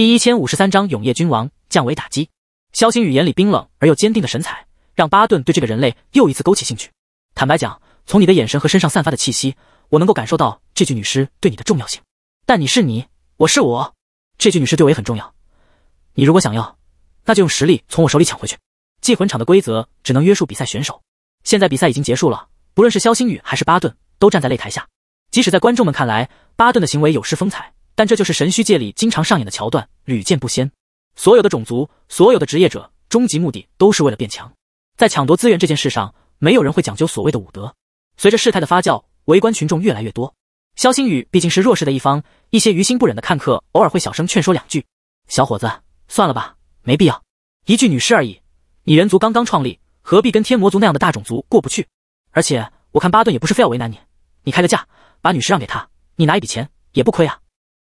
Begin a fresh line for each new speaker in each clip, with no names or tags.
第一千五十三章永夜君王降维打击。肖星宇眼里冰冷而又坚定的神采，让巴顿对这个人类又一次勾起兴趣。坦白讲，从你的眼神和身上散发的气息，我能够感受到这具女尸对你的重要性。但你是你，我是我，这具女尸对我也很重要。你如果想要，那就用实力从我手里抢回去。祭魂场的规则只能约束比赛选手。现在比赛已经结束了，不论是肖星宇还是巴顿，都站在擂台下。即使在观众们看来，巴顿的行为有失风采。但这就是神虚界里经常上演的桥段，屡见不鲜。所有的种族，所有的职业者，终极目的都是为了变强。在抢夺资源这件事上，没有人会讲究所谓的武德。随着事态的发酵，围观群众越来越多。肖星宇毕竟是弱势的一方，一些于心不忍的看客偶尔会小声劝说两句：“小伙子，算了吧，没必要。一具女尸而已，你人族刚刚创立，何必跟天魔族那样的大种族过不去？而且我看巴顿也不是非要为难你，你开个价，把女尸让给他，你拿一笔钱也不亏啊。”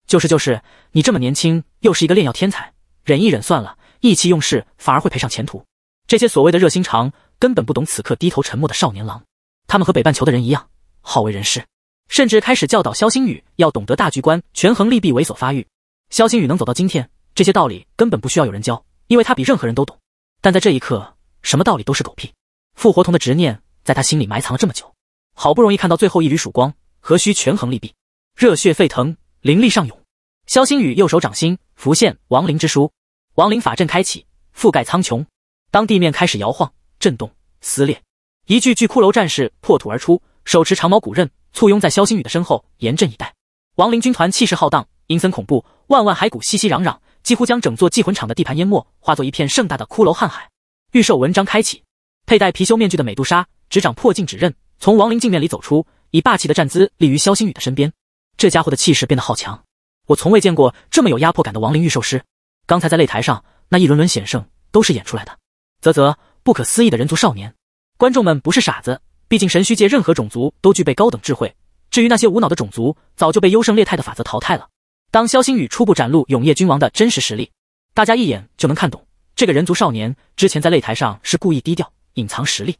就是就是，你这么年轻，又是一个炼药天才，忍一忍算了。意气用事反而会赔上前途。这些所谓的热心肠根本不懂此刻低头沉默的少年郎。他们和北半球的人一样，好为人师，甚至开始教导肖星宇要懂得大局观，权衡利弊，猥琐发育。肖星宇能走到今天，这些道理根本不需要有人教，因为他比任何人都懂。但在这一刻，什么道理都是狗屁。复活童的执念在他心里埋藏了这么久，好不容易看到最后一缕曙光，何须权衡利弊？热血沸腾，灵力上涌。萧星宇右手掌心浮现亡灵之书，亡灵法阵开启，覆盖苍穹。当地面开始摇晃、震动、撕裂，一具具骷髅战士破土而出，手持长矛骨刃，簇拥在萧星宇的身后，严阵以待。亡灵军团气势浩荡，阴森恐怖，万万骸骨熙熙攘攘，几乎将整座祭魂场的地盘淹没，化作一片盛大的骷髅瀚海。预售文章开启，佩戴貔貅面具的美杜莎执掌破镜指刃，从亡灵镜面里走出，以霸气的站姿立于萧星宇的身边。这家伙的气势变得好强。我从未见过这么有压迫感的亡灵御兽师。刚才在擂台上那一轮轮险胜都是演出来的。啧啧，不可思议的人族少年！观众们不是傻子，毕竟神虚界任何种族都具备高等智慧。至于那些无脑的种族，早就被优胜劣汰的法则淘汰了。当萧星宇初步展露永夜君王的真实实力，大家一眼就能看懂，这个人族少年之前在擂台上是故意低调隐藏实力。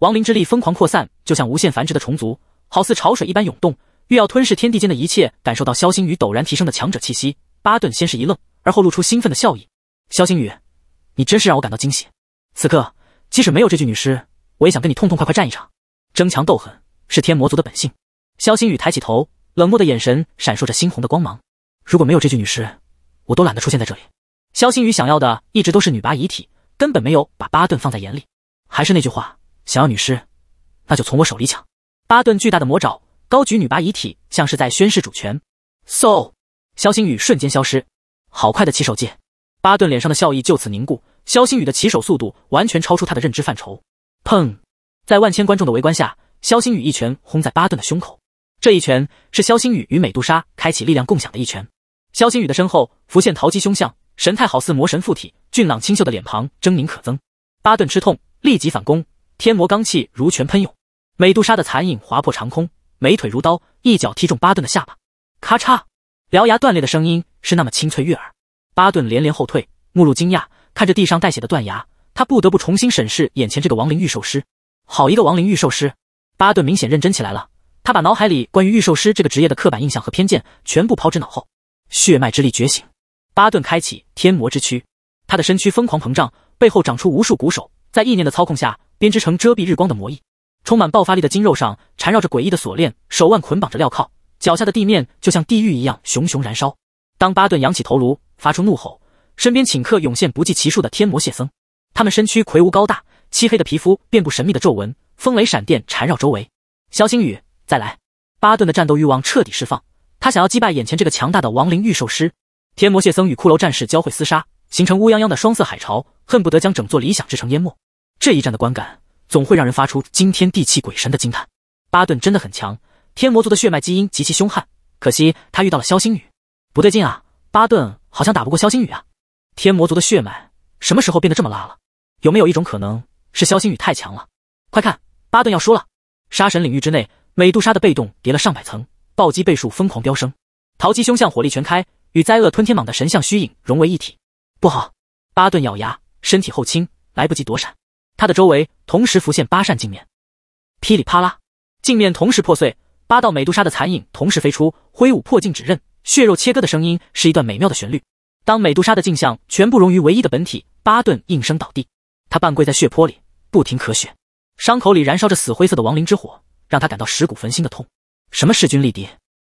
亡灵之力疯狂扩散，就像无限繁殖的虫族，好似潮水一般涌动。欲要吞噬天地间的一切，感受到萧星宇陡然提升的强者气息，巴顿先是一愣，而后露出兴奋的笑意。萧星宇，你真是让我感到惊喜。此刻，即使没有这具女尸，我也想跟你痛痛快快战一场。争强斗狠是天魔族的本性。萧星宇抬起头，冷漠的眼神闪烁着猩红的光芒。如果没有这具女尸，我都懒得出现在这里。萧星宇想要的一直都是女魃遗体，根本没有把巴顿放在眼里。还是那句话，想要女尸，那就从我手里抢。巴顿巨大的魔爪。高举女娲遗体，像是在宣誓主权。So，肖星宇瞬间消失。好快的起手技！巴顿脸上的笑意就此凝固。肖星宇的起手速度完全超出他的认知范畴。砰！在万千观众的围观下，肖星宇一拳轰在巴顿的胸口。这一拳是肖星宇与美杜莎开启力量共享的一拳。肖星宇的身后浮现桃气凶相，神态好似魔神附体，俊朗清秀的脸庞狰狞可憎。巴顿吃痛，立即反攻，天魔罡气如泉喷涌。美杜莎的残影划破长空。美腿如刀，一脚踢中巴顿的下巴，咔嚓，獠牙断裂的声音是那么清脆悦耳。巴顿连连后退，目露惊讶，看着地上带血的断牙，他不得不重新审视眼前这个亡灵御兽师。好一个亡灵御兽师！巴顿明显认真起来了，他把脑海里关于御兽师这个职业的刻板印象和偏见全部抛之脑后。血脉之力觉醒，巴顿开启天魔之躯，他的身躯疯狂膨胀，背后长出无数骨手，在意念的操控下编织成遮蔽日光的魔翼。充满爆发力的筋肉上缠绕着诡异的锁链，手腕捆绑着镣铐，脚下的地面就像地狱一样熊熊燃烧。当巴顿扬起头颅，发出怒吼，身边顷刻涌现不计其数的天魔血僧。他们身躯魁梧高大，漆黑的皮肤遍布神秘的皱纹，风雷闪电缠绕周围。肖星宇，再来！巴顿的战斗欲望彻底释放，他想要击败眼前这个强大的亡灵御兽师。天魔血僧与骷髅战士交汇厮杀，形成乌泱泱的双色海潮，恨不得将整座理想之城淹没。这一战的观感。总会让人发出惊天地泣鬼神的惊叹。巴顿真的很强，天魔族的血脉基因极其凶悍。可惜他遇到了萧星宇，不对劲啊！巴顿好像打不过萧星宇啊！天魔族的血脉什么时候变得这么拉了？有没有一种可能是萧星宇太强了？快看，巴顿要输了！杀神领域之内，美杜莎的被动叠了上百层，暴击倍数疯狂飙升。桃姬凶相火力全开，与灾厄吞天蟒的神像虚影融为一体。不好！巴顿咬牙，身体后倾，来不及躲闪。他的周围同时浮现八扇镜面，噼里啪啦，镜面同时破碎，八道美杜莎的残影同时飞出，挥舞破镜指刃，血肉切割的声音是一段美妙的旋律。当美杜莎的镜像全部融于唯一的本体，巴顿应声倒地，他半跪在血泊里，不停咳血，伤口里燃烧着死灰色的亡灵之火，让他感到蚀骨焚心的痛。什么势均力敌，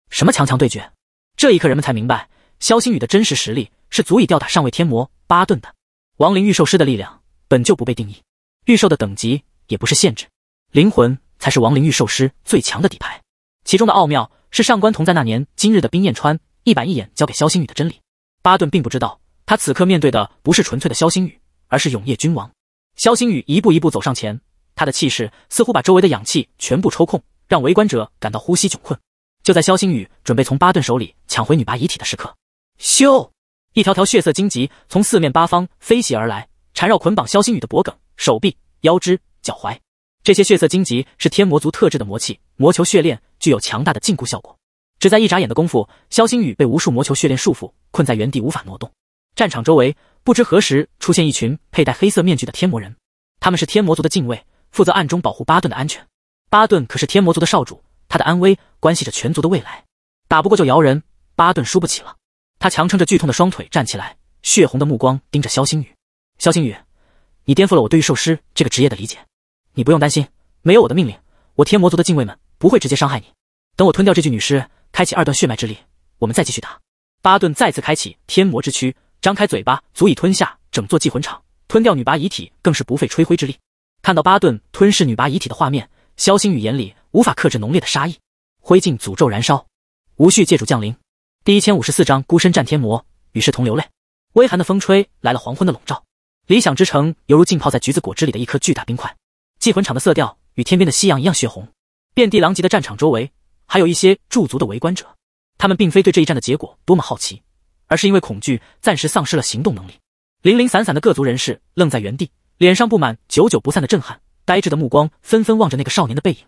什么强强对决，这一刻人们才明白，肖星宇的真实实力是足以吊打上位天魔巴顿的。亡灵御兽师的力量本就不被定义。御兽的等级也不是限制，灵魂才是亡灵御兽师最强的底牌。其中的奥妙是上官同在那年今日的冰焰川一板一眼交给萧星宇的真理。巴顿并不知道，他此刻面对的不是纯粹的萧星宇，而是永夜君王。萧星宇一步一步走上前，他的气势似乎把周围的氧气全部抽空，让围观者感到呼吸窘困。就在萧星宇准备从巴顿手里抢回女拔遗体的时刻，咻！一条条血色荆棘从四面八方飞袭而来，缠绕捆绑萧星宇的脖颈。手臂、腰肢、脚踝，这些血色荆棘是天魔族特制的魔器，魔球血炼具有强大的禁锢效果。只在一眨眼的功夫，肖星宇被无数魔球血链束缚，困在原地无法挪动。战场周围不知何时出现一群佩戴黑色面具的天魔人，他们是天魔族的禁卫，负责暗中保护巴顿的安全。巴顿可是天魔族的少主，他的安危关系着全族的未来。打不过就摇人，巴顿输不起了。他强撑着剧痛的双腿站起来，血红的目光盯着肖星宇。肖星宇。你颠覆了我对于兽师这个职业的理解。你不用担心，没有我的命令，我天魔族的禁卫们不会直接伤害你。等我吞掉这具女尸，开启二段血脉之力，我们再继续打。巴顿再次开启天魔之躯，张开嘴巴，足以吞下整座祭魂场。吞掉女拔遗体更是不费吹灰之力。看到巴顿吞噬女拔遗体的画面，萧星宇眼里无法克制浓烈的杀意。灰烬诅咒燃烧，无序界主降临。第一千五十四章孤身战天魔，与世同流泪。微寒的风吹来了黄昏的笼罩。理想之城犹如浸泡在橘子果汁里的一颗巨大冰块，祭魂场的色调与天边的夕阳一样血红。遍地狼藉的战场周围，还有一些驻足的围观者，他们并非对这一战的结果多么好奇，而是因为恐惧暂时丧失了行动能力。零零散散的各族人士愣在原地，脸上布满久久不散的震撼，呆滞的目光纷纷望着那个少年的背影，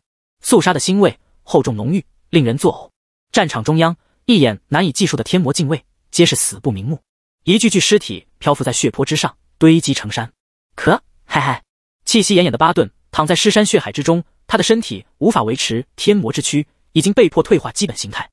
肃杀的腥味厚重浓郁，令人作呕。战场中央，一眼难以计数的天魔禁卫皆是死不瞑目，一具具尸体漂浮在血泊之上。堆积成山，可，嗨嗨，气息奄奄的巴顿躺在尸山血海之中，他的身体无法维持天魔之躯，已经被迫退化基本形态。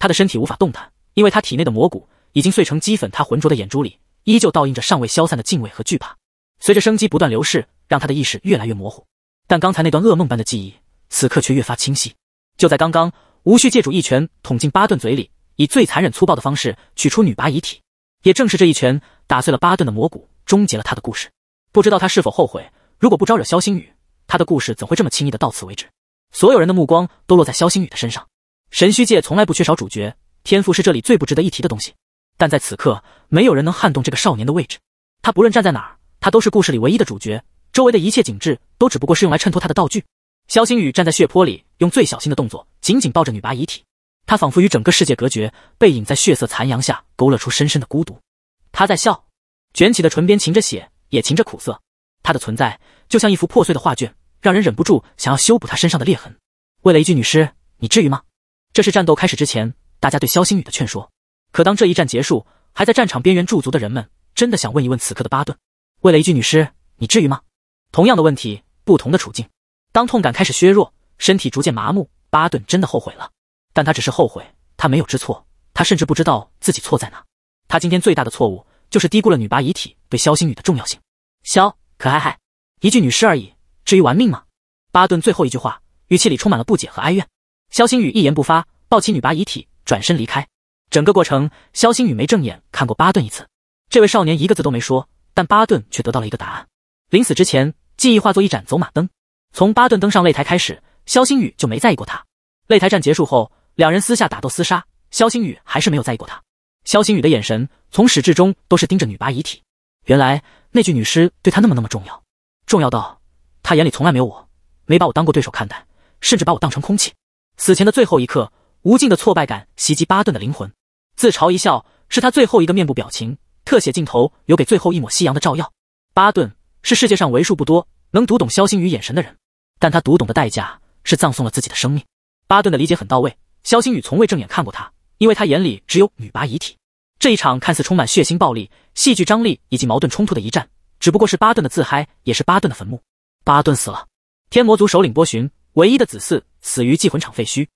他的身体无法动弹，因为他体内的魔骨已经碎成齑粉。他浑浊的眼珠里依旧倒映着尚未消散的敬畏和惧怕。随着生机不断流逝，让他的意识越来越模糊。但刚才那段噩梦般的记忆，此刻却越发清晰。就在刚刚，无序借主一拳捅进巴顿嘴里，以最残忍粗暴的方式取出女拔遗体。也正是这一拳打碎了巴顿的魔骨。终结了他的故事，不知道他是否后悔。如果不招惹萧星宇，他的故事怎会这么轻易的到此为止？所有人的目光都落在萧星宇的身上。神虚界从来不缺少主角，天赋是这里最不值得一提的东西。但在此刻，没有人能撼动这个少年的位置。他不论站在哪，他都是故事里唯一的主角。周围的一切景致都只不过是用来衬托他的道具。萧星宇站在血泊里，用最小心的动作紧紧抱着女拔遗体。他仿佛与整个世界隔绝，背影在血色残阳下勾勒出深深的孤独。他在笑。卷起的唇边噙着血，也噙着苦涩。她的存在就像一幅破碎的画卷，让人忍不住想要修补她身上的裂痕。为了一具女尸，你至于吗？这是战斗开始之前大家对萧星宇的劝说。可当这一战结束，还在战场边缘驻足的人们，真的想问一问此刻的巴顿：为了一具女尸，你至于吗？同样的问题，不同的处境。当痛感开始削弱，身体逐渐麻木，巴顿真的后悔了。但他只是后悔，他没有知错，他甚至不知道自己错在哪。他今天最大的错误。就是低估了女娲遗体对萧星宇的重要性。萧，可嗨嗨，一具女尸而已，至于玩命吗？巴顿最后一句话，语气里充满了不解和哀怨。萧星宇一言不发，抱起女拔遗体，转身离开。整个过程，萧星宇没正眼看过巴顿一次。这位少年一个字都没说，但巴顿却得到了一个答案。临死之前，记忆化作一盏走马灯。从巴顿登上擂台开始，萧星宇就没在意过他。擂台战结束后，两人私下打斗厮杀，萧星宇还是没有在意过他。肖星宇的眼神从始至终都是盯着女巴遗体。原来那具女尸对他那么那么重要，重要到他眼里从来没有我，没把我当过对手看待，甚至把我当成空气。死前的最后一刻，无尽的挫败感袭击巴顿的灵魂，自嘲一笑是他最后一个面部表情。特写镜头留给最后一抹夕阳的照耀。巴顿是世界上为数不多能读懂肖星宇眼神的人，但他读懂的代价是葬送了自己的生命。巴顿的理解很到位，肖星宇从未正眼看过他。因为他眼里只有女魃遗体，这一场看似充满血腥暴力、戏剧张力以及矛盾冲突的一战，只不过是巴顿的自嗨，也是巴顿的坟墓。巴顿死了，天魔族首领波旬唯一的子嗣死于祭魂场废墟。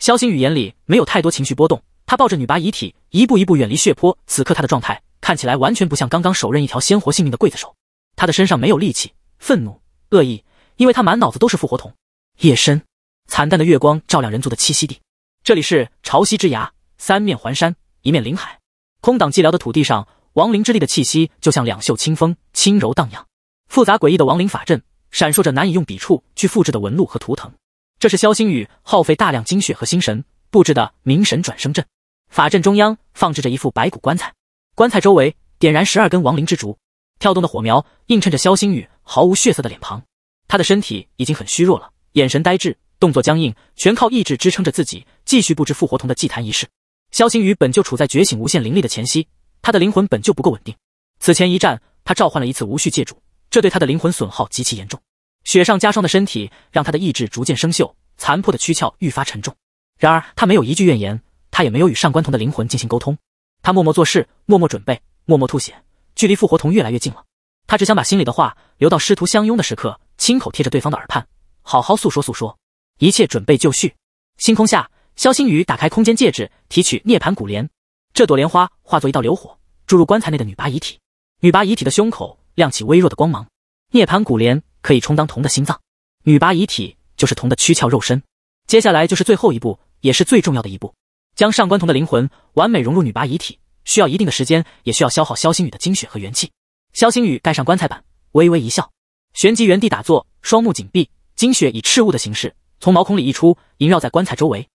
萧星宇眼里没有太多情绪波动，他抱着女魃遗体，一步一步远离血泊。此刻他的状态看起来完全不像刚刚手刃一条鲜活性命的刽子手，他的身上没有力气、愤怒、恶意，因为他满脑子都是复活桶。夜深，惨淡的月光照亮人族的栖息地。这里是潮汐之崖，三面环山，一面临海。空荡寂寥的土地上，亡灵之力的气息就像两袖清风，轻柔荡漾。复杂诡异的亡灵法阵，闪烁着难以用笔触去复制的纹路和图腾。这是萧星宇耗费大量精血和心神布置的冥神转生阵。法阵中央放置着一副白骨棺材，棺材周围点燃十二根亡灵之烛，跳动的火苗映衬着萧星宇毫无血色的脸庞。他的身体已经很虚弱了，眼神呆滞，动作僵硬，全靠意志支撑着自己。继续布置复活童的祭坛仪式。肖星宇本就处在觉醒无限灵力的前夕，他的灵魂本就不够稳定。此前一战，他召唤了一次无序界主，这对他的灵魂损耗极其严重。雪上加霜的身体让他的意志逐渐生锈，残破的躯壳愈发沉重。然而他没有一句怨言，他也没有与上官童的灵魂进行沟通。他默默做事，默默准备，默默吐血。距离复活童越来越近了，他只想把心里的话留到师徒相拥的时刻，亲口贴着对方的耳畔，好好诉说诉说。一切准备就绪，星空下。萧星宇打开空间戒指，提取涅槃古莲。这朵莲花化作一道流火，注入棺材内的女拔遗体。女拔遗体的胸口亮起微弱的光芒。涅槃古莲可以充当铜的心脏，女拔遗体就是铜的躯壳肉身。接下来就是最后一步，也是最重要的一步，将上官铜的灵魂完美融入女拔遗体。需要一定的时间，也需要消耗萧星宇的精血和元气。萧星宇盖上棺材板，微微一笑，旋即原地打坐，双目紧闭，精血以赤雾的形式从毛孔里溢出，萦绕在棺材周围。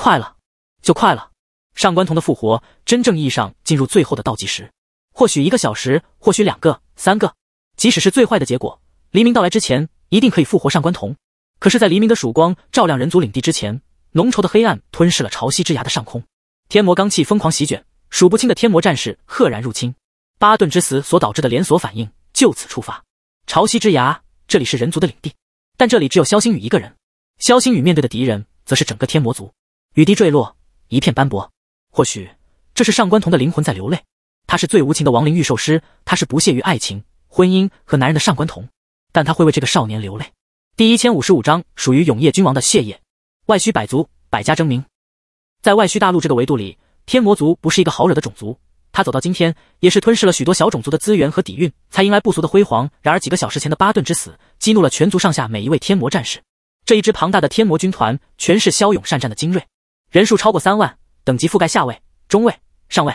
快了，就快了！上官童的复活，真正意义上进入最后的倒计时。或许一个小时，或许两个、三个，即使是最坏的结果，黎明到来之前，一定可以复活上官童。可是，在黎明的曙光照亮人族领地之前，浓稠的黑暗吞噬了潮汐之崖的上空，天魔罡气疯狂席卷，数不清的天魔战士赫然入侵。巴顿之死所导致的连锁反应就此触发。潮汐之崖，这里是人族的领地，但这里只有萧星宇一个人。萧星宇面对的敌人，则是整个天魔族。雨滴坠落，一片斑驳。或许这是上官童的灵魂在流泪。他是最无情的亡灵御兽师，他是不屑于爱情、婚姻和男人的上官童，但他会为这个少年流泪。第一千五十五章属于永夜君王的血液。外墟百族百家争鸣，在外墟大陆这个维度里，天魔族不是一个好惹的种族。他走到今天，也是吞噬了许多小种族的资源和底蕴，才迎来不俗的辉煌。然而几个小时前的巴顿之死，激怒了全族上下每一位天魔战士。这一支庞大的天魔军团，全是骁勇善战的精锐。人数超过三万，等级覆盖下位、中位、上位。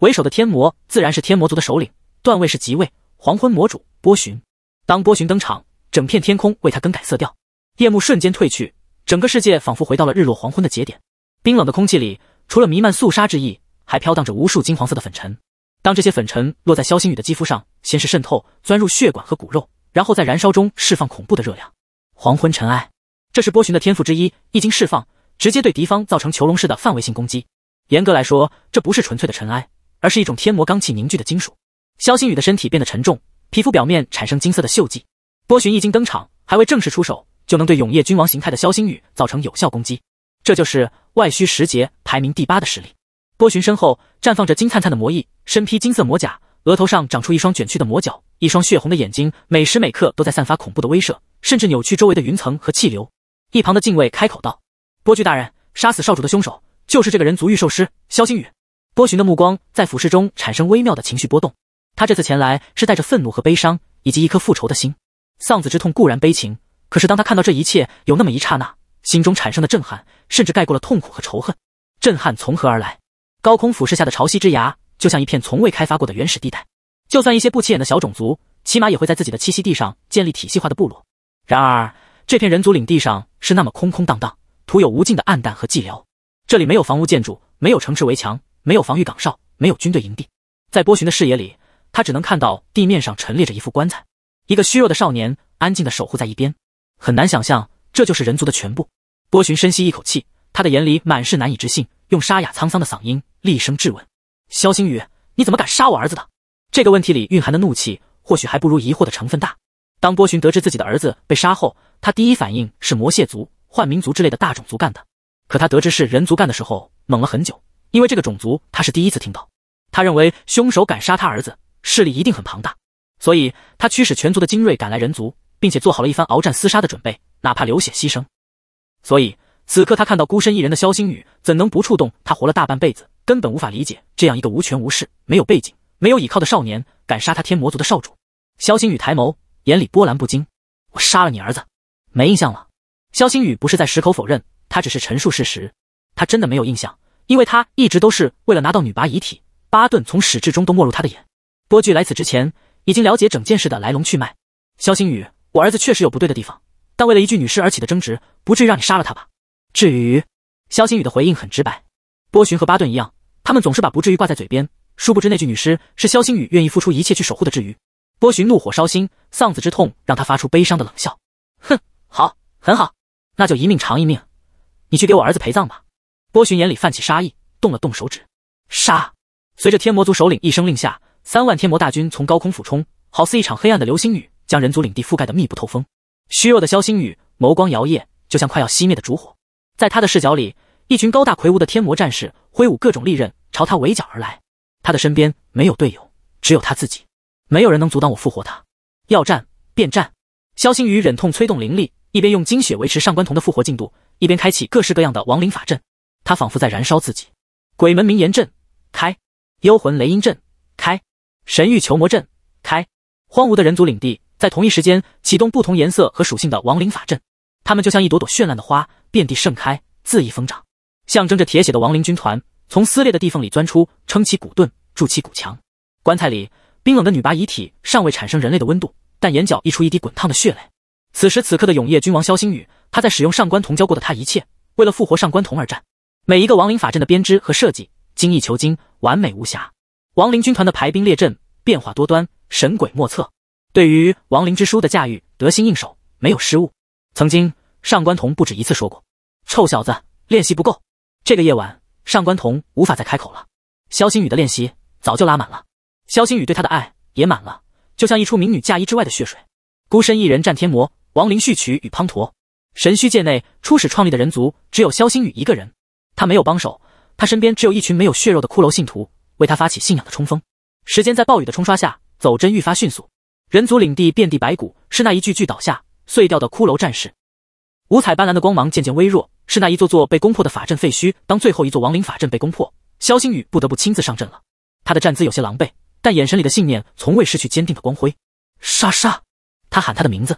为首的天魔自然是天魔族的首领，段位是极位。黄昏魔主波旬。当波旬登场，整片天空为他更改色调，夜幕瞬间褪去，整个世界仿佛回到了日落黄昏的节点。冰冷的空气里，除了弥漫肃杀之意，还飘荡着无数金黄色的粉尘。当这些粉尘落在萧星宇的肌肤上，先是渗透、钻入血管和骨肉，然后在燃烧中释放恐怖的热量。黄昏尘埃，这是波旬的天赋之一，一经释放。直接对敌方造成囚笼式的范围性攻击。严格来说，这不是纯粹的尘埃，而是一种天魔罡气凝聚的金属。肖星宇的身体变得沉重，皮肤表面产生金色的锈迹。波旬一经登场，还未正式出手，就能对永夜君王形态的肖星宇造成有效攻击。这就是外虚十杰排名第八的实力。波旬身后绽放着金灿灿的魔翼，身披金色魔甲，额头上长出一双卷曲的魔角，一双血红的眼睛每时每刻都在散发恐怖的威慑，甚至扭曲周围的云层和气流。一旁的禁卫开口道。波巨大人，杀死少主的凶手就是这个人族御兽师萧星宇。波寻的目光在俯视中产生微妙的情绪波动，他这次前来是带着愤怒和悲伤，以及一颗复仇的心。丧子之痛固然悲情，可是当他看到这一切，有那么一刹那，心中产生的震撼甚至盖过了痛苦和仇恨。震撼从何而来？高空俯视下的潮汐之崖，就像一片从未开发过的原始地带。就算一些不起眼的小种族，起码也会在自己的栖息地上建立体系化的部落。然而，这片人族领地上是那么空空荡荡。徒有无尽的暗淡和寂寥，这里没有房屋建筑，没有城池围墙，没有防御岗哨，没有军队营地。在波旬的视野里，他只能看到地面上陈列着一副棺材，一个虚弱的少年安静的守护在一边。很难想象，这就是人族的全部。波旬深吸一口气，他的眼里满是难以置信，用沙哑沧桑的嗓音厉声质问：“肖星宇，你怎么敢杀我儿子的？”这个问题里蕴含的怒气，或许还不如疑惑的成分大。当波旬得知自己的儿子被杀后，他第一反应是魔蝎族。换民族之类的大种族干的，可他得知是人族干的时候，懵了很久，因为这个种族他是第一次听到。他认为凶手敢杀他儿子，势力一定很庞大，所以他驱使全族的精锐赶来人族，并且做好了一番鏖战厮杀的准备，哪怕流血牺牲。所以此刻他看到孤身一人的萧星宇，怎能不触动？他活了大半辈子，根本无法理解这样一个无权无势、没有背景、没有依靠的少年，敢杀他天魔族的少主。萧星宇抬眸，眼里波澜不惊：“我杀了你儿子，没印象了。”肖星宇不是在矢口否认，他只是陈述事实。他真的没有印象，因为他一直都是为了拿到女拔遗体，巴顿从始至终都没入他的眼。波剧来此之前，已经了解整件事的来龙去脉。肖星宇，我儿子确实有不对的地方，但为了一具女尸而起的争执，不至于让你杀了他吧？至于，肖星宇的回应很直白。波旬和巴顿一样，他们总是把不至于挂在嘴边，殊不知那具女尸是肖星宇愿意付出一切去守护的。至于，波旬怒火烧心，丧子之痛让他发出悲伤的冷笑。哼，好，很好。那就一命偿一命，你去给我儿子陪葬吧。波旬眼里泛起杀意，动了动手指，杀。随着天魔族首领一声令下，三万天魔大军从高空俯冲，好似一场黑暗的流星雨，将人族领地覆盖得密不透风。虚弱的萧星宇眸光摇曳，就像快要熄灭的烛火。在他的视角里，一群高大魁梧的天魔战士挥舞各种利刃，朝他围剿而来。他的身边没有队友，只有他自己，没有人能阻挡我复活他。要战便战。萧星宇忍痛催动灵力。一边用精血维持上官童的复活进度，一边开启各式各样的亡灵法阵，他仿佛在燃烧自己。鬼门名言阵开，幽魂雷音阵开，神域囚魔阵开。荒芜的人族领地，在同一时间启动不同颜色和属性的亡灵法阵，它们就像一朵朵绚烂的花，遍地盛开，恣意疯长，象征着铁血的亡灵军团从撕裂的地缝里钻出，撑起骨盾，筑起骨墙。棺材里冰冷的女魃遗体尚未产生人类的温度，但眼角溢出一滴滚烫的血泪。此时此刻的永夜君王萧星宇，他在使用上官童教过的他一切，为了复活上官童而战。每一个亡灵法阵的编织和设计，精益求精，完美无瑕。亡灵军团的排兵列阵，变化多端，神鬼莫测。对于亡灵之书的驾驭，得心应手，没有失误。曾经上官童不止一次说过：“臭小子，练习不够。”这个夜晚，上官童无法再开口了。萧星宇的练习早就拉满了，萧星宇对他的爱也满了，就像一出名女嫁衣之外的血水，孤身一人战天魔。亡灵序曲与滂沱，神虚界内初始创立的人族只有萧星宇一个人，他没有帮手，他身边只有一群没有血肉的骷髅信徒为他发起信仰的冲锋。时间在暴雨的冲刷下走针愈发迅速，人族领地遍地白骨，是那一具具倒下碎掉的骷髅战士。五彩斑斓的光芒渐渐微弱，是那一座座被攻破的法阵废墟。当最后一座亡灵法阵被攻破，萧星宇不得不亲自上阵了。他的站姿有些狼狈，但眼神里的信念从未失去坚定的光辉。莎莎，他喊他的名字。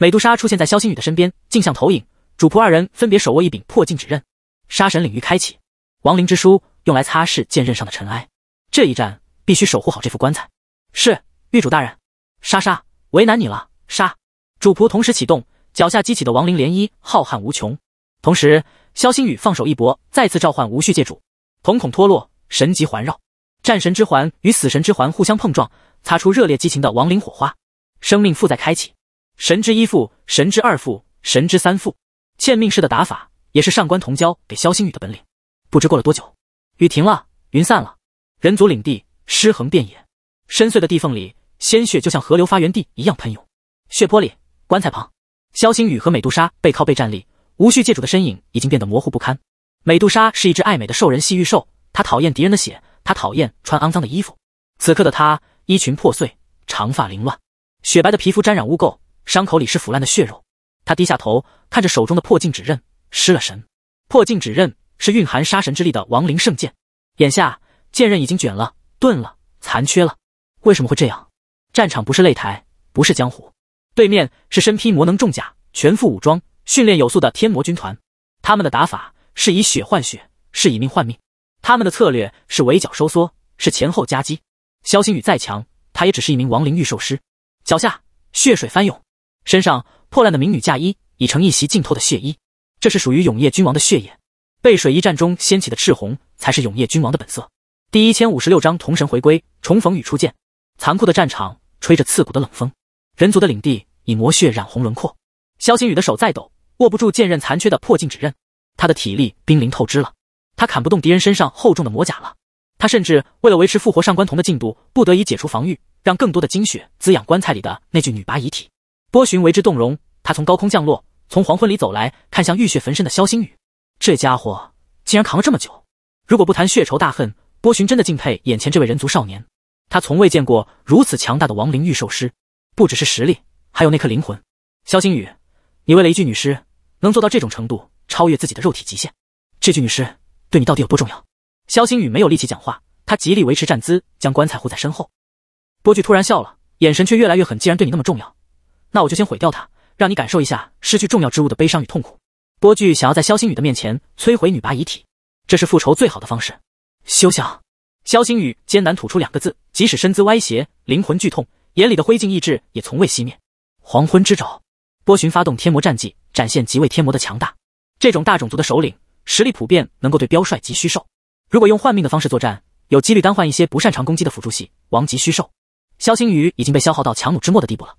美杜莎出现在萧星宇的身边，镜像投影，主仆二人分别手握一柄破镜指刃，杀神领域开启，亡灵之书用来擦拭剑刃上的尘埃。这一战必须守护好这副棺材。是，狱主大人，莎莎为难你了。杀！主仆同时启动，脚下激起的亡灵涟漪浩瀚无穷。同时，萧星宇放手一搏，再次召唤无序界主，瞳孔脱落，神级环绕，战神之环与死神之环互相碰撞，擦出热烈激情的亡灵火花，生命负载开启。神之一父，神之二父，神之三父，欠命式的打法也是上官同交给萧星宇的本领。不知过了多久，雨停了，云散了，人族领地尸横遍野，深邃的地缝里鲜血就像河流发源地一样喷涌，血泊里，棺材旁，萧星宇和美杜莎背靠背站立。无序界主的身影已经变得模糊不堪。美杜莎是一只爱美的兽人细玉兽，她讨厌敌人的血，她讨厌穿肮脏的衣服。此刻的她衣裙破碎，长发凌乱，雪白的皮肤沾染污垢。伤口里是腐烂的血肉，他低下头看着手中的破镜指刃，失了神。破镜指刃是蕴含杀神之力的亡灵圣剑，眼下剑刃已经卷了、钝了、残缺了，为什么会这样？战场不是擂台，不是江湖，对面是身披魔能重甲、全副武装、训练有素的天魔军团。他们的打法是以血换血，是以命换命。他们的策略是围剿收缩，是前后夹击。萧星宇再强，他也只是一名亡灵御兽师。脚下血水翻涌。身上破烂的民女嫁衣已成一袭浸透的血衣，这是属于永夜君王的血液。背水一战中掀起的赤红，才是永夜君王的本色。第一千五十六章同神回归，重逢与初见。残酷的战场吹着刺骨的冷风，人族的领地以魔血染红轮廓。萧星宇的手在抖，握不住剑刃残缺的破镜指刃。他的体力濒临透支了，他砍不动敌人身上厚重的魔甲了。他甚至为了维持复活上官瞳的进度，不得已解除防御，让更多的精血滋养棺材里的那具女魃遗体。波旬为之动容，他从高空降落，从黄昏里走来，看向浴血焚身的萧星宇。这家伙竟然扛了这么久！如果不谈血仇大恨，波旬真的敬佩眼前这位人族少年。他从未见过如此强大的亡灵御兽师，不只是实力，还有那颗灵魂。萧星宇，你为了一具女尸能做到这种程度，超越自己的肉体极限，这具女尸对你到底有多重要？萧星宇没有力气讲话，他极力维持站姿，将棺材护在身后。波句突然笑了，眼神却越来越狠。既然对你那么重要。那我就先毁掉它，让你感受一下失去重要之物的悲伤与痛苦。波剧想要在萧星宇的面前摧毁女魃遗体，这是复仇最好的方式。休想！萧星宇艰难吐出两个字，即使身姿歪斜，灵魂剧痛，眼里的灰烬意志也从未熄灭。黄昏之爪，波旬发动天魔战技，展现极为天魔的强大。这种大种族的首领实力普遍能够对标帅级虚兽。如果用换命的方式作战，有几率单换一些不擅长攻击的辅助系王级虚兽。萧星宇已经被消耗到强弩之末的地步了。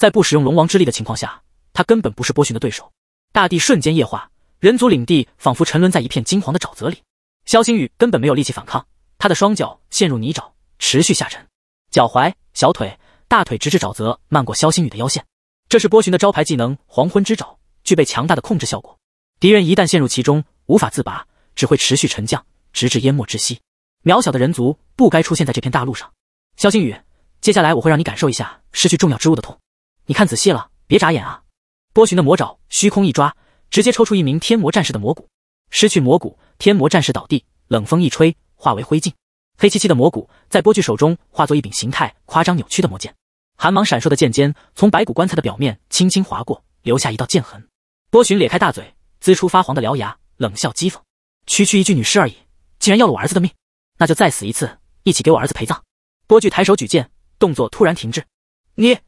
在不使用龙王之力的情况下，他根本不是波旬的对手。大地瞬间液化，人族领地仿佛沉沦在一片金黄的沼泽里。萧星宇根本没有力气反抗，他的双脚陷入泥沼，持续下沉，脚踝、小腿、大腿直至沼泽漫过萧星宇的腰线。这是波旬的招牌技能——黄昏之爪，具备强大的控制效果。敌人一旦陷入其中，无法自拔，只会持续沉降，直至淹没窒息。渺小的人族不该出现在这片大陆上。萧星宇，接下来我会让你感受一下失去重要之物的痛。你看仔细了，别眨眼啊！波旬的魔爪虚空一抓，直接抽出一名天魔战士的魔骨。失去魔骨，天魔战士倒地，冷风一吹，化为灰烬。黑漆漆的魔骨在波具手中化作一柄形态夸张扭曲的魔剑，寒芒闪烁的剑尖从白骨棺材的表面轻轻划过，留下一道剑痕。波旬咧开大嘴，呲出发黄的獠牙，冷笑讥讽：“区区一具女尸而已，竟然要了我儿子的命，那就再死一次，一起给我儿子陪葬。”波具抬手举剑，动作突然停滞。你。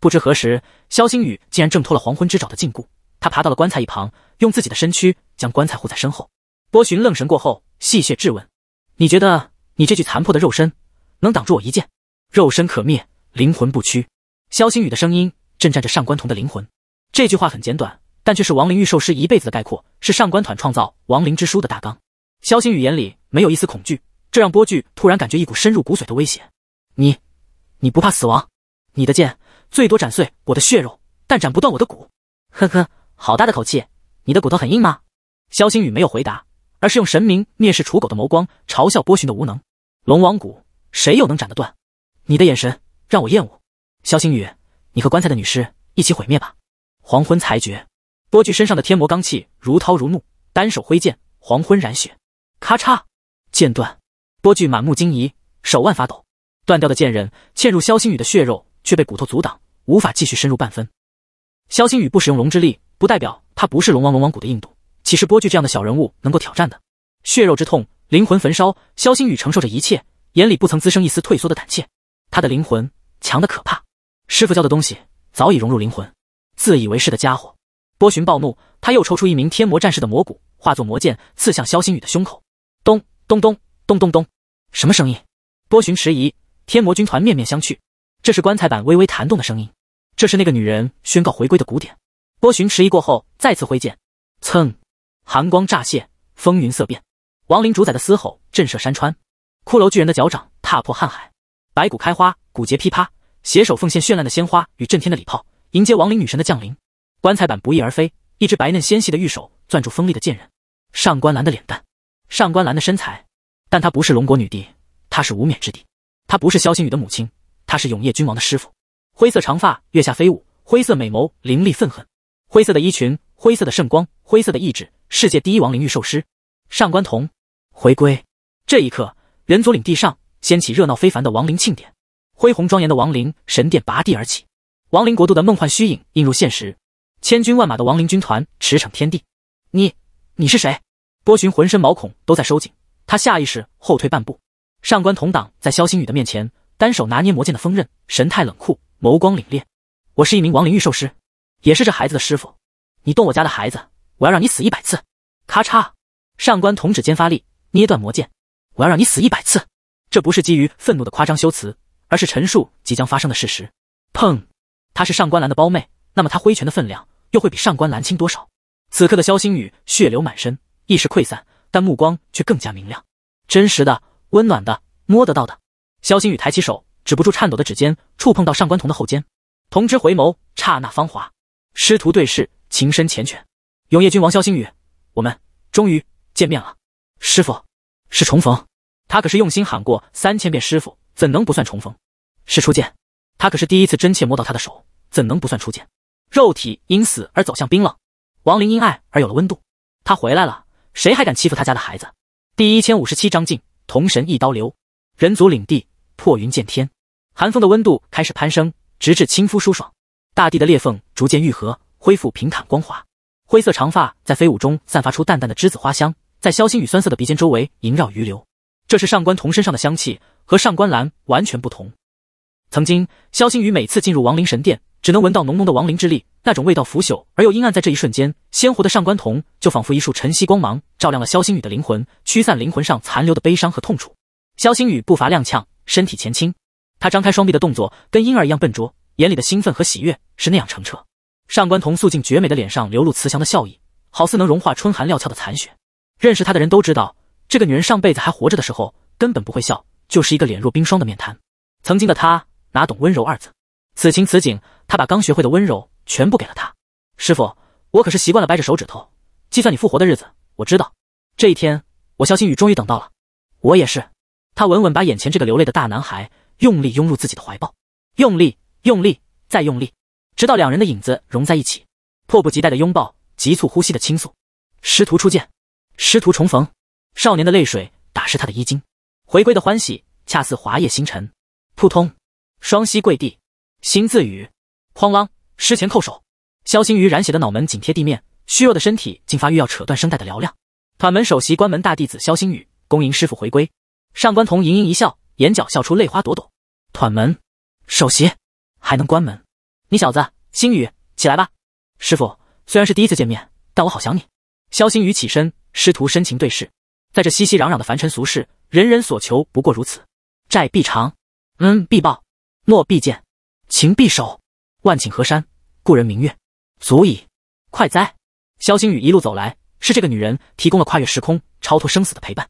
不知何时，萧星宇竟然挣脱了黄昏之爪的禁锢。他爬到了棺材一旁，用自己的身躯将棺材护在身后。波旬愣神过后，戏谑质问：“你觉得你这具残破的肉身，能挡住我一剑？肉身可灭，灵魂不屈。”萧星宇的声音震颤着上官彤的灵魂。这句话很简短，但却是亡灵御兽师一辈子的概括，是上官团创造亡灵之书的大纲。萧星宇眼里没有一丝恐惧，这让波剧突然感觉一股深入骨髓的威胁。你，你不怕死亡？你的剑？最多斩碎我的血肉，但斩不断我的骨。呵呵，好大的口气！你的骨头很硬吗？萧星宇没有回答，而是用神明蔑视刍狗的眸光嘲笑波旬的无能。龙王骨，谁又能斩得断？你的眼神让我厌恶。萧星宇，你和棺材的女尸一起毁灭吧！黄昏裁决，波具身上的天魔罡气如涛如怒，单手挥剑，黄昏染血。咔嚓，剑断。波具满目惊疑，手腕发抖，断掉的剑刃嵌入萧星宇的血肉，却被骨头阻挡。无法继续深入半分。萧星宇不使用龙之力，不代表他不是龙王。龙王谷的硬度，岂是波剧这样的小人物能够挑战的？血肉之痛，灵魂焚烧，萧星宇承受着一切，眼里不曾滋生一丝退缩的胆怯。他的灵魂强的可怕，师傅教的东西早已融入灵魂。自以为是的家伙，波旬暴怒，他又抽出一名天魔战士的魔骨，化作魔剑刺向萧星宇的胸口。咚咚咚咚咚咚，什么声音？波旬迟疑，天魔军团面面相觑。这是棺材板微微弹动的声音，这是那个女人宣告回归的鼓点。波旬迟疑过后，再次挥剑，噌，寒光乍泄，风云色变。亡灵主宰的嘶吼震慑山川，骷髅巨人的脚掌踏破瀚海，白骨开花，骨节噼啪，携手奉献绚烂的鲜花与震天的礼炮，迎接亡灵女神的降临。棺材板不翼而飞，一只白嫩纤细的玉手攥住锋利的剑刃。上官岚的脸蛋，上官岚的身材，但她不是龙国女帝，她是无冕之帝，她不是萧星宇的母亲。他是永夜君王的师傅，灰色长发月下飞舞，灰色美眸凌厉愤恨，灰色的衣裙，灰色的圣光，灰色的意志，世界第一亡灵御兽师上官瞳回归。这一刻，人族领地上掀起热闹非凡的亡灵庆典，恢宏庄严的亡灵神殿拔地而起，亡灵国度的梦幻虚影映入现实，千军万马的亡灵军团驰骋天地。你，你是谁？波旬浑身毛孔都在收紧，他下意识后退半步。上官同党在萧星宇的面前。单手拿捏魔剑的锋刃，神态冷酷，眸光凛冽。我是一名亡灵御兽师，也是这孩子的师傅。你动我家的孩子，我要让你死一百次！咔嚓，上官同指尖发力，捏断魔剑。我要让你死一百次。这不是基于愤怒的夸张修辞，而是陈述即将发生的事实。砰！她是上官兰的胞妹，那么她挥拳的分量又会比上官兰轻多少？此刻的萧星宇血流满身，意识溃散，但目光却更加明亮。真实的，温暖的，摸得到的。萧星宇抬起手，止不住颤抖的指尖触碰到上官童的后肩，童之回眸，刹那芳华，师徒对视，情深缱绻。永夜君王萧星宇，我们终于见面了。师傅，是重逢。他可是用心喊过三千遍师傅，怎能不算重逢？是初见。他可是第一次真切摸到他的手，怎能不算初见？肉体因死而走向冰冷，亡灵因爱而有了温度。他回来了，谁还敢欺负他家的孩子？第一千五十七章，镜瞳神一刀流。人族领地破云见天，寒风的温度开始攀升，直至亲肤舒爽。大地的裂缝逐渐愈合，恢复平坦光滑。灰色长发在飞舞中散发出淡淡的栀子花香，在萧星宇酸涩的鼻尖周围萦绕余留。这是上官瞳身上的香气，和上官岚完全不同。曾经，萧星宇每次进入亡灵神殿，只能闻到浓浓的亡灵之力，那种味道腐朽而又阴暗。在这一瞬间，鲜活的上官瞳就仿佛一束晨曦光芒，照亮了萧星宇的灵魂，驱散灵魂上残留的悲伤和痛楚。肖星宇步伐踉跄，身体前倾，他张开双臂的动作跟婴儿一样笨拙，眼里的兴奋和喜悦是那样澄澈。上官瞳素净绝美的脸上流露慈祥的笑意，好似能融化春寒料峭的残雪。认识他的人都知道，这个女人上辈子还活着的时候根本不会笑，就是一个脸若冰霜的面瘫。曾经的她哪懂温柔二字？此情此景，她把刚学会的温柔全部给了他。师傅，我可是习惯了掰着手指头计算你复活的日子。我知道这一天，我肖星宇终于等到了。我也是。他稳稳把眼前这个流泪的大男孩用力拥入自己的怀抱，用力，用力，再用力，直到两人的影子融在一起。迫不及待的拥抱，急促呼吸的倾诉，师徒初见，师徒重逢。少年的泪水打湿他的衣襟，回归的欢喜恰似华夜星辰。扑通，双膝跪地，心自语。哐啷，师前叩首。肖星宇染血的脑门紧贴地面，虚弱的身体竟发欲要扯断声带的嘹亮。团门首席关门大弟子肖星宇恭迎师傅回归。上官童盈盈一笑，眼角笑出泪花朵朵。团门首席还能关门？你小子，星宇，起来吧。师傅，虽然是第一次见面，但我好想你。肖星宇起身，师徒深情对视。在这熙熙攘攘的凡尘俗世，人人所求不过如此：债必偿，恩必报，诺必践，情必守。万顷河山，故人明月，足矣。快哉！肖星宇一路走来，是这个女人提供了跨越时空、超脱生死的陪伴。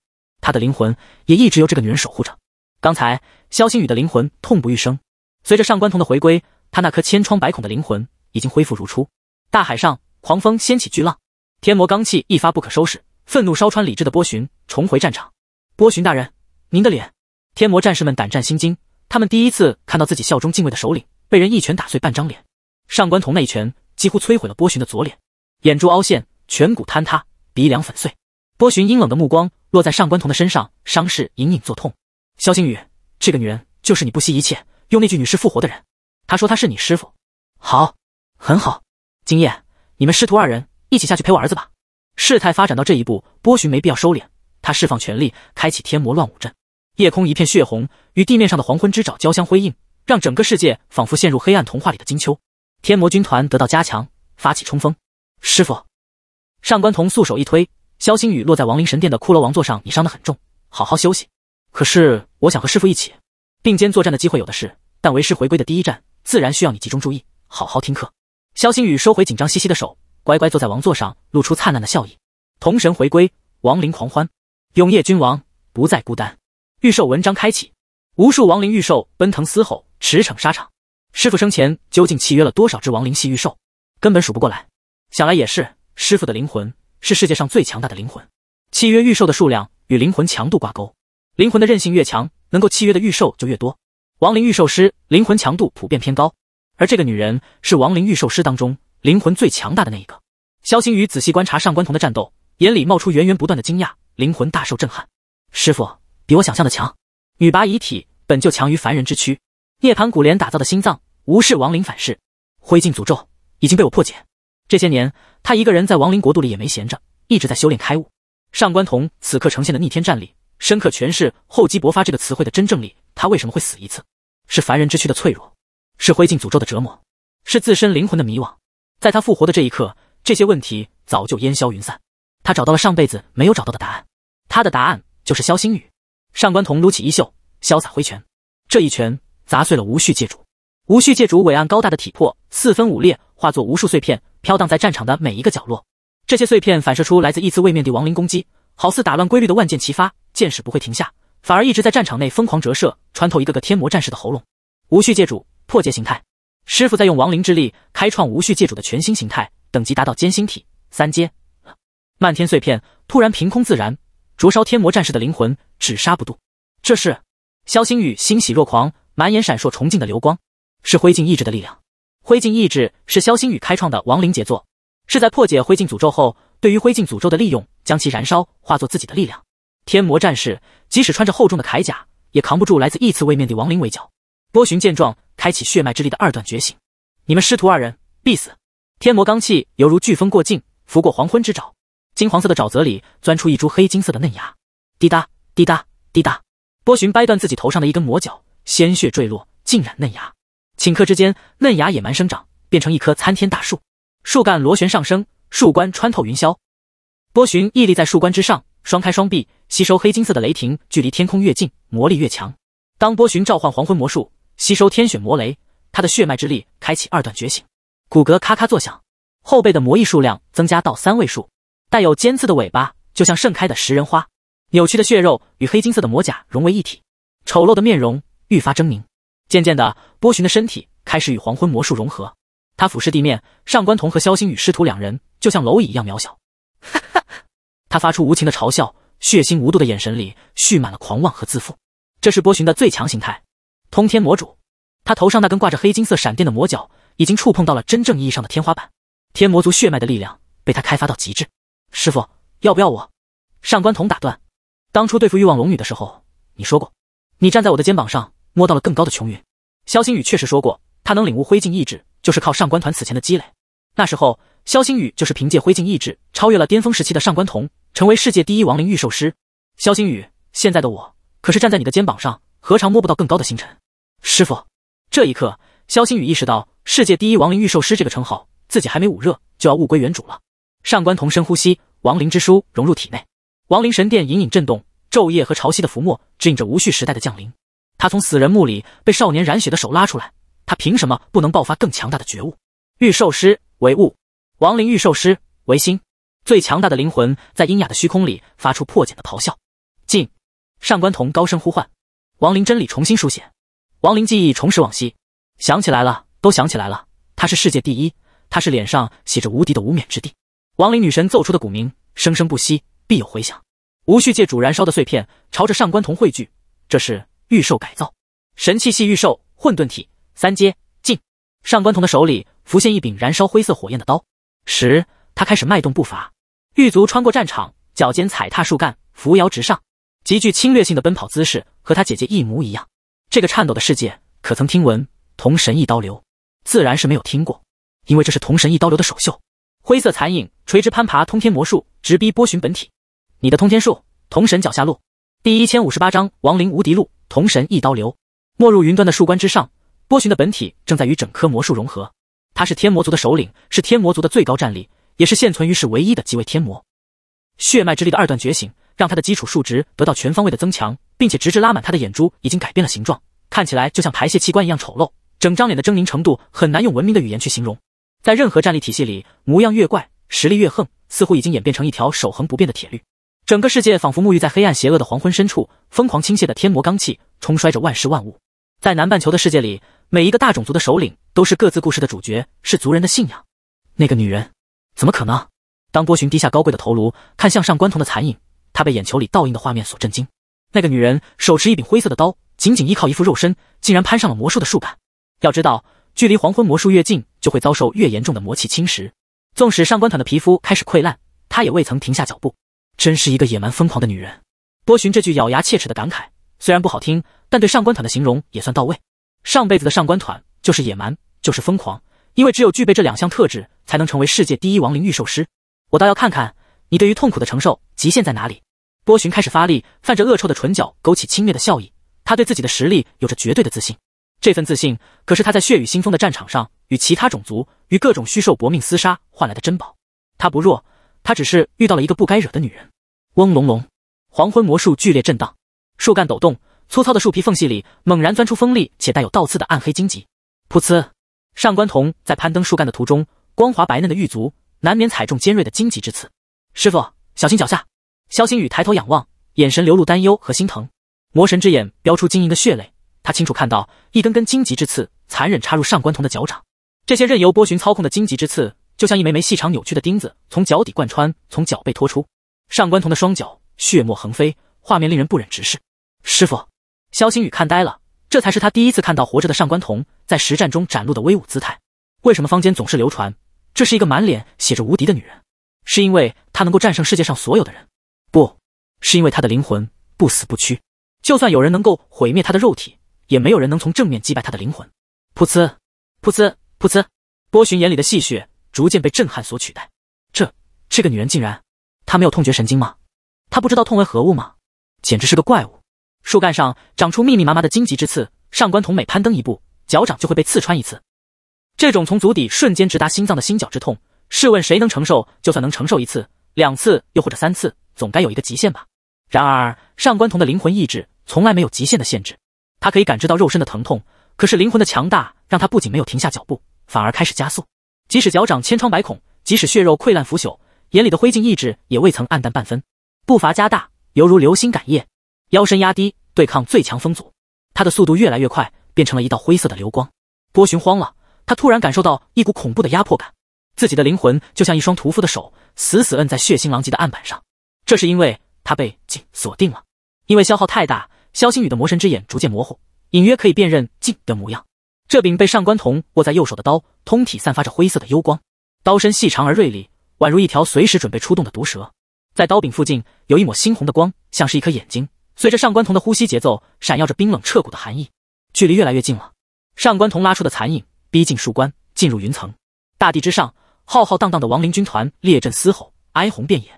他的灵魂也一直由这个女人守护着。刚才肖星宇的灵魂痛不欲生，随着上官童的回归，他那颗千疮百孔的灵魂已经恢复如初。大海上，狂风掀起巨浪，天魔罡气一发不可收拾，愤怒烧穿理智的波旬重回战场。波旬大人，您的脸！天魔战士们胆战心惊，他们第一次看到自己效忠敬畏的首领被人一拳打碎半张脸。上官童那一拳几乎摧毁了波旬的左脸，眼珠凹陷，颧骨坍塌，鼻梁粉碎。波旬阴冷的目光落在上官彤的身上，伤势隐隐作痛。萧星宇，这个女人就是你不惜一切用那具女尸复活的人。她说她是你师傅。好，很好。今夜你们师徒二人一起下去陪我儿子吧。事态发展到这一步，波旬没必要收敛。他释放全力，开启天魔乱舞阵。夜空一片血红，与地面上的黄昏之爪交相辉映，让整个世界仿佛陷入黑暗童话里的金秋。天魔军团得到加强，发起冲锋。师傅，上官童素手一推。萧星宇落在亡灵神殿的骷髅王座上，你伤得很重，好好休息。可是我想和师傅一起并肩作战的机会有的是，但为师回归的第一站，自然需要你集中注意，好好听课。萧星宇收回紧张兮兮的手，乖乖坐在王座上，露出灿烂的笑意。同神回归，亡灵狂欢，永夜君王不再孤单。预售文章开启，无数亡灵预兽奔腾嘶吼，驰骋沙场。师傅生前究竟契约了多少只亡灵系预兽，根本数不过来。想来也是，师傅的灵魂。是世界上最强大的灵魂，契约御兽的数量与灵魂强度挂钩，灵魂的韧性越强，能够契约的御兽就越多。亡灵御兽师灵魂强度普遍偏高，而这个女人是亡灵御兽师当中灵魂最强大的那一个。肖星宇仔细观察上官彤的战斗，眼里冒出源源不断的惊讶，灵魂大受震撼。师傅比我想象的强，女魃遗体本就强于凡人之躯，涅槃骨莲打造的心脏无视亡灵反噬，灰烬诅咒已经被我破解。这些年，他一个人在亡灵国度里也没闲着，一直在修炼开悟。上官童此刻呈现的逆天战力，深刻诠释“厚积薄发”这个词汇的真正力。他为什么会死一次？是凡人之躯的脆弱，是灰烬诅咒的折磨，是自身灵魂的迷惘。在他复活的这一刻，这些问题早就烟消云散。他找到了上辈子没有找到的答案，他的答案就是萧星宇。上官童撸起衣袖，潇洒挥拳，这一拳砸碎了无序界主。无序界主伟岸高大的体魄四分五裂，化作无数碎片。飘荡在战场的每一个角落，这些碎片反射出来自异次位面的亡灵攻击，好似打乱规律的万箭齐发，箭矢不会停下，反而一直在战场内疯狂折射，穿透一个个天魔战士的喉咙。无序界主，破界形态，师傅在用亡灵之力开创无序界主的全新形态，等级达到歼星体三阶。漫天碎片突然凭空自燃，灼烧天魔战士的灵魂，只杀不渡。这是肖星宇欣喜若狂，满眼闪烁崇敬的流光，是灰烬意志的力量。灰烬意志是萧星宇开创的亡灵杰作，是在破解灰烬诅咒后，对于灰烬诅咒的利用，将其燃烧化作自己的力量。天魔战士即使穿着厚重的铠甲，也扛不住来自异次位面的亡灵围剿。波旬见状，开启血脉之力的二段觉醒。你们师徒二人必死！天魔罡气犹如飓风过境，拂过黄昏之沼，金黄色的沼泽里钻出一株黑金色的嫩芽。滴答滴答滴答，波旬掰断自己头上的一根魔角，鲜血坠落，浸染嫩芽。顷刻之间，嫩芽野蛮生长，变成一棵参天大树。树干螺旋上升，树冠穿透云霄。波旬屹立在树冠之上，双开双臂，吸收黑金色的雷霆。距离天空越近，魔力越强。当波旬召唤黄昏魔术，吸收天选魔雷，他的血脉之力开启二段觉醒，骨骼咔咔作响，后背的魔翼数量增加到三位数，带有尖刺的尾巴就像盛开的食人花，扭曲的血肉与黑金色的魔甲融为一体，丑陋的面容愈发狰狞。渐渐的，波旬的身体开始与黄昏魔术融合。他俯视地面，上官瞳和萧星宇师徒两人就像蝼蚁一样渺小。哈哈！他发出无情的嘲笑，血腥无度的眼神里蓄满了狂妄和自负。这是波旬的最强形态——通天魔主。他头上那根挂着黑金色闪电的魔角，已经触碰到了真正意义上的天花板。天魔族血脉的力量被他开发到极致。师傅，要不要我？上官瞳打断。当初对付欲望龙女的时候，你说过，你站在我的肩膀上。摸到了更高的穹云。萧星宇确实说过，他能领悟灰烬意志，就是靠上官团此前的积累。那时候，萧星宇就是凭借灰烬意志超越了巅峰时期的上官桐，成为世界第一亡灵御兽师。萧星宇，现在的我可是站在你的肩膀上，何尝摸不到更高的星辰？师傅。这一刻，萧星宇意识到，世界第一亡灵御兽师这个称号，自己还没捂热就要物归原主了。上官桐深呼吸，亡灵之书融入体内，亡灵神殿隐隐震动，昼夜和潮汐的浮沫指引着无序时代的降临。他从死人墓里被少年染血的手拉出来，他凭什么不能爆发更强大的觉悟？御兽师为物，亡灵御兽师为心，最强大的灵魂在阴哑的虚空里发出破茧的咆哮。进！上官童高声呼唤，亡灵真理重新书写，亡灵记忆重拾往昔，想起来了，都想起来了。他是世界第一，他是脸上写着无敌的无冕之地。亡灵女神奏出的鼓鸣，生生不息，必有回响。无序界主燃烧的碎片朝着上官童汇聚，这是。预售改造，神器系预售混沌体三阶进。上官童的手里浮现一柄燃烧灰色火焰的刀。时他开始迈动步伐，玉足穿过战场，脚尖踩踏树干，扶摇直上，极具侵略性的奔跑姿势和他姐姐一模一样。这个颤抖的世界可曾听闻童神一刀流？自然是没有听过，因为这是童神一刀流的首秀。灰色残影垂直攀爬通天魔术，直逼波旬本体。你的通天术，童神脚下路。第一千五十八章亡灵无敌路，同神一刀流。没入云端的树冠之上，波旬的本体正在与整棵魔树融合。他是天魔族的首领，是天魔族的最高战力，也是现存于世唯一的极位天魔。血脉之力的二段觉醒，让他的基础数值得到全方位的增强，并且直至拉满。他的眼珠已经改变了形状，看起来就像排泄器官一样丑陋。整张脸的狰狞程度很难用文明的语言去形容。在任何战力体系里，模样越怪，实力越横，似乎已经演变成一条守恒不变的铁律。整个世界仿佛沐浴在黑暗邪恶的黄昏深处，疯狂倾泻的天魔罡气冲摔着万事万物。在南半球的世界里，每一个大种族的首领都是各自故事的主角，是族人的信仰。那个女人怎么可能？当波旬低下高贵的头颅，看向上官童的残影，他被眼球里倒映的画面所震惊。那个女人手持一柄灰色的刀，仅仅依靠一副肉身，竟然攀上了魔术的树干。要知道，距离黄昏魔术越近，就会遭受越严重的魔气侵蚀。纵使上官团的皮肤开始溃烂，他也未曾停下脚步。真是一个野蛮疯狂的女人，波寻这句咬牙切齿的感慨虽然不好听，但对上官团的形容也算到位。上辈子的上官团就是野蛮，就是疯狂，因为只有具备这两项特质，才能成为世界第一亡灵御兽师。我倒要看看你对于痛苦的承受极限在哪里。波寻开始发力，泛着恶臭的唇角勾起轻蔑的笑意。他对自己的实力有着绝对的自信，这份自信可是他在血雨腥风的战场上，与其他种族与各种虚兽搏命厮杀换来的珍宝。他不弱，他只是遇到了一个不该惹的女人。嗡隆隆，黄昏魔术剧烈震荡，树干抖动，粗糙的树皮缝隙里猛然钻出锋利且带有倒刺的暗黑荆棘。噗呲，上官童在攀登树干的途中，光滑白嫩的玉足难免踩中尖锐的荆棘之刺。师傅，小心脚下！萧星宇抬头仰望，眼神流露担忧和心疼。魔神之眼飙出晶莹的血泪，他清楚看到一根根荆棘之刺残忍插入上官童的脚掌。这些任由波旬操控的荆棘之刺，就像一枚枚细长扭曲的钉子，从脚底贯穿，从脚背拖出。上官童的双脚血沫横飞，画面令人不忍直视。师傅，萧星宇看呆了，这才是他第一次看到活着的上官童在实战中展露的威武姿态。为什么坊间总是流传这是一个满脸写着无敌的女人？是因为她能够战胜世界上所有的人？不是因为她的灵魂不死不屈，就算有人能够毁灭她的肉体，也没有人能从正面击败她的灵魂。噗呲，噗呲，噗呲，波旬眼里的戏谑逐渐被震撼所取代。这，这个女人竟然……他没有痛觉神经吗？他不知道痛为何物吗？简直是个怪物！树干上长出密密麻麻的荆棘之刺，上官瞳每攀登一步，脚掌就会被刺穿一次。这种从足底瞬间直达心脏的心绞之痛，试问谁能承受？就算能承受一次、两次，又或者三次，总该有一个极限吧？然而，上官瞳的灵魂意志从来没有极限的限制。他可以感知到肉身的疼痛，可是灵魂的强大让他不仅没有停下脚步，反而开始加速。即使脚掌千疮百孔，即使血肉溃烂腐朽。眼里的灰烬意志也未曾暗淡半分，步伐加大，犹如流星赶夜，腰身压低，对抗最强风阻。他的速度越来越快，变成了一道灰色的流光。波旬慌了，他突然感受到一股恐怖的压迫感，自己的灵魂就像一双屠夫的手，死死摁在血腥狼藉的案板上。这是因为他被镜锁定了。因为消耗太大，萧星宇的魔神之眼逐渐模糊，隐约可以辨认镜的模样。这柄被上官瞳握在右手的刀，通体散发着灰色的幽光，刀身细长而锐利。宛如一条随时准备出动的毒蛇，在刀柄附近有一抹猩红的光，像是一颗眼睛，随着上官童的呼吸节奏闪耀着冰冷彻骨的寒意。距离越来越近了，上官童拉出的残影逼近树冠，进入云层。大地之上，浩浩荡荡的亡灵军团列阵嘶吼，哀鸿遍野，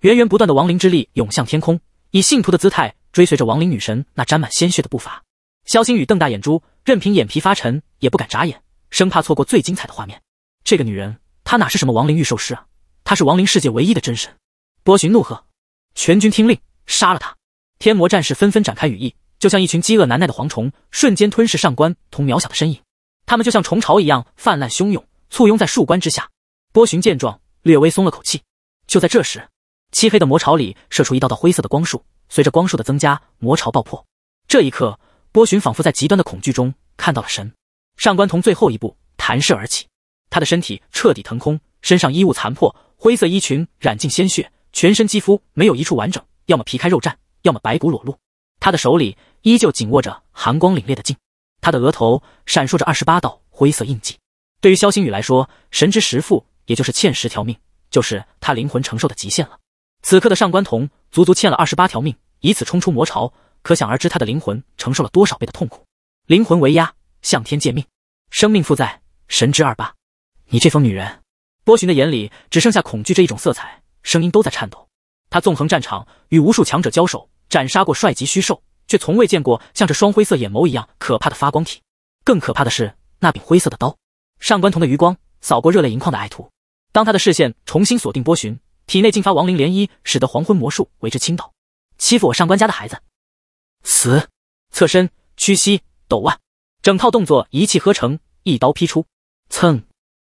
源源不断的亡灵之力涌向天空，以信徒的姿态追随着亡灵女神那沾满鲜血的步伐。萧星宇瞪大眼珠，任凭眼皮发沉也不敢眨眼，生怕错过最精彩的画面。这个女人，她哪是什么亡灵御兽师啊？他是亡灵世界唯一的真神，波旬怒喝：“全军听令，杀了他！”天魔战士纷纷展开羽翼，就像一群饥饿难耐的蝗虫，瞬间吞噬上官同渺小的身影。他们就像虫巢一样泛滥汹涌，簇拥在树冠之下。波旬见状，略微松了口气。就在这时，漆黑的魔巢里射出一道道灰色的光束，随着光束的增加，魔巢爆破。这一刻，波旬仿佛在极端的恐惧中看到了神。上官同最后一步弹射而起，他的身体彻底腾空，身上衣物残破。灰色衣裙染尽鲜血，全身肌肤没有一处完整，要么皮开肉绽，要么白骨裸露。他的手里依旧紧握着寒光凛冽的剑，他的额头闪烁着二十八道灰色印记。对于萧星宇来说，神之十负也就是欠十条命，就是他灵魂承受的极限了。此刻的上官瞳足足欠了二十八条命，以此冲出魔巢，可想而知他的灵魂承受了多少倍的痛苦。灵魂为压，向天借命，生命负债，神之二八。你这疯女人！波旬的眼里只剩下恐惧这一种色彩，声音都在颤抖。他纵横战场，与无数强者交手，斩杀过率级虚兽，却从未见过像这双灰色眼眸一样可怕的发光体。更可怕的是那柄灰色的刀。上官瞳的余光扫过热泪盈眶的爱徒，当他的视线重新锁定波旬，体内竟发亡灵涟漪，使得黄昏魔术为之倾倒。欺负我上官家的孩子，死！侧身，屈膝，抖腕，整套动作一气呵成，一刀劈出。蹭！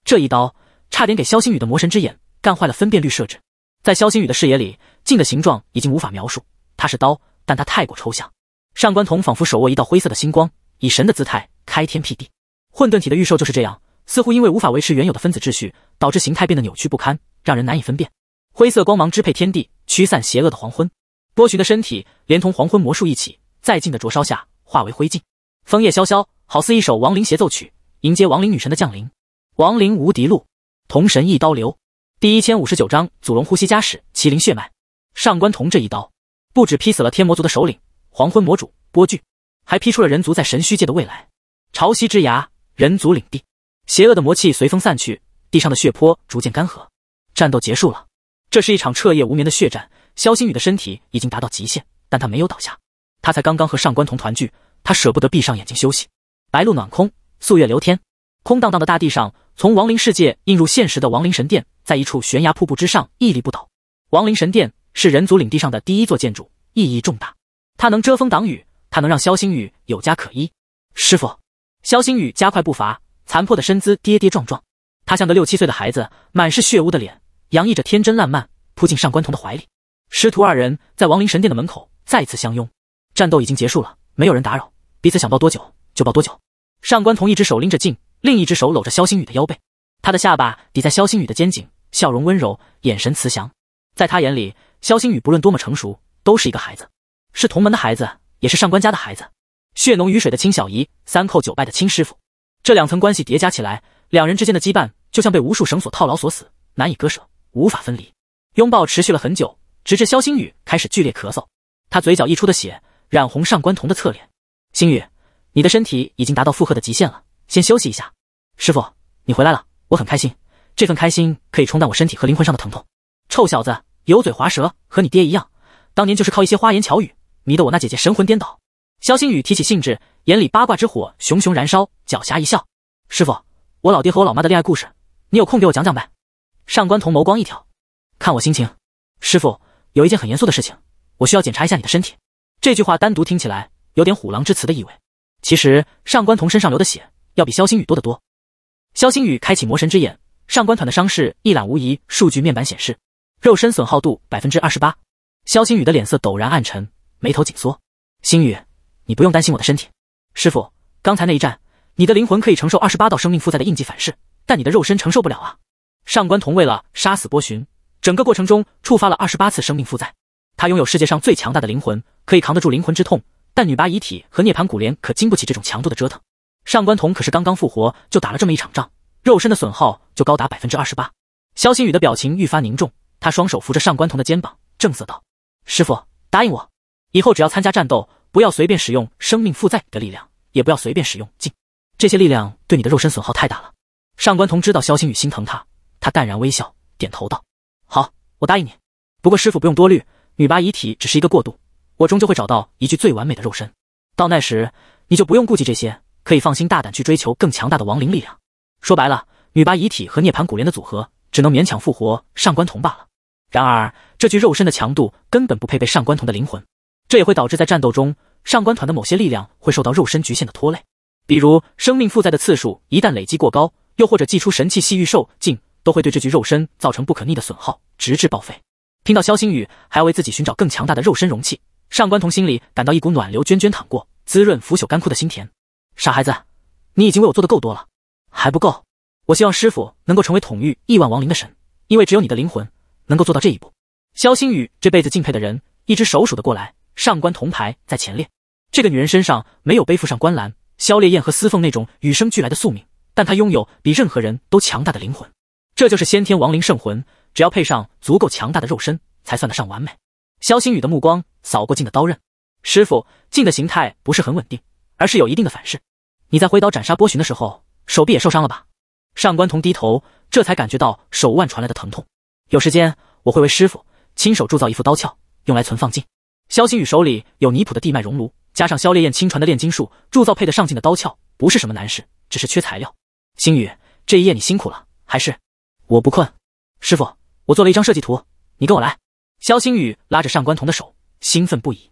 这一刀。差点给萧星宇的魔神之眼干坏了分辨率设置，在萧星宇的视野里，镜的形状已经无法描述。它是刀，但它太过抽象。上官瞳仿佛手握一道灰色的星光，以神的姿态开天辟地。混沌体的预兽就是这样，似乎因为无法维持原有的分子秩序，导致形态变得扭曲不堪，让人难以分辨。灰色光芒支配天地，驱散邪恶的黄昏。波旬的身体连同黄昏魔术一起，在镜的灼烧下化为灰烬。枫叶萧萧，好似一首亡灵协奏曲，迎接亡灵女神的降临。亡灵无敌路。《同神一刀流》第一千五十九章：祖龙呼吸加使麒麟血脉。上官同这一刀，不止劈死了天魔族的首领黄昏魔主波巨，还劈出了人族在神虚界的未来。潮汐之崖，人族领地，邪恶的魔气随风散去，地上的血泊逐渐干涸。战斗结束了，这是一场彻夜无眠的血战。萧星宇的身体已经达到极限，但他没有倒下。他才刚刚和上官同团聚，他舍不得闭上眼睛休息。白露暖空，素月流天，空荡荡的大地上。从亡灵世界映入现实的亡灵神殿，在一处悬崖瀑布之上屹立不倒。亡灵神殿是人族领地上的第一座建筑，意义重大。它能遮风挡雨，它能让萧星宇有家可依。师傅，萧星宇加快步伐，残破的身姿跌跌撞撞，他像个六七岁的孩子，满是血污的脸，洋溢着天真烂漫，扑进上官童的怀里。师徒二人在亡灵神殿的门口再次相拥。战斗已经结束了，没有人打扰，彼此想抱多久就抱多久。上官童一只手拎着镜。另一只手搂着肖星宇的腰背，他的下巴抵在肖星宇的肩颈，笑容温柔，眼神慈祥。在他眼里，肖星宇不论多么成熟，都是一个孩子，是同门的孩子，也是上官家的孩子，血浓于水的亲小姨，三叩九拜的亲师傅。这两层关系叠加起来，两人之间的羁绊就像被无数绳索套牢锁死，难以割舍，无法分离。拥抱持续了很久，直至肖星宇开始剧烈咳嗽，他嘴角溢出的血染红上官彤的侧脸。星宇，你的身体已经达到负荷的极限了。先休息一下，师傅，你回来了，我很开心。这份开心可以冲淡我身体和灵魂上的疼痛。臭小子，油嘴滑舌，和你爹一样，当年就是靠一些花言巧语迷得我那姐姐神魂颠倒。萧星宇提起兴致，眼里八卦之火熊熊燃烧，狡黠一笑。师傅，我老爹和我老妈的恋爱故事，你有空给我讲讲呗。上官瞳眸光一挑，看我心情。师傅，有一件很严肃的事情，我需要检查一下你的身体。这句话单独听起来有点虎狼之词的意味，其实上官瞳身上流的血。要比肖星宇多得多。肖星宇开启魔神之眼，上官团的伤势一览无遗。数据面板显示，肉身损耗度百分之二十八。肖星宇的脸色陡然暗沉，眉头紧缩。星宇，你不用担心我的身体。师傅，刚才那一战，你的灵魂可以承受二十八道生命负载的印记反噬，但你的肉身承受不了啊！上官同为了杀死波旬，整个过程中触发了二十八次生命负载。他拥有世界上最强大的灵魂，可以扛得住灵魂之痛，但女娲遗体和涅盘骨莲可经不起这种强度的折腾。上官童可是刚刚复活，就打了这么一场仗，肉身的损耗就高达百分之二十八。星宇的表情愈发凝重，他双手扶着上官童的肩膀，正色道：“师傅，答应我，以后只要参加战斗，不要随便使用生命负载的力量，也不要随便使用劲，这些力量对你的肉身损耗太大了。”上官童知道肖星宇心疼他，他淡然微笑，点头道：“好，我答应你。不过师傅不用多虑，女娲遗体只是一个过渡，我终究会找到一具最完美的肉身，到那时你就不用顾忌这些。”可以放心大胆去追求更强大的亡灵力量。说白了，女娲遗体和涅槃古莲的组合只能勉强复活上官瞳罢了。然而，这具肉身的强度根本不配被上官瞳的灵魂，这也会导致在战斗中，上官团的某些力量会受到肉身局限的拖累。比如，生命负载的次数一旦累积过高，又或者祭出神器细玉兽镜，都会对这具肉身造成不可逆的损耗，直至报废。听到萧星宇还要为自己寻找更强大的肉身容器，上官瞳心里感到一股暖流涓涓淌过，滋润腐朽干枯的心田。傻孩子，你已经为我做的够多了，还不够。我希望师傅能够成为统御亿万亡灵的神，因为只有你的灵魂能够做到这一步。肖星宇这辈子敬佩的人，一只手数得过来。上官铜牌在前列，这个女人身上没有背负上官兰、肖烈焰和司凤那种与生俱来的宿命，但她拥有比任何人都强大的灵魂，这就是先天亡灵圣魂。只要配上足够强大的肉身，才算得上完美。肖星宇的目光扫过静的刀刃，师傅，静的形态不是很稳定，而是有一定的反噬。你在挥刀斩杀波旬的时候，手臂也受伤了吧？上官童低头，这才感觉到手腕传来的疼痛。有时间，我会为师傅亲手铸造一副刀鞘，用来存放镜。萧星宇手里有泥普的地脉熔炉，加上萧烈焰亲传的炼金术，铸造配得上镜的刀鞘不是什么难事，只是缺材料。星宇，这一夜你辛苦了，还是我不困。师傅，我做了一张设计图，你跟我来。萧星宇拉着上官童的手，兴奋不已。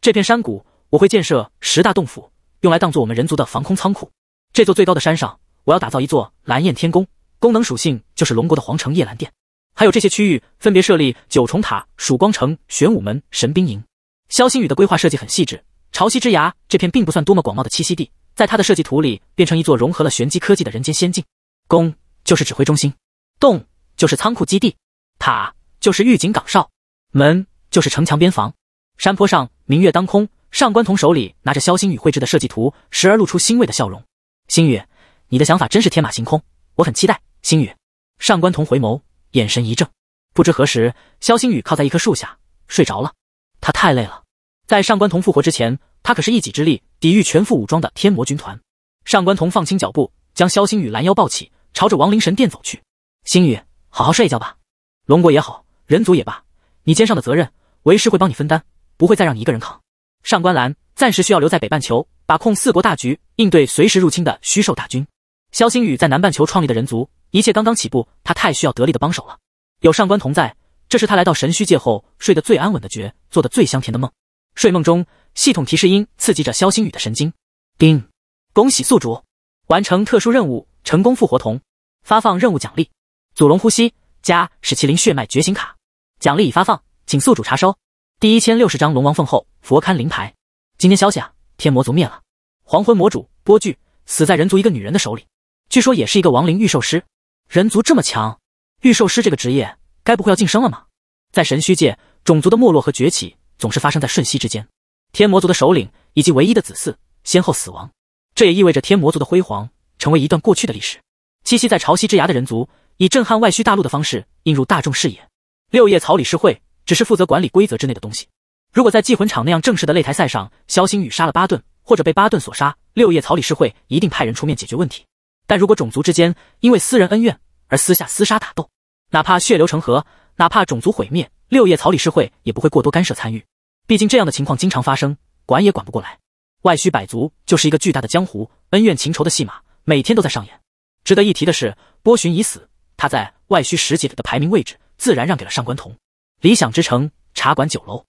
这片山谷，我会建设十大洞府。用来当做我们人族的防空仓库。这座最高的山上，我要打造一座蓝焰天宫，功能属性就是龙国的皇城夜蓝殿。还有这些区域，分别设立九重塔、曙光城、玄武门、神兵营。萧星宇的规划设计很细致。潮汐之崖这片并不算多么广袤的栖息地，在他的设计图里变成一座融合了玄机科技的人间仙境。宫就是指挥中心，洞就是仓库基地，塔就是预警岗哨，门就是城墙边防。山坡上，明月当空。上官童手里拿着萧星宇绘制的设计图，时而露出欣慰的笑容。星宇，你的想法真是天马行空，我很期待。星宇，上官童回眸，眼神一怔。不知何时，萧星宇靠在一棵树下睡着了。他太累了，在上官童复活之前，他可是一己之力抵御全副武装的天魔军团。上官童放轻脚步，将萧星宇拦腰抱起，朝着亡灵神殿走去。星宇，好好睡一觉吧。龙国也好，人族也罢，你肩上的责任，为师会帮你分担，不会再让你一个人扛。上官兰暂时需要留在北半球，把控四国大局，应对随时入侵的虚兽大军。萧星宇在南半球创立的人族，一切刚刚起步，他太需要得力的帮手了。有上官同在，这是他来到神虚界后睡得最安稳的觉，做的最香甜的梦。睡梦中，系统提示音刺激着萧星宇的神经。叮，恭喜宿主完成特殊任务，成功复活瞳，发放任务奖励：祖龙呼吸加史麒麟血脉觉醒卡，奖励已发放，请宿主查收。第一千六十章龙王凤后佛龛灵牌。今天消息啊，天魔族灭了，黄昏魔主波巨死在人族一个女人的手里，据说也是一个亡灵御兽师。人族这么强，御兽师这个职业该不会要晋升了吗？在神虚界，种族的没落和崛起总是发生在瞬息之间。天魔族的首领以及唯一的子嗣先后死亡，这也意味着天魔族的辉煌成为一段过去的历史。栖息在潮汐之崖的人族，以震撼外虚大陆的方式映入大众视野。六叶草理事会。只是负责管理规则之内的东西。如果在祭魂场那样正式的擂台赛上，肖星宇杀了巴顿，或者被巴顿所杀，六叶草理事会一定派人出面解决问题。但如果种族之间因为私人恩怨而私下厮杀打斗，哪怕血流成河，哪怕种族毁灭，六叶草理事会也不会过多干涉参与。毕竟这样的情况经常发生，管也管不过来。外需百族就是一个巨大的江湖，恩怨情仇的戏码每天都在上演。值得一提的是，波旬已死，他在外需十几的排名位置自然让给了上官瞳。理想之城茶馆酒楼，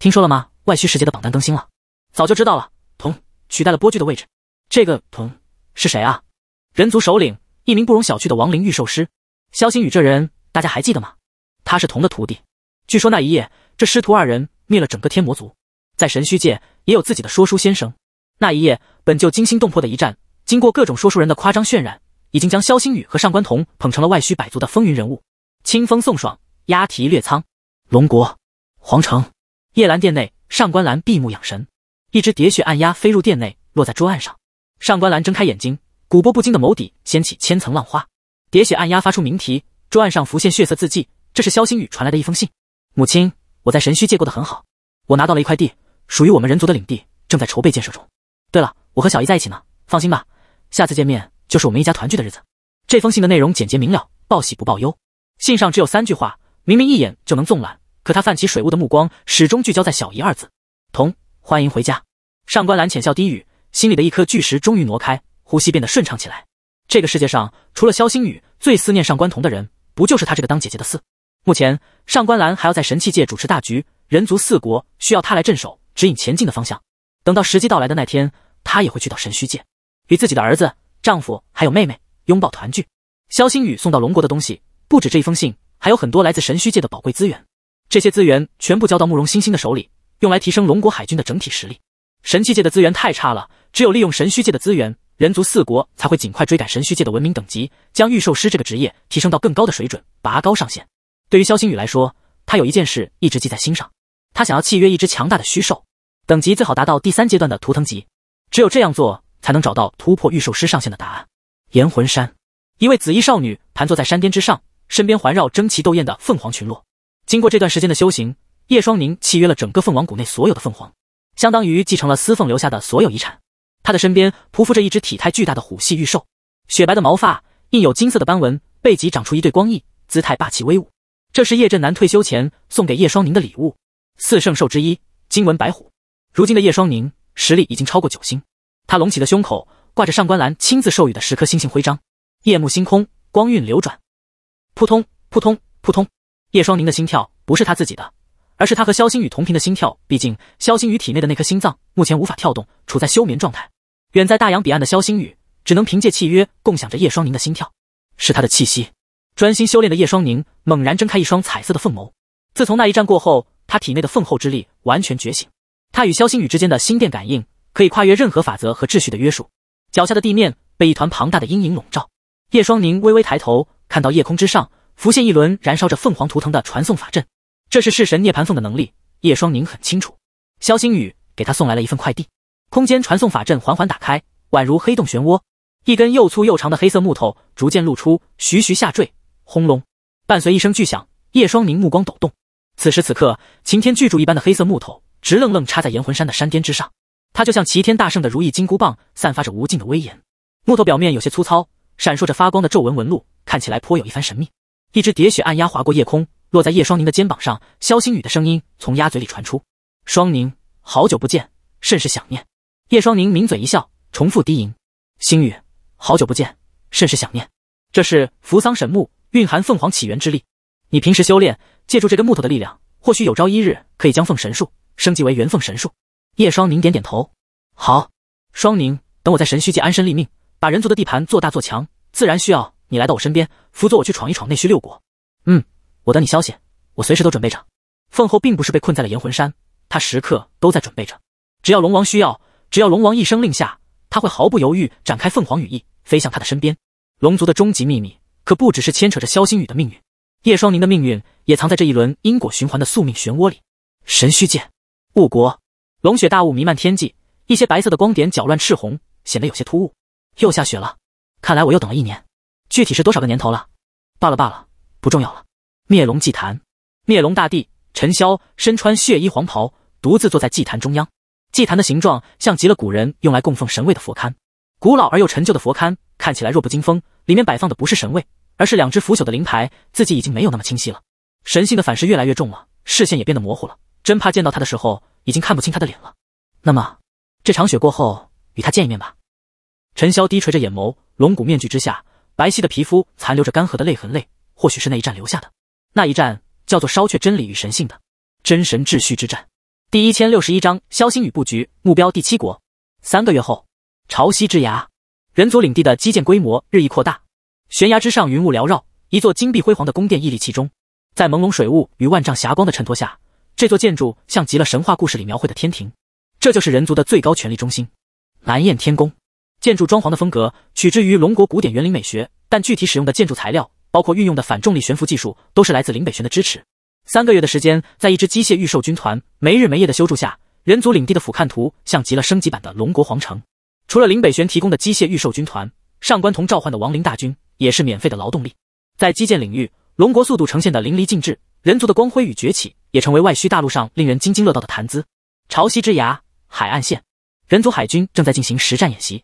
听说了吗？外虚世界的榜单更新了，早就知道了。童取代了波剧的位置，这个童是谁啊？人族首领，一名不容小觑的亡灵御兽师。萧星宇这人大家还记得吗？他是童的徒弟。据说那一夜，这师徒二人灭了整个天魔族，在神虚界也有自己的说书先生。那一夜本就惊心动魄的一战，经过各种说书人的夸张渲染，已经将萧星宇和上官童捧成了外虚百族的风云人物。清风送爽，押题略苍。龙国，皇城，夜阑殿内，上官岚闭目养神。一只喋血按压飞入殿内，落在桌案上。上官岚睁开眼睛，古波不惊的眸底掀起千层浪花。喋血按压发出鸣啼，桌案上浮现血色字迹。这是萧星宇传来的一封信。母亲，我在神虚界过得很好，我拿到了一块地，属于我们人族的领地，正在筹备建设中。对了，我和小姨在一起呢，放心吧。下次见面就是我们一家团聚的日子。这封信的内容简洁明了，报喜不报忧。信上只有三句话，明明一眼就能纵览。可他泛起水雾的目光始终聚焦在“小姨”二字，同欢迎回家。上官岚浅笑低语，心里的一颗巨石终于挪开，呼吸变得顺畅起来。这个世界上，除了萧星宇最思念上官童的人，不就是他这个当姐姐的四？目前，上官岚还要在神器界主持大局，人族四国需要他来镇守，指引前进的方向。等到时机到来的那天，他也会去到神虚界，与自己的儿子、丈夫还有妹妹拥抱团聚。萧星宇送到龙国的东西不止这一封信，还有很多来自神虚界的宝贵资源。这些资源全部交到慕容欣欣的手里，用来提升龙国海军的整体实力。神器界的资源太差了，只有利用神虚界的资源，人族四国才会尽快追赶神虚界的文明等级，将御兽师这个职业提升到更高的水准，拔高上限。对于萧星宇来说，他有一件事一直记在心上，他想要契约一只强大的虚兽，等级最好达到第三阶段的图腾级，只有这样做，才能找到突破御兽师上限的答案。炎魂山，一位紫衣少女盘坐在山巅之上，身边环绕争奇斗艳的凤凰群落。经过这段时间的修行，叶双宁契约了整个凤王谷内所有的凤凰，相当于继承了司凤留下的所有遗产。他的身边匍匐着一只体态巨大的虎系御兽，雪白的毛发印有金色的斑纹，背脊长出一对光翼，姿态霸气威武。这是叶振南退休前送给叶双宁的礼物，四圣兽之一金纹白虎。如今的叶双宁实力已经超过九星，他隆起的胸口挂着上官岚亲自授予的十颗星星徽章。夜幕星空，光晕流转，扑通扑通扑通。叶双凝的心跳不是他自己的，而是他和萧星宇同频的心跳。毕竟，萧星宇体内的那颗心脏目前无法跳动，处在休眠状态。远在大洋彼岸的萧星宇只能凭借契约共享着叶双凝的心跳，是他的气息。专心修炼的叶双凝猛然睁开一双彩色的凤眸。自从那一战过后，他体内的凤后之力完全觉醒，他与萧星宇之间的心电感应可以跨越任何法则和秩序的约束。脚下的地面被一团庞大的阴影笼罩，叶双凝微微抬头，看到夜空之上。浮现一轮燃烧着凤凰图腾的传送法阵，这是弑神涅槃凤的能力。叶双宁很清楚，肖星宇给他送来了一份快递。空间传送法阵缓缓打开，宛如黑洞漩涡。一根又粗又长的黑色木头逐渐露出，徐徐下坠。轰隆！伴随一声巨响，叶双宁目光抖动。此时此刻，擎天巨柱一般的黑色木头直愣愣插在炎魂山的山巅之上，它就像齐天大圣的如意金箍棒，散发着无尽的威严。木头表面有些粗糙，闪烁着发光的皱纹纹路，看起来颇有一番神秘。一只喋血暗鸦划过夜空，落在叶双宁的肩膀上。萧星宇的声音从鸦嘴里传出：“双宁，好久不见，甚是想念。”叶双宁抿嘴一笑，重复低吟：“星宇，好久不见，甚是想念。”这是扶桑神木，蕴含凤凰起源之力。你平时修炼，借助这根木头的力量，或许有朝一日可以将凤神术升级为元凤神术。叶双宁点点头：“好，双宁，等我在神虚界安身立命，把人族的地盘做大做强，自然需要。”你来到我身边，辅佐我去闯一闯内虚六国。嗯，我等你消息，我随时都准备着。凤后并不是被困在了炎魂山，她时刻都在准备着。只要龙王需要，只要龙王一声令下，她会毫不犹豫展开凤凰羽翼，飞向他的身边。龙族的终极秘密，可不只是牵扯着萧星宇的命运，叶双凝的命运也藏在这一轮因果循环的宿命漩涡里。神虚界，雾国，龙雪大雾弥漫天际，一些白色的光点搅乱赤红，显得有些突兀。又下雪了，看来我又等了一年。具体是多少个年头了？罢了罢了，不重要了。灭龙祭坛，灭龙大帝陈潇身穿血衣黄袍，独自坐在祭坛中央。祭坛的形状像极了古人用来供奉神位的佛龛，古老而又陈旧的佛龛看起来弱不禁风。里面摆放的不是神位，而是两只腐朽的灵牌，字迹已经没有那么清晰了。神性的反噬越来越重了，视线也变得模糊了，真怕见到他的时候已经看不清他的脸了。那么，这场雪过后，与他见一面吧。陈潇低垂着眼眸，龙骨面具之下。白皙的皮肤残留着干涸的泪痕，泪或许是那一战留下的。那一战叫做“烧却真理与神性”的真神秩序之战。第一千六十一章：萧星宇布局目标第七国。三个月后，潮汐之崖，人族领地的基建规模日益扩大。悬崖之上，云雾缭绕，一座金碧辉煌的宫殿屹立其中，在朦胧水雾与万丈霞光的衬托下，这座建筑像极了神话故事里描绘的天庭。这就是人族的最高权力中心——蓝焰天宫。建筑装潢的风格取之于龙国古典园林美学，但具体使用的建筑材料，包括运用的反重力悬浮技术，都是来自林北玄的支持。三个月的时间，在一支机械预售军团没日没夜的修筑下，人族领地的俯瞰图像极了升级版的龙国皇城。除了林北玄提供的机械预售军团，上官同召唤的亡灵大军也是免费的劳动力。在基建领域，龙国速度呈现的淋漓尽致，人族的光辉与崛起也成为外需大陆上令人津津乐道的谈资。潮汐之崖海岸线，人族海军正在进行实战演习。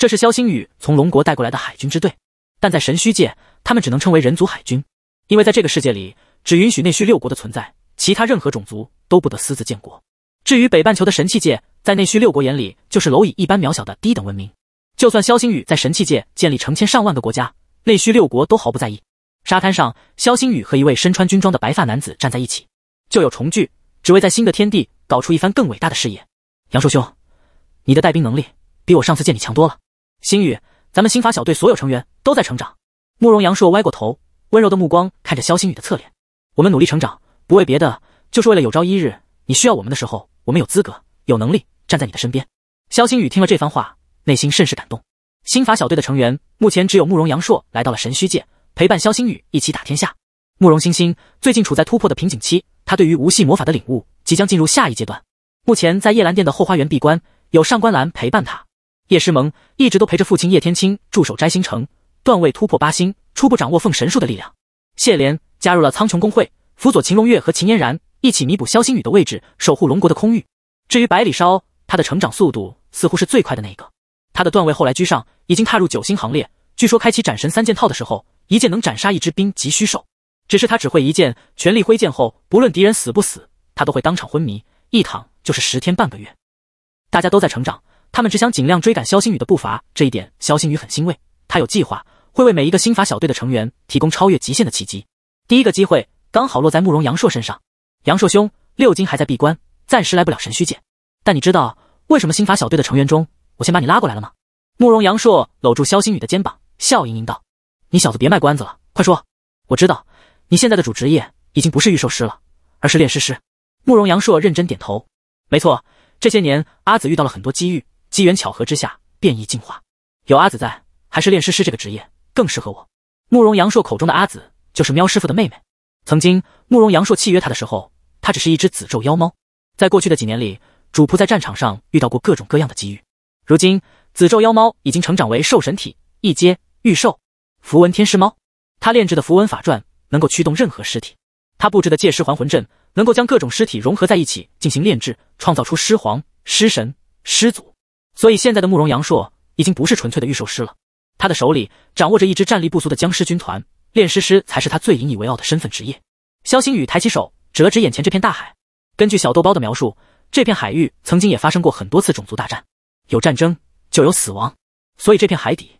这是肖星宇从龙国带过来的海军支队，但在神虚界，他们只能称为人族海军，因为在这个世界里，只允许内虚六国的存在，其他任何种族都不得私自建国。至于北半球的神器界，在内虚六国眼里就是蝼蚁一般渺小的低等文明，就算肖星宇在神器界建立成千上万个国家，内虚六国都毫不在意。沙滩上，肖星宇和一位身穿军装的白发男子站在一起，就有重聚，只为在新的天地搞出一番更伟大的事业。杨叔兄，你的带兵能力比我上次见你强多了。心雨，咱们新法小队所有成员都在成长。慕容阳硕歪过头，温柔的目光看着肖心雨的侧脸。我们努力成长，不为别的，就是为了有朝一日你需要我们的时候，我们有资格、有能力站在你的身边。肖心雨听了这番话，内心甚是感动。新法小队的成员目前只有慕容阳硕来到了神虚界，陪伴肖心雨一起打天下。慕容欣欣最近处在突破的瓶颈期，他对于无系魔法的领悟即将进入下一阶段。目前在夜兰殿的后花园闭关，有上官兰陪伴他。叶师盟一直都陪着父亲叶天青驻守摘星城，段位突破八星，初步掌握凤神术的力量。谢莲加入了苍穹公会，辅佐秦龙月和秦嫣然一起弥补萧星宇的位置，守护龙国的空域。至于百里烧，他的成长速度似乎是最快的那一个，他的段位后来居上，已经踏入九星行列。据说开启斩神三件套的时候，一剑能斩杀一只兵级虚兽。只是他只会一剑，全力挥剑后，不论敌人死不死，他都会当场昏迷，一躺就是十天半个月。大家都在成长。他们只想尽量追赶肖星宇的步伐，这一点肖星宇很欣慰。他有计划，会为每一个新法小队的成员提供超越极限的契机。第一个机会刚好落在慕容杨朔身上。杨朔兄，六金还在闭关，暂时来不了神虚界。但你知道为什么新法小队的成员中，我先把你拉过来了吗？慕容杨朔搂住肖星宇的肩膀，笑盈盈道：“你小子别卖关子了，快说！我知道你现在的主职业已经不是御兽师了，而是炼师师。”慕容杨朔认真点头：“没错，这些年阿紫遇到了很多机遇。”机缘巧合之下，变异进化。有阿紫在，还是炼尸师这个职业更适合我。慕容阳朔口中的阿紫，就是喵师傅的妹妹。曾经，慕容阳朔契约他的时候，他只是一只紫咒妖猫。在过去的几年里，主仆在战场上遇到过各种各样的机遇。如今，紫咒妖猫已经成长为兽神体一阶御兽符文天师猫。他炼制的符文法传能够驱动任何尸体。他布置的借尸还魂阵能够将各种尸体融合在一起进行炼制，创造出尸皇、尸神、尸祖。所以现在的慕容杨硕已经不是纯粹的御兽师了，他的手里掌握着一支战力不俗的僵尸军团，炼尸师才是他最引以为傲的身份职业。肖星宇抬起手指了指眼前这片大海，根据小豆包的描述，这片海域曾经也发生过很多次种族大战，有战争就有死亡，所以这片海底，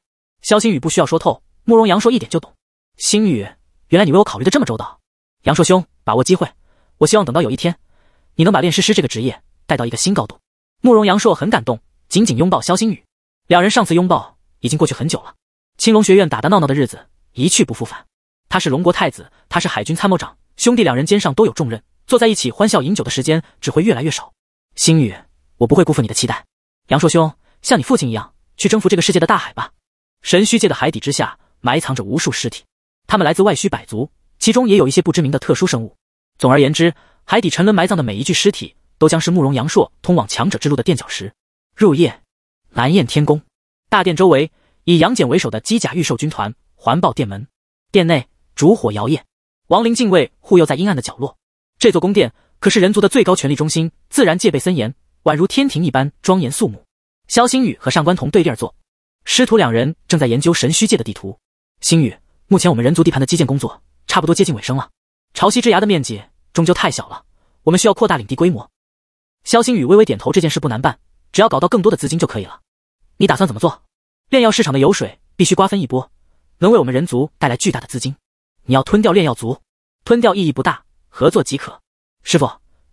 肖星宇不需要说透，慕容杨硕一点就懂。星宇，原来你为我考虑的这么周到，杨硕兄，把握机会，我希望等到有一天，你能把炼尸师这个职业带到一个新高度。慕容杨硕很感动。紧紧拥抱肖星宇，两人上次拥抱已经过去很久了。青龙学院打打闹闹的日子一去不复返。他是龙国太子，他是海军参谋长，兄弟两人肩上都有重任，坐在一起欢笑饮酒的时间只会越来越少。星宇，我不会辜负你的期待。杨硕兄，像你父亲一样去征服这个世界的大海吧。神虚界的海底之下埋藏着无数尸体，他们来自外虚百族，其中也有一些不知名的特殊生物。总而言之，海底沉沦埋葬的每一具尸体都将是慕容杨硕通往强者之路的垫脚石。入夜，蓝焰天宫大殿周围，以杨戬为首的机甲御兽军团环抱殿门。殿内烛火摇曳，亡灵禁卫护佑在阴暗的角落。这座宫殿可是人族的最高权力中心，自然戒备森严，宛如天庭一般庄严肃穆。萧星宇和上官同对地而坐，师徒两人正在研究神虚界的地图。星宇，目前我们人族地盘的基建工作差不多接近尾声了。潮汐之崖的面积终究太小了，我们需要扩大领地规模。萧星宇微微点头，这件事不难办。只要搞到更多的资金就可以了。你打算怎么做？炼药市场的油水必须瓜分一波，能为我们人族带来巨大的资金。你要吞掉炼药族，吞掉意义不大，合作即可。师傅，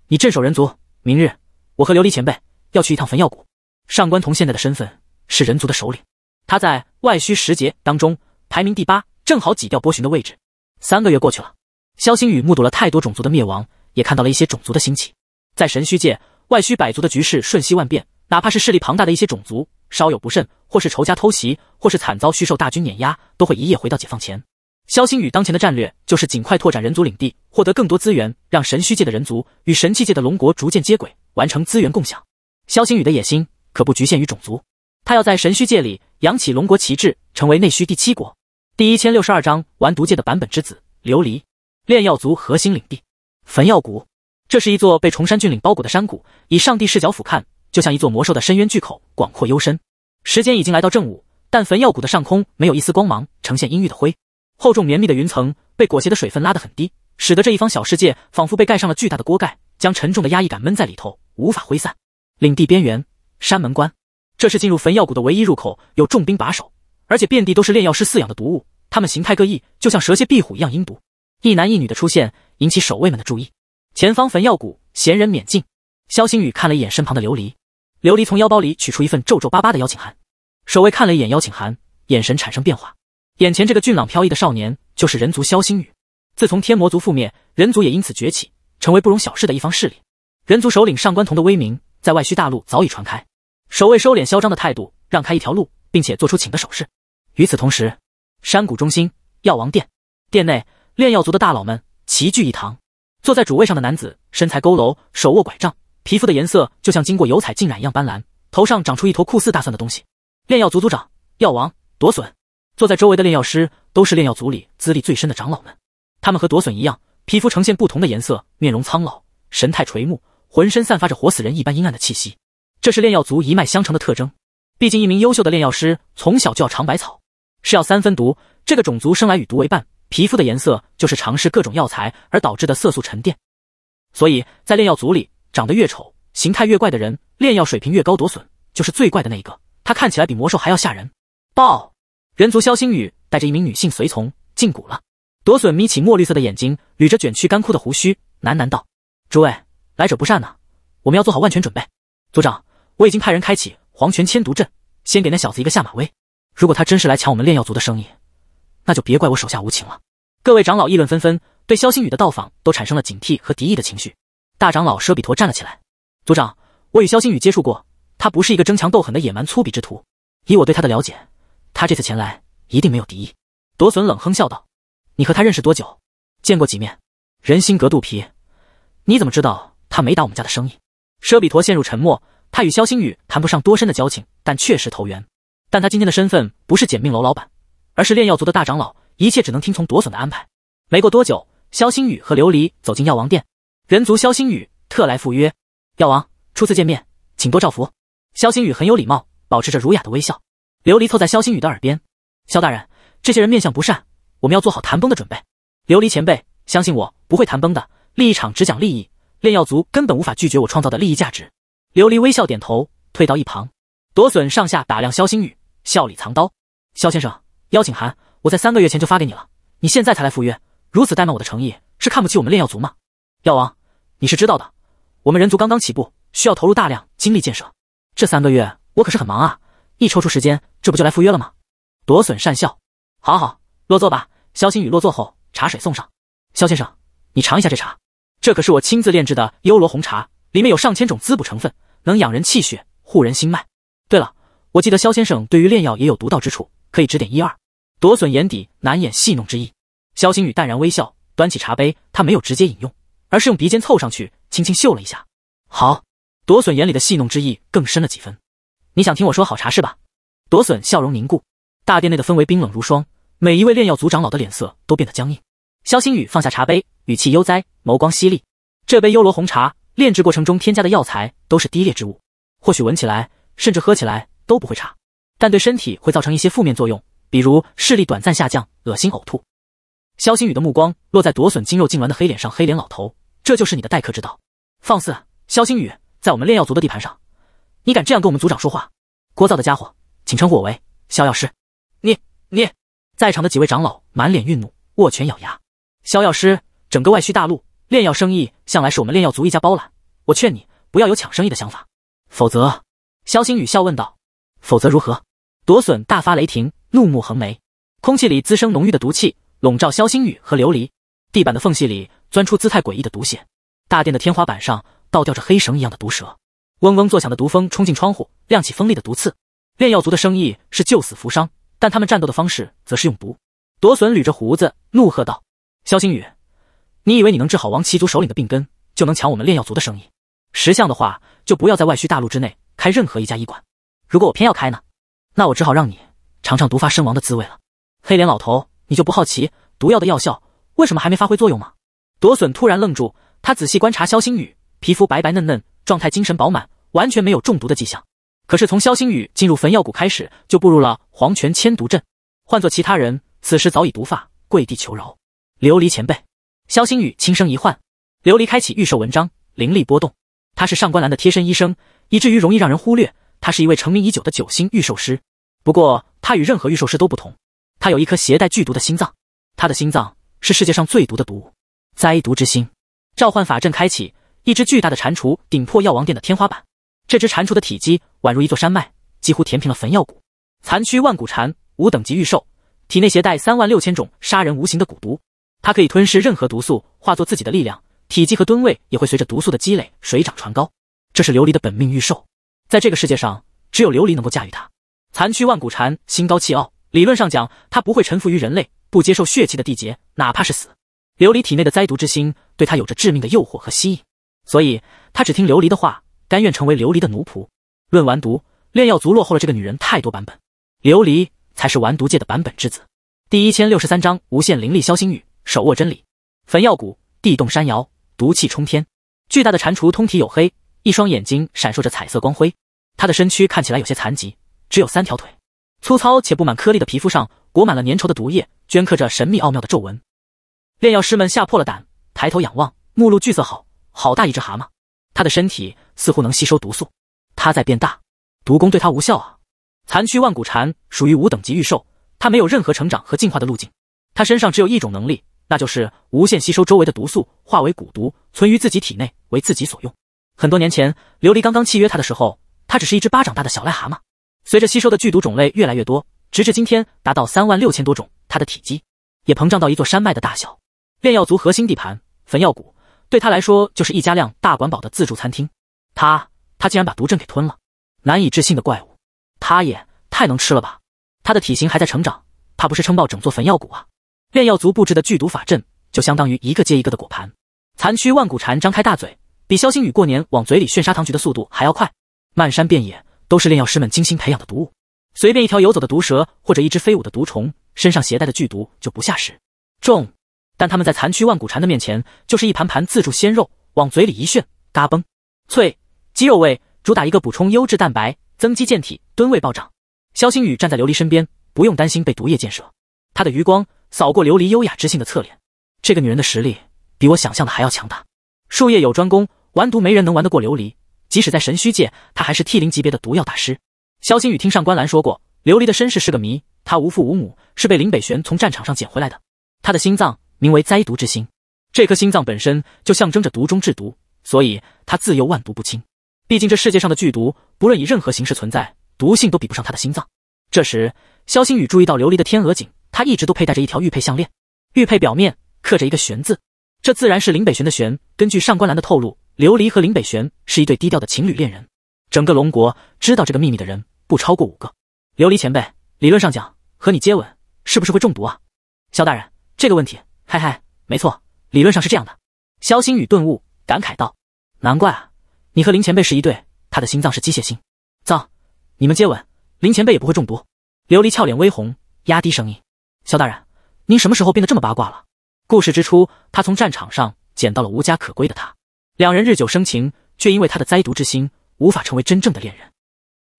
你镇守人族，明日我和琉璃前辈要去一趟焚药谷。上官彤现在的身份是人族的首领，他在外虚十杰当中排名第八，正好挤掉波旬的位置。三个月过去了，萧星宇目睹了太多种族的灭亡，也看到了一些种族的兴起。在神虚界，外虚百族的局势瞬息万变。哪怕是势力庞大的一些种族，稍有不慎，或是仇家偷袭，或是惨遭虚兽大军碾压，都会一夜回到解放前。肖星宇当前的战略就是尽快拓展人族领地，获得更多资源，让神虚界的人族与神器界的龙国逐渐接轨，完成资源共享。肖星宇的野心可不局限于种族，他要在神虚界里扬起龙国旗帜，成为内虚第七国。第一千六十二章玩毒界的版本之子，琉璃炼药族核心领地，焚药谷。这是一座被崇山峻岭包裹的山谷，以上帝视角俯瞰。就像一座魔兽的深渊巨口，广阔幽深。时间已经来到正午，但焚药谷的上空没有一丝光芒，呈现阴郁的灰。厚重绵密的云层被裹挟的水分拉得很低，使得这一方小世界仿佛被盖上了巨大的锅盖，将沉重的压抑感闷在里头，无法挥散。领地边缘，山门关，这是进入焚药谷的唯一入口，有重兵把守，而且遍地都是炼药师饲养的毒物，它们形态各异，就像蛇蝎、壁虎一样阴毒。一男一女的出现引起守卫们的注意。前方焚药谷，闲人免进。萧星宇看了一眼身旁的琉璃。琉璃从腰包里取出一份皱皱巴巴的邀请函，守卫看了一眼邀请函，眼神产生变化。眼前这个俊朗飘逸的少年，就是人族萧星宇。自从天魔族覆灭，人族也因此崛起，成为不容小视的一方势力。人族首领上官彤的威名在外需大陆早已传开。守卫收敛嚣张的态度，让开一条路，并且做出请的手势。与此同时，山谷中心药王殿，殿内炼药族的大佬们齐聚一堂。坐在主位上的男子，身材佝偻，手握拐杖。皮肤的颜色就像经过油彩浸染一样斑斓，头上长出一坨酷似大蒜的东西。炼药族族长药王夺笋坐在周围的炼药师，都是炼药族里资历最深的长老们。他们和夺笋一样，皮肤呈现不同的颜色，面容苍老，神态垂暮，浑身散发着活死人一般阴暗的气息。这是炼药族一脉相承的特征。毕竟，一名优秀的炼药师从小就要尝百草，是要三分毒。这个种族生来与毒为伴，皮肤的颜色就是尝试各种药材而导致的色素沉淀。所以在炼药族里。长得越丑，形态越怪的人，炼药水平越高，夺笋就是最怪的那一个。他看起来比魔兽还要吓人。报，人族萧星宇带着一名女性随从进谷了。夺笋眯起墨绿色的眼睛，捋着卷曲干枯的胡须，喃喃道：“诸位，来者不善呢，我们要做好万全准备。”族长，我已经派人开启黄泉千毒阵，先给那小子一个下马威。如果他真是来抢我们炼药族的生意，那就别怪我手下无情了。各位长老议论纷纷，对萧星宇的到访都产生了警惕和敌意的情绪。大长老舍比陀站了起来。族长，我与萧星宇接触过，他不是一个争强斗狠的野蛮粗鄙之徒。以我对他的了解，他这次前来一定没有敌意。夺笋冷哼笑道：“你和他认识多久？见过几面？人心隔肚皮，你怎么知道他没打我们家的生意？”舍比陀陷入沉默。他与萧星宇谈不上多深的交情，但确实投缘。但他今天的身份不是简命楼老板，而是炼药族的大长老，一切只能听从夺笋的安排。没过多久，萧星宇和琉璃走进药王殿。人族萧星宇特来赴约，药王初次见面，请多照拂。萧星宇很有礼貌，保持着儒雅的微笑。琉璃凑在萧星宇的耳边：“萧大人，这些人面相不善，我们要做好谈崩的准备。”琉璃前辈，相信我，不会谈崩的。利益场只讲利益，炼药族根本无法拒绝我创造的利益价值。琉璃微笑点头，退到一旁。夺笋上下打量萧星宇，笑里藏刀：“萧先生，邀请函我在三个月前就发给你了，你现在才来赴约，如此怠慢我的诚意，是看不起我们炼药族吗？”药王，你是知道的，我们人族刚刚起步，需要投入大量精力建设。这三个月我可是很忙啊，一抽出时间，这不就来赴约了吗？夺笋善笑，好好落座吧。萧星宇落座后，茶水送上。萧先生，你尝一下这茶，这可是我亲自炼制的幽罗红茶，里面有上千种滋补成分，能养人气血，护人心脉。对了，我记得萧先生对于炼药也有独到之处，可以指点一二。夺笋眼底难掩戏弄之意。萧星宇淡然微笑，端起茶杯，他没有直接饮用。而是用鼻尖凑上去，轻轻嗅了一下。好，夺笋眼里的戏弄之意更深了几分。你想听我说好茶是吧？夺笋笑容凝固，大殿内的氛围冰冷如霜，每一位炼药族长老的脸色都变得僵硬。萧星宇放下茶杯，语气悠哉，眸光犀利。这杯幽罗红茶，炼制过程中添加的药材都是低劣之物，或许闻起来，甚至喝起来都不会差，但对身体会造成一些负面作用，比如视力短暂下降、恶心呕吐。萧星宇的目光落在夺笋筋肉痉挛的黑脸上，黑脸老头，这就是你的待客之道？放肆！萧星宇在我们炼药族的地盘上，你敢这样跟我们族长说话？聒噪的家伙，请称呼我为萧药师。你你！在场的几位长老满脸愠怒，握拳咬牙。萧药师，整个外虚大陆炼药生意向来是我们炼药族一家包揽，我劝你不要有抢生意的想法，否则……萧星宇笑问道。否则如何？夺笋大发雷霆，怒目横眉，空气里滋生浓郁的毒气。笼罩萧星宇和琉璃，地板的缝隙里钻出姿态诡异的毒蝎，大殿的天花板上倒吊着黑绳一样的毒蛇，嗡嗡作响的毒蜂冲进窗户，亮起锋利的毒刺。炼药族的生意是救死扶伤，但他们战斗的方式则是用毒。夺笋捋着胡子怒喝道：“萧星宇，你以为你能治好王旗族首领的病根，就能抢我们炼药族的生意？识相的话，就不要在外需大陆之内开任何一家医馆。如果我偏要开呢，那我只好让你尝尝毒发身亡的滋味了。”黑脸老头。你就不好奇毒药的药效为什么还没发挥作用吗？夺笋突然愣住，他仔细观察肖星宇，皮肤白白嫩嫩，状态精神饱满，完全没有中毒的迹象。可是从肖星宇进入焚药谷开始，就步入了黄泉千毒阵，换做其他人，此时早已毒发跪地求饶。琉璃前辈，肖星宇轻声一唤，琉璃开启御兽文章，灵力波动。他是上官兰的贴身医生，以至于容易让人忽略，他是一位成名已久的九星御兽师。不过他与任何御兽师都不同。他有一颗携带剧毒的心脏，他的心脏是世界上最毒的毒物，灾毒之心。召唤法阵开启，一只巨大的蟾蜍顶破药王殿的天花板。这只蟾蜍的体积宛如一座山脉，几乎填平了焚药谷。残躯万古蟾，五等级御兽，体内携带三万六千种杀人无形的蛊毒，它可以吞噬任何毒素，化作自己的力量，体积和吨位也会随着毒素的积累水涨船高。这是琉璃的本命御兽，在这个世界上，只有琉璃能够驾驭它。残躯万古蟾，心高气傲。理论上讲，他不会臣服于人类，不接受血气的缔结，哪怕是死。琉璃体内的灾毒之心对他有着致命的诱惑和吸引，所以他只听琉璃的话，甘愿成为琉璃的奴仆。论完毒，炼药族落后了这个女人太多版本，琉璃才是完毒界的版本之子。第一千六十三章无限灵力萧星宇手握真理，焚药谷地动山摇，毒气冲天。巨大的蟾蜍通体黝黑，一双眼睛闪烁着彩色光辉，它的身躯看起来有些残疾，只有三条腿。粗糙且布满颗粒的皮肤上裹满了粘稠的毒液，镌刻着神秘奥妙的皱纹。炼药师们吓破了胆，抬头仰望，目露惧色。好好大一只蛤蟆，它的身体似乎能吸收毒素，它在变大，毒功对它无效啊！残躯万古蝉属于五等级御兽，它没有任何成长和进化的路径，它身上只有一种能力，那就是无限吸收周围的毒素，化为蛊毒存于自己体内，为自己所用。很多年前，琉璃刚刚契约它的时候，它只是一只巴掌大的小癞蛤蟆。随着吸收的剧毒种类越来越多，直至今天达到三万六千多种，它的体积也膨胀到一座山脉的大小。炼药族核心地盘焚药谷，对他来说就是一家量大管饱的自助餐厅。他他竟然把毒阵给吞了！难以置信的怪物，他也太能吃了吧！他的体型还在成长，怕不是撑爆整座焚药谷啊！炼药族布置的剧毒法阵，就相当于一个接一个的果盘。残躯万骨蟾张开大嘴，比萧星宇过年往嘴里炫砂糖橘的速度还要快，漫山遍野。都是炼药师们精心培养的毒物，随便一条游走的毒蛇或者一只飞舞的毒虫，身上携带的剧毒就不下十重。但他们在残躯万古蝉的面前，就是一盘盘自助鲜肉，往嘴里一炫，嘎嘣脆，鸡肉味，主打一个补充优质蛋白，增肌健体，吨位暴涨。肖星宇站在琉璃身边，不用担心被毒液溅射。他的余光扫过琉璃优雅知性的侧脸，这个女人的实力比我想象的还要强大。术业有专攻，玩毒没人能玩得过琉璃。即使在神虚界，他还是 T 零级别的毒药大师。肖星宇听上官岚说过，琉璃的身世是个谜。他无父无母，是被林北玄从战场上捡回来的。他的心脏名为“灾毒之心”，这颗心脏本身就象征着毒中制毒，所以他自幼万毒不侵。毕竟这世界上的剧毒，不论以任何形式存在，毒性都比不上他的心脏。这时，肖星宇注意到琉璃的天鹅颈，他一直都佩戴着一条玉佩项链，玉佩表面刻着一个“玄”字，这自然是林北玄的“玄”。根据上官岚的透露。琉璃和林北玄是一对低调的情侣恋人，整个龙国知道这个秘密的人不超过五个。琉璃前辈，理论上讲，和你接吻是不是会中毒啊？萧大人，这个问题，嗨嗨，没错，理论上是这样的。萧星宇顿悟，感慨道：“难怪啊，你和林前辈是一对，他的心脏是机械心脏，你们接吻，林前辈也不会中毒。”琉璃俏脸微红，压低声音：“萧大人，您什么时候变得这么八卦了？”故事之初，他从战场上捡到了无家可归的他。两人日久生情，却因为他的灾毒之心，无法成为真正的恋人。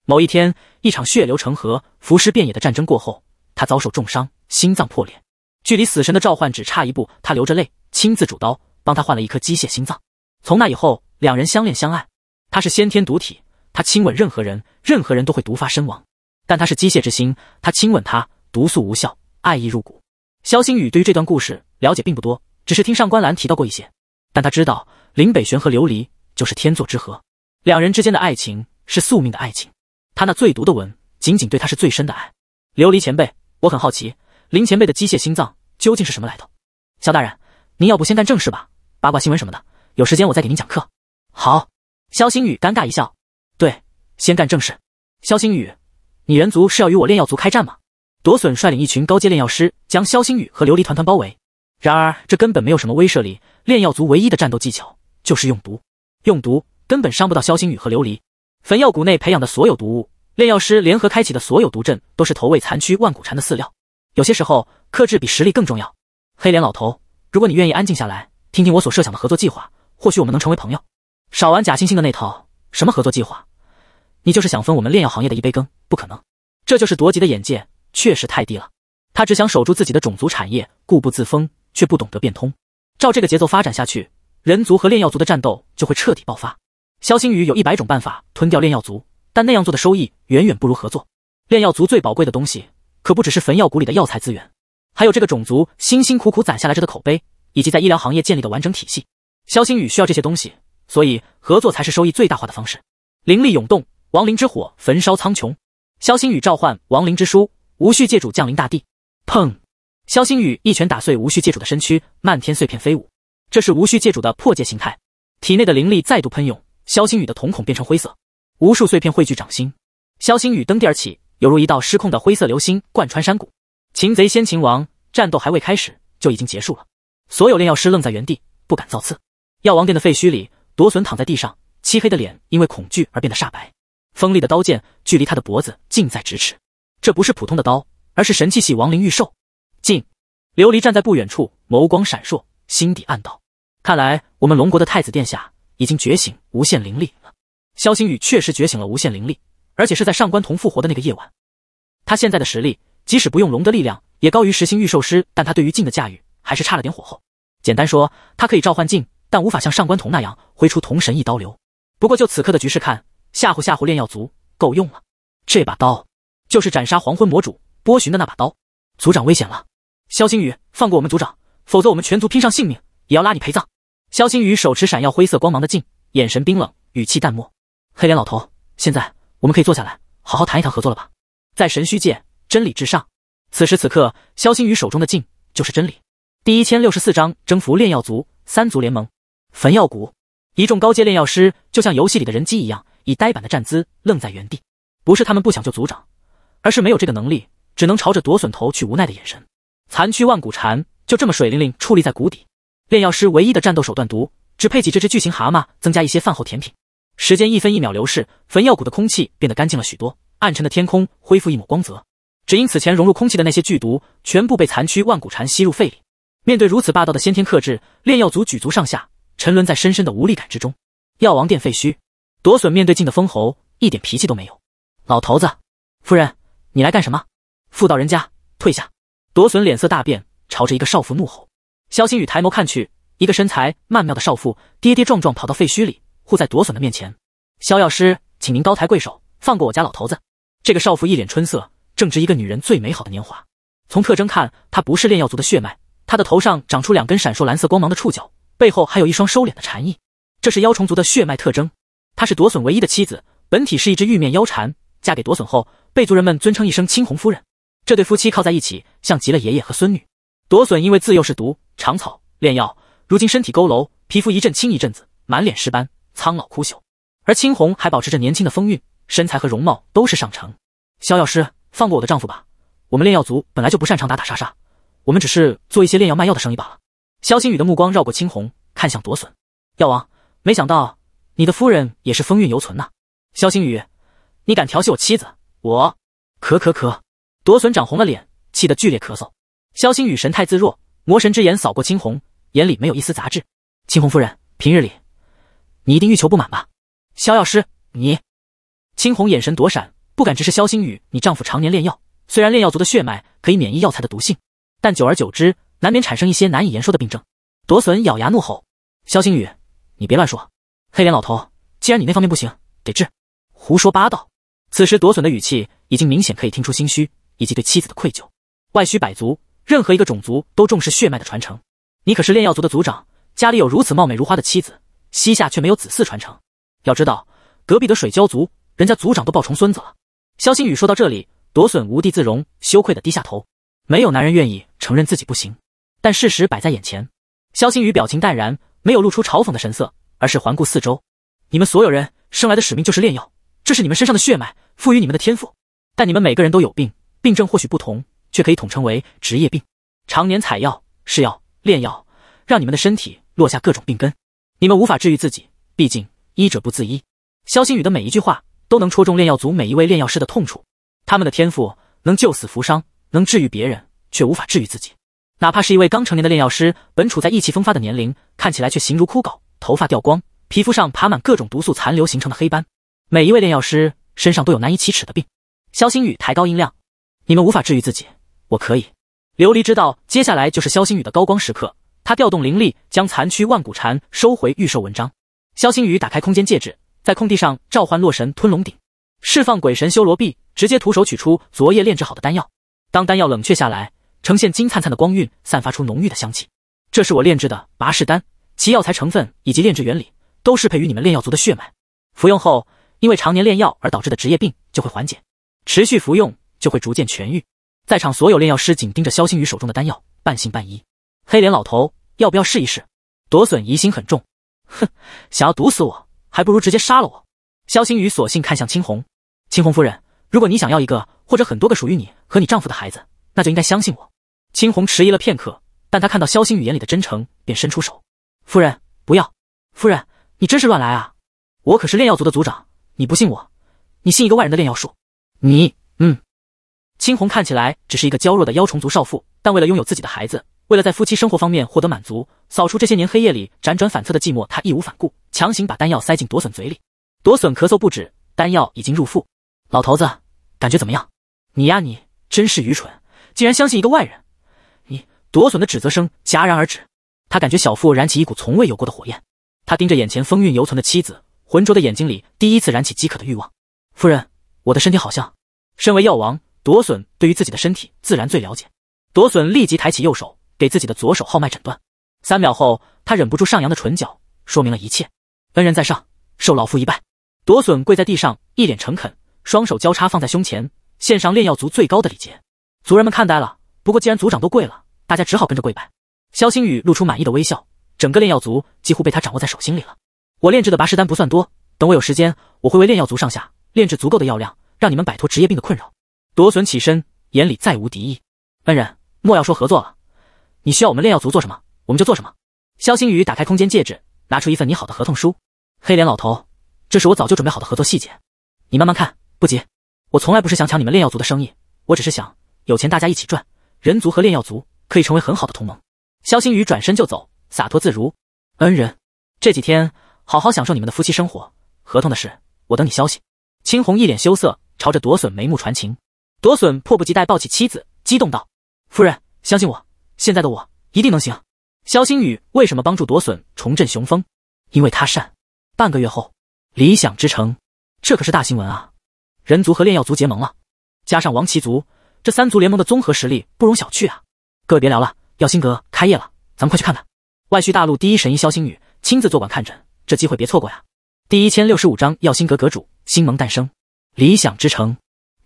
某一天，一场血流成河、浮尸遍野的战争过后，他遭受重伤，心脏破裂，距离死神的召唤只差一步。他流着泪，亲自主刀帮他换了一颗机械心脏。从那以后，两人相恋相爱。他是先天毒体，他亲吻任何人，任何人都会毒发身亡。但他是机械之心，他亲吻他，毒素无效，爱意入骨。肖星宇对于这段故事了解并不多，只是听上官岚提到过一些。但他知道。林北玄和琉璃就是天作之合，两人之间的爱情是宿命的爱情。他那最毒的吻，仅仅对他是最深的爱。琉璃前辈，我很好奇，林前辈的机械心脏究竟是什么来头？肖大人，您要不先干正事吧，八卦新闻什么的，有时间我再给您讲课。好。肖星宇尴尬一笑，对，先干正事。肖星宇，你人族是要与我炼药族开战吗？夺笋率领一群高阶炼药师，将肖星宇和琉璃团团包围。然而这根本没有什么威慑力，炼药族唯一的战斗技巧。就是用毒，用毒根本伤不到萧星宇和琉璃。焚药谷内培养的所有毒物，炼药师联合开启的所有毒阵，都是投喂残躯万古蝉的饲料。有些时候，克制比实力更重要。黑脸老头，如果你愿意安静下来，听听我所设想的合作计划，或许我们能成为朋友。少玩假惺惺的那套。什么合作计划？你就是想分我们炼药行业的一杯羹？不可能！这就是夺嫡的眼界，确实太低了。他只想守住自己的种族产业，固步自封，却不懂得变通。照这个节奏发展下去。人族和炼药族的战斗就会彻底爆发。肖星宇有一百种办法吞掉炼药族，但那样做的收益远远不如合作。炼药族最宝贵的东西，可不只是焚药谷里的药材资源，还有这个种族辛辛苦苦攒下来着的口碑，以及在医疗行业建立的完整体系。肖星宇需要这些东西，所以合作才是收益最大化的方式。灵力涌动，亡灵之火焚烧苍穹。肖星宇召唤亡灵之书，无序界主降临大地。砰！肖星宇一拳打碎无序界主的身躯，漫天碎片飞舞。这是无需借主的破界形态，体内的灵力再度喷涌。肖星宇的瞳孔变成灰色，无数碎片汇聚掌心。肖星宇蹬地而起，犹如一道失控的灰色流星，贯穿山谷。擒贼先擒王，战斗还未开始就已经结束了。所有炼药师愣在原地，不敢造次。药王殿的废墟里，夺笋躺在地上，漆黑的脸因为恐惧而变得煞白。锋利的刀剑距离他的脖子近在咫尺。这不是普通的刀，而是神器系亡灵御兽。静，琉璃站在不远处，眸光闪烁。心底暗道，看来我们龙国的太子殿下已经觉醒无限灵力了。萧星宇确实觉醒了无限灵力，而且是在上官童复活的那个夜晚。他现在的实力，即使不用龙的力量，也高于十星御兽师。但他对于镜的驾驭还是差了点火候。简单说，他可以召唤镜，但无法像上官童那样挥出童神一刀流。不过就此刻的局势看，吓唬吓唬炼药族够用了。这把刀，就是斩杀黄昏魔主波旬的那把刀。族长危险了，萧星宇，放过我们族长。否则，我们全族拼上性命也要拉你陪葬。肖星宇手持闪耀灰色光芒的镜，眼神冰冷，语气淡漠。黑脸老头，现在我们可以坐下来好好谈一谈合作了吧？在神虚界，真理至上。此时此刻，肖星宇手中的镜就是真理。第一千六十四章征服炼药族，三族联盟，焚药谷。一众高阶炼药师就像游戏里的人机一样，以呆板的站姿愣在原地。不是他们不想救族长，而是没有这个能力，只能朝着夺笋头去无奈的眼神。残躯万古缠。就这么水灵灵矗立在谷底，炼药师唯一的战斗手段毒，只配给这只巨型蛤蟆增加一些饭后甜品。时间一分一秒流逝，焚药谷的空气变得干净了许多，暗沉的天空恢复一抹光泽，只因此前融入空气的那些剧毒，全部被残躯万古蝉吸入肺里。面对如此霸道的先天克制，炼药族举足上下沉沦在深深的无力感之中。药王殿废墟，夺笋面对镜的封侯，一点脾气都没有。老头子，夫人，你来干什么？妇道人家，退下！夺笋脸色大变。朝着一个少妇怒吼。肖星宇抬眸看去，一个身材曼妙的少妇跌跌撞撞跑到废墟里，护在夺笋的面前。肖药师，请您高抬贵手，放过我家老头子。这个少妇一脸春色，正值一个女人最美好的年华。从特征看，她不是炼药族的血脉，她的头上长出两根闪烁蓝色光芒的触角，背后还有一双收敛的蝉翼，这是妖虫族的血脉特征。她是夺笋唯一的妻子，本体是一只玉面妖蝉，嫁给夺笋后，被族人们尊称一声青红夫人。这对夫妻靠在一起，像极了爷爷和孙女。夺笋因为自幼是毒长草炼药，如今身体佝偻，皮肤一阵青一阵子，满脸尸斑，苍老枯朽。而青红还保持着年轻的风韵，身材和容貌都是上乘。萧药师，放过我的丈夫吧！我们炼药族本来就不擅长打打杀杀，我们只是做一些炼药卖药的生意罢了。萧星宇的目光绕过青红，看向夺笋。药王，没想到你的夫人也是风韵犹存呐！萧星宇，你敢调戏我妻子？我……咳咳咳！夺笋涨红了脸，气得剧烈咳嗽。萧星宇神态自若，魔神之眼扫过青红，眼里没有一丝杂质。青红夫人，平日里你一定欲求不满吧？萧药师，你……青红眼神躲闪，不敢直视萧星宇。你丈夫常年炼药，虽然炼药族的血脉可以免疫药材的毒性，但久而久之，难免产生一些难以言说的病症。夺笋咬牙怒吼：“萧星宇，你别乱说！”黑脸老头，既然你那方面不行，得治。胡说八道！此时夺笋的语气已经明显可以听出心虚，以及对妻子的愧疚。外需百足。任何一个种族都重视血脉的传承。你可是炼药族的族长，家里有如此貌美如花的妻子，膝下却没有子嗣传承。要知道，隔壁的水蛟族，人家族长都抱重孙子了。萧星宇说到这里，夺笋无地自容，羞愧地低下头。没有男人愿意承认自己不行，但事实摆在眼前。萧星宇表情淡然，没有露出嘲讽的神色，而是环顾四周：“你们所有人生来的使命就是炼药，这是你们身上的血脉赋予你们的天赋。但你们每个人都有病，病症或许不同。”却可以统称为职业病。常年采药、试药、炼药，让你们的身体落下各种病根。你们无法治愈自己，毕竟医者不自医。肖星宇的每一句话都能戳中炼药族每一位炼药师的痛处。他们的天赋能救死扶伤，能治愈别人，却无法治愈自己。哪怕是一位刚成年的炼药师，本处在意气风发的年龄，看起来却形如枯槁，头发掉光，皮肤上爬满各种毒素残留形成的黑斑。每一位炼药师身上都有难以启齿的病。肖星宇抬高音量：“你们无法治愈自己。”我可以，琉璃知道接下来就是萧星宇的高光时刻。他调动灵力，将残躯万古蝉收回预售文章。萧星宇打开空间戒指，在空地上召唤洛神吞龙鼎，释放鬼神修罗臂，直接徒手取出昨夜炼制好的丹药。当丹药冷却下来，呈现金灿灿的光晕，散发出浓郁的香气。这是我炼制的拔氏丹，其药材成分以及炼制原理都适配于你们炼药族的血脉。服用后，因为常年炼药而导致的职业病就会缓解，持续服用就会逐渐痊愈。在场所有炼药师紧盯着肖星宇手中的丹药，半信半疑。黑脸老头，要不要试一试？夺笋疑心很重，哼，想要毒死我，还不如直接杀了我。肖星宇索性看向青红，青红夫人，如果你想要一个或者很多个属于你和你丈夫的孩子，那就应该相信我。青红迟疑了片刻，但她看到肖星宇眼里的真诚，便伸出手。夫人，不要！夫人，你真是乱来啊！我可是炼药族的族长，你不信我，你信一个外人的炼药术？你，嗯。青红看起来只是一个娇弱的妖虫族少妇，但为了拥有自己的孩子，为了在夫妻生活方面获得满足，扫除这些年黑夜里辗转反侧的寂寞，她义无反顾，强行把丹药塞进夺笋嘴里。夺笋咳嗽不止，丹药已经入腹。老头子，感觉怎么样？你呀，你真是愚蠢，竟然相信一个外人！你夺笋的指责声戛然而止，他感觉小腹燃起一股从未有过的火焰。他盯着眼前风韵犹存的妻子，浑浊的眼睛里第一次燃起饥渴的欲望。夫人，我的身体好像……身为药王。夺笋对于自己的身体自然最了解，夺笋立即抬起右手给自己的左手号脉诊断。三秒后，他忍不住上扬的唇角说明了一切。恩人在上，受老夫一拜。夺笋跪在地上，一脸诚恳，双手交叉放在胸前，献上炼药族最高的礼节。族人们看呆了，不过既然族长都跪了，大家只好跟着跪拜。肖星宇露出满意的微笑，整个炼药族几乎被他掌握在手心里了。我炼制的拔石丹不算多，等我有时间，我会为炼药族上下炼制足够的药量，让你们摆脱职业病的困扰。夺笋起身，眼里再无敌意。恩人，莫要说合作了，你需要我们炼药族做什么，我们就做什么。肖星宇打开空间戒指，拿出一份拟好的合同书。黑脸老头，这是我早就准备好的合作细节，你慢慢看，不急。我从来不是想抢你们炼药族的生意，我只是想有钱大家一起赚。人族和炼药族可以成为很好的同盟。肖星宇转身就走，洒脱自如。恩人，这几天好好享受你们的夫妻生活。合同的事，我等你消息。青红一脸羞涩，朝着夺笋眉目传情。夺笋迫不及待抱起妻子，激动道：“夫人，相信我，现在的我一定能行。”肖星宇为什么帮助夺笋重振雄风？因为他善。半个月后，理想之城，这可是大新闻啊！人族和炼药族结盟了，加上王旗族，这三族联盟的综合实力不容小觑啊！各位别聊了，耀星阁开业了，咱们快去看看。外需大陆第一神医肖星宇亲自坐馆看诊，这机会别错过呀！第一千六十五章耀星阁阁主，新盟诞生。理想之城，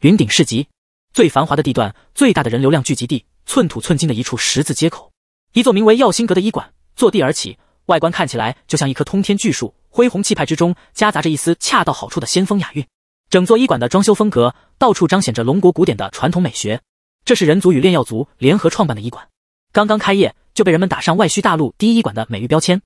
云顶市集。最繁华的地段，最大的人流量聚集地，寸土寸金的一处十字街口，一座名为耀星阁的医馆坐地而起，外观看起来就像一棵通天巨树，恢宏气派之中夹杂着一丝恰到好处的先锋雅韵。整座医馆的装修风格，到处彰显着龙国古典的传统美学。这是人族与炼药族联合创办的医馆，刚刚开业就被人们打上外需大陆第一医馆的美誉标签。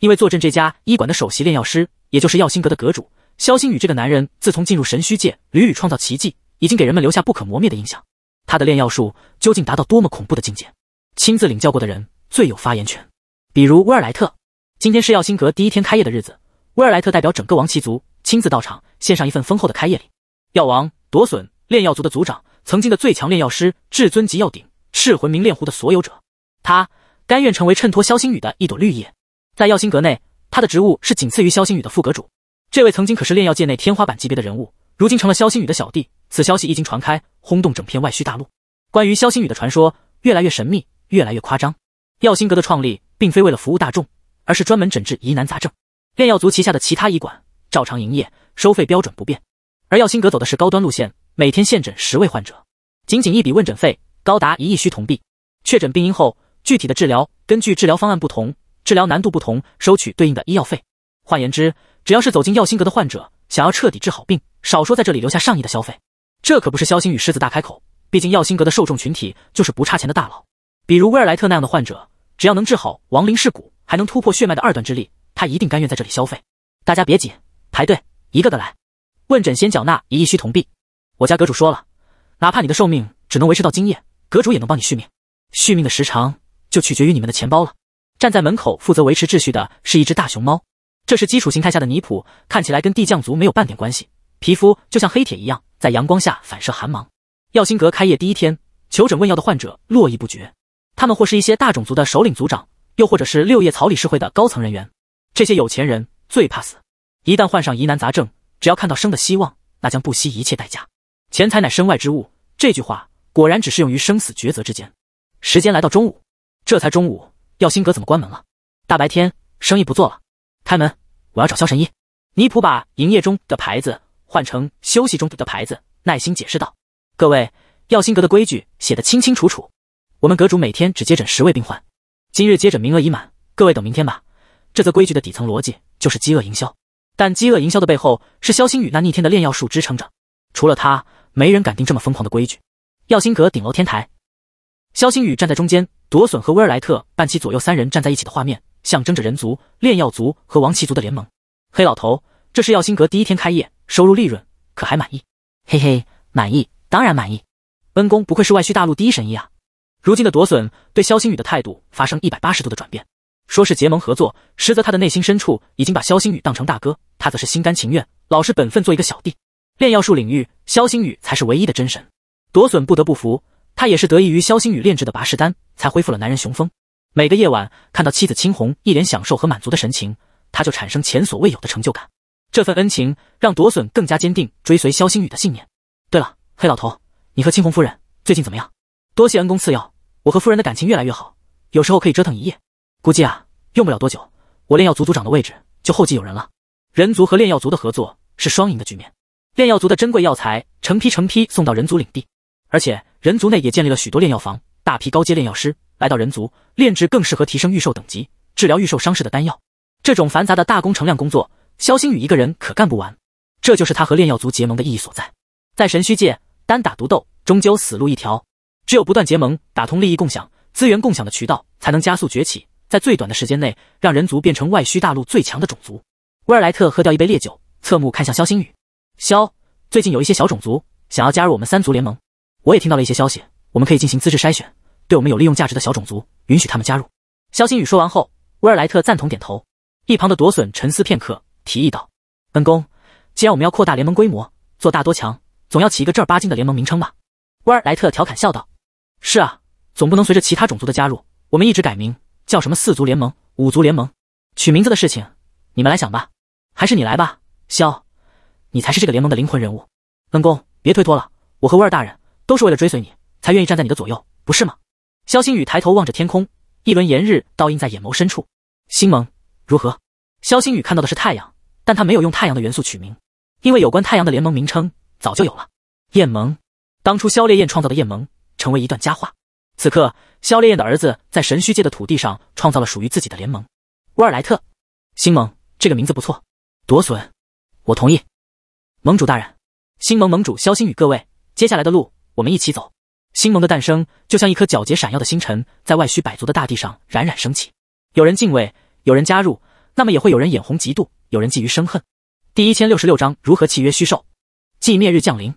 因为坐镇这家医馆的首席炼药师，也就是耀星阁的阁主肖星宇这个男人，自从进入神虚界，屡屡创造奇迹。已经给人们留下不可磨灭的印象。他的炼药术究竟达到多么恐怖的境界？亲自领教过的人最有发言权。比如威尔莱特。今天是药星阁第一天开业的日子，威尔莱特代表整个王旗族亲自到场，献上一份丰厚的开业礼。药王夺笋炼药族的族长，曾经的最强炼药师，至尊级药鼎，赤魂明炼壶的所有者。他甘愿成为衬托萧星宇的一朵绿叶。在药星阁内，他的职务是仅次于萧星宇的副阁主。这位曾经可是炼药界内天花板级别的人物。如今成了萧星宇的小弟，此消息一经传开，轰动整片外虚大陆。关于萧星宇的传说越来越神秘，越来越夸张。药星阁的创立并非为了服务大众，而是专门诊治疑难杂症。炼药族旗下的其他医馆照常营业，收费标准不变。而药星阁走的是高端路线，每天限诊十位患者，仅仅一笔问诊费高达一亿虚铜币。确诊病因后，具体的治疗根据治疗方案不同，治疗难度不同，收取对应的医药费。换言之，只要是走进药星阁的患者，想要彻底治好病。少说在这里留下上亿的消费，这可不是萧星与狮子大开口。毕竟耀星阁的受众群体就是不差钱的大佬，比如威尔莱特那样的患者，只要能治好亡灵噬骨，还能突破血脉的二段之力，他一定甘愿在这里消费。大家别急，排队，一个个来。问诊先缴纳一亿虚铜币，我家阁主说了，哪怕你的寿命只能维持到今夜，阁主也能帮你续命，续命的时长就取决于你们的钱包了。站在门口负责维持秩序的是一只大熊猫，这是基础形态下的泥普，看起来跟地降族没有半点关系。皮肤就像黑铁一样，在阳光下反射寒芒。耀星阁开业第一天，求诊问药的患者络绎不绝。他们或是一些大种族的首领族长，又或者是六叶草理事会的高层人员。这些有钱人最怕死，一旦患上疑难杂症，只要看到生的希望，那将不惜一切代价。钱财乃身外之物，这句话果然只适用于生死抉择之间。时间来到中午，这才中午，耀星阁怎么关门了？大白天生意不做了？开门，我要找萧神医。泥普把营业中的牌子。换成休息中的牌子，耐心解释道：“各位，耀星阁的规矩写得清清楚楚，我们阁主每天只接诊十位病患，今日接诊名额已满，各位等明天吧。这则规矩的底层逻辑就是饥饿营销，但饥饿营销的背后是肖星宇那逆天的炼药术支撑着，除了他，没人敢定这么疯狂的规矩。”耀星阁顶楼天台，肖星宇站在中间，夺笋和威尔莱特伴其左右三人站在一起的画面，象征着人族、炼药族和王旗族的联盟。黑老头。这是耀星阁第一天开业，收入利润可还满意？嘿嘿，满意，当然满意。恩公不愧是外虚大陆第一神医啊！如今的夺笋对萧星宇的态度发生一百八十度的转变，说是结盟合作，实则他的内心深处已经把萧星宇当成大哥，他则是心甘情愿、老实本分做一个小弟。炼药术领域，萧星宇才是唯一的真神，夺笋不得不服。他也是得益于萧星宇炼制的拔士丹，才恢复了男人雄风。每个夜晚看到妻子青红一脸享受和满足的神情，他就产生前所未有的成就感。这份恩情让夺笋更加坚定追随萧星宇的信念。对了，黑老头，你和青红夫人最近怎么样？多谢恩公赐药，我和夫人的感情越来越好，有时候可以折腾一夜。估计啊，用不了多久，我炼药族族长的位置就后继有人了。人族和炼药族的合作是双赢的局面，炼药族的珍贵药材成批成批送到人族领地，而且人族内也建立了许多炼药房，大批高阶炼药师来到人族炼制更适合提升预售等级、治疗预售伤势的丹药。这种繁杂的大工程量工作。肖星宇一个人可干不完，这就是他和炼药族结盟的意义所在。在神虚界，单打独斗终究死路一条，只有不断结盟，打通利益共享、资源共享的渠道，才能加速崛起，在最短的时间内，让人族变成外虚大陆最强的种族。威尔莱特喝掉一杯烈酒，侧目看向肖星宇。肖，最近有一些小种族想要加入我们三族联盟，我也听到了一些消息，我们可以进行资质筛选，对我们有利用价值的小种族，允许他们加入。肖星宇说完后，威尔莱特赞同点头。一旁的朵隼沉思片刻。提议道：“恩公，既然我们要扩大联盟规模，做大多强，总要起一个正儿八经的联盟名称吧。”威尔莱特调侃笑道：“是啊，总不能随着其他种族的加入，我们一直改名叫什么四族联盟、五族联盟。取名字的事情，你们来想吧，还是你来吧，萧，你才是这个联盟的灵魂人物。恩公，别推脱了，我和威尔大人都是为了追随你，才愿意站在你的左右，不是吗？”萧星宇抬头望着天空，一轮炎日倒映在眼眸深处。星盟如何？萧星宇看到的是太阳。但他没有用太阳的元素取名，因为有关太阳的联盟名称早就有了。焰盟，当初萧烈焰创造的焰盟，成为一段佳话。此刻，萧烈焰的儿子在神虚界的土地上创造了属于自己的联盟——乌尔莱特星盟。这个名字不错，夺笋，我同意。盟主大人，星盟盟主萧星宇，各位，接下来的路我们一起走。星盟的诞生，就像一颗皎洁闪耀的星辰，在外虚百族的大地上冉冉升起。有人敬畏，有人加入，那么也会有人眼红嫉妒。有人觊觎生恨，第一千六十六章如何契约虚兽？寂灭日降临，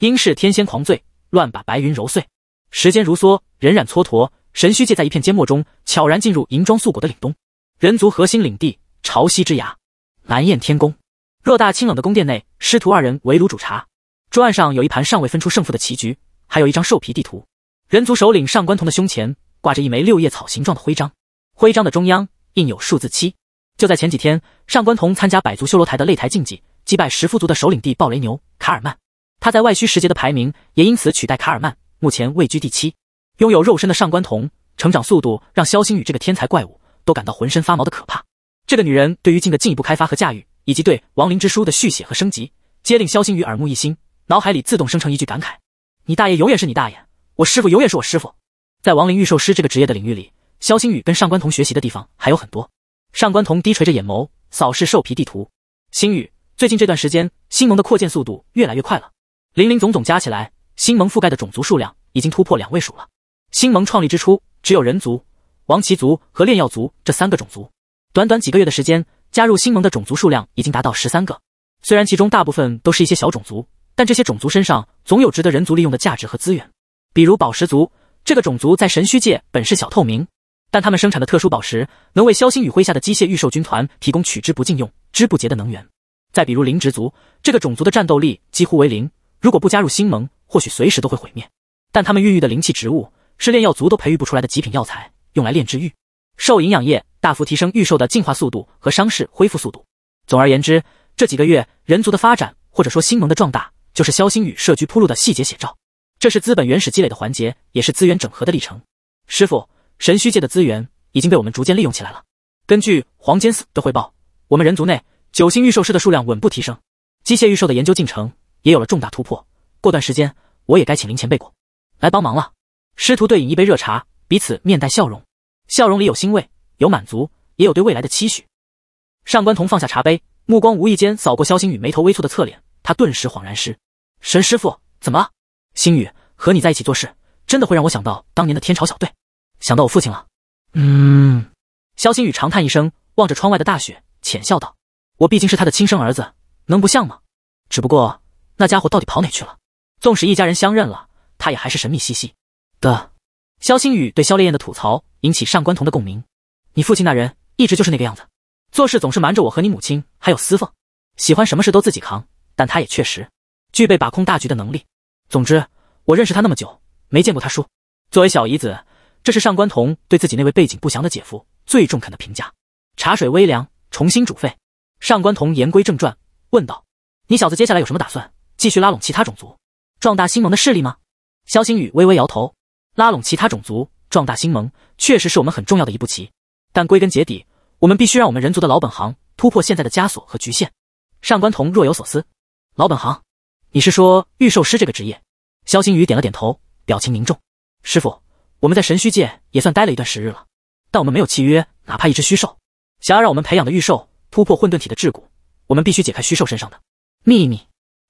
应是天仙狂醉，乱把白云揉碎。时间如梭，荏苒蹉跎。神虚界在一片缄默中，悄然进入银装素裹的岭东，人族核心领地——潮汐之崖，南燕天宫。偌大清冷的宫殿内，师徒二人围炉煮茶，桌案上有一盘尚未分出胜负的棋局，还有一张兽皮地图。人族首领上官彤的胸前挂着一枚六叶草形状的徽章，徽章的中央印有数字七。就在前几天，上官童参加百族修罗台的擂台竞技，击败十夫族的首领帝暴雷牛卡尔曼。他在外需时节的排名也因此取代卡尔曼，目前位居第七。拥有肉身的上官童，成长速度，让萧星宇这个天才怪物都感到浑身发毛的可怕。这个女人对于金的进一步开发和驾驭，以及对亡灵之书的续写和升级，皆令萧星宇耳目一新，脑海里自动生成一句感慨：“你大爷永远是你大爷，我师傅永远是我师傅。”在亡灵御兽师这个职业的领域里，萧星宇跟上官童学习的地方还有很多。上官彤低垂着眼眸，扫视兽皮地图。星宇，最近这段时间，星盟的扩建速度越来越快了。零零总总加起来，星盟覆盖的种族数量已经突破两位数了。星盟创立之初，只有人族、王旗族和炼药族这三个种族。短短几个月的时间，加入星盟的种族数量已经达到十三个。虽然其中大部分都是一些小种族，但这些种族身上总有值得人族利用的价值和资源。比如宝石族这个种族，在神虚界本是小透明。但他们生产的特殊宝石，能为萧星宇麾下的机械御兽军团提供取之不尽、用之不竭的能源。再比如灵植族，这个种族的战斗力几乎为零，如果不加入星盟，或许随时都会毁灭。但他们孕育的灵气植物，是炼药族都培育不出来的极品药材，用来炼制玉兽营养液，大幅提升御兽的进化速度和伤势恢复速度。总而言之，这几个月人族的发展，或者说星盟的壮大，就是萧星宇设局铺路的细节写照。这是资本原始积累的环节，也是资源整合的历程。师傅。神虚界的资源已经被我们逐渐利用起来了。根据黄坚寺的汇报，我们人族内九星御兽师的数量稳步提升，机械御兽的研究进程也有了重大突破。过段时间，我也该请林前辈过来帮忙了。师徒对饮一杯热茶，彼此面带笑容，笑容里有欣慰，有满足，也有对未来的期许。上官彤放下茶杯，目光无意间扫过萧星宇眉头微蹙的侧脸，他顿时恍然失神：“师傅，怎么？星宇和你在一起做事，真的会让我想到当年的天朝小队。”想到我父亲了，嗯，肖星宇长叹一声，望着窗外的大雪，浅笑道：“我毕竟是他的亲生儿子，能不像吗？只不过那家伙到底跑哪去了？纵使一家人相认了，他也还是神秘兮兮的。”肖星宇对肖烈焰的吐槽引起上官彤的共鸣：“你父亲那人一直就是那个样子，做事总是瞒着我和你母亲，还有司凤，喜欢什么事都自己扛。但他也确实具备把控大局的能力。总之，我认识他那么久，没见过他输。作为小姨子。”这是上官童对自己那位背景不详的姐夫最中肯的评价。茶水微凉，重新煮沸。上官童言归正传，问道：“你小子接下来有什么打算？继续拉拢其他种族，壮大新盟的势力吗？”肖星宇微微摇头：“拉拢其他种族，壮大新盟，确实是我们很重要的一步棋。但归根结底，我们必须让我们人族的老本行突破现在的枷锁和局限。”上官童若有所思：“老本行，你是说御兽师这个职业？”肖星宇点了点头，表情凝重：“师傅。”我们在神虚界也算待了一段时日了，但我们没有契约，哪怕一只虚兽。想要让我们培养的御兽突破混沌体的桎梏，我们必须解开虚兽身上的秘密。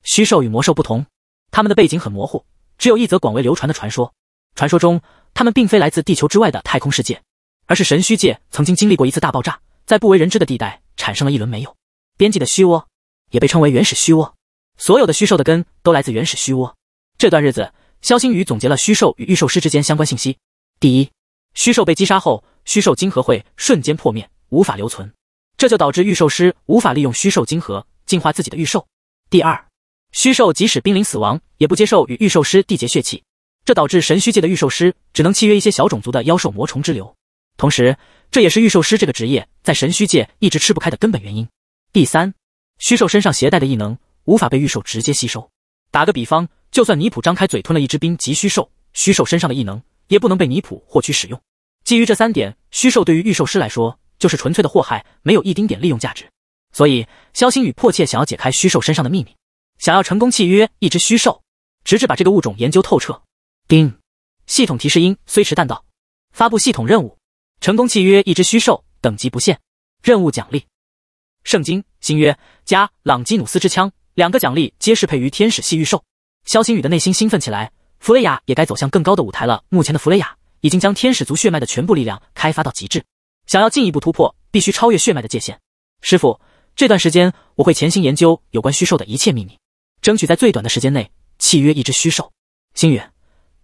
虚兽与魔兽不同，它们的背景很模糊，只有一则广为流传的传说。传说中，他们并非来自地球之外的太空世界，而是神虚界曾经经历过一次大爆炸，在不为人知的地带产生了一轮没有边际的虚窝，也被称为原始虚窝。所有的虚兽的根都来自原始虚窝。这段日子。肖星宇总结了虚兽与御兽师之间相关信息：第一，虚兽被击杀后，虚兽晶核会瞬间破灭，无法留存，这就导致御兽师无法利用虚兽晶核进化自己的御兽。第二，虚兽即使濒临死亡，也不接受与御兽师缔结血契，这导致神虚界的御兽师只能契约一些小种族的妖兽、魔虫之流。同时，这也是御兽师这个职业在神虚界一直吃不开的根本原因。第三，虚兽身上携带的异能无法被御兽直接吸收。打个比方。就算尼普张开嘴吞了一只冰棘虚兽，虚兽身上的异能也不能被尼普获取使用。基于这三点，虚兽对于御兽师来说就是纯粹的祸害，没有一丁点利用价值。所以，肖星宇迫切想要解开虚兽身上的秘密，想要成功契约一只虚兽，直至把这个物种研究透彻。叮，系统提示音，虽迟但到，发布系统任务：成功契约一只虚兽，等级不限。任务奖励：圣经新约加朗基努斯之枪，两个奖励皆适配于天使系御兽。肖星宇的内心兴奋起来，弗雷亚也该走向更高的舞台了。目前的弗雷亚已经将天使族血脉的全部力量开发到极致，想要进一步突破，必须超越血脉的界限。师傅，这段时间我会潜心研究有关虚兽的一切秘密，争取在最短的时间内契约一只虚兽。星宇，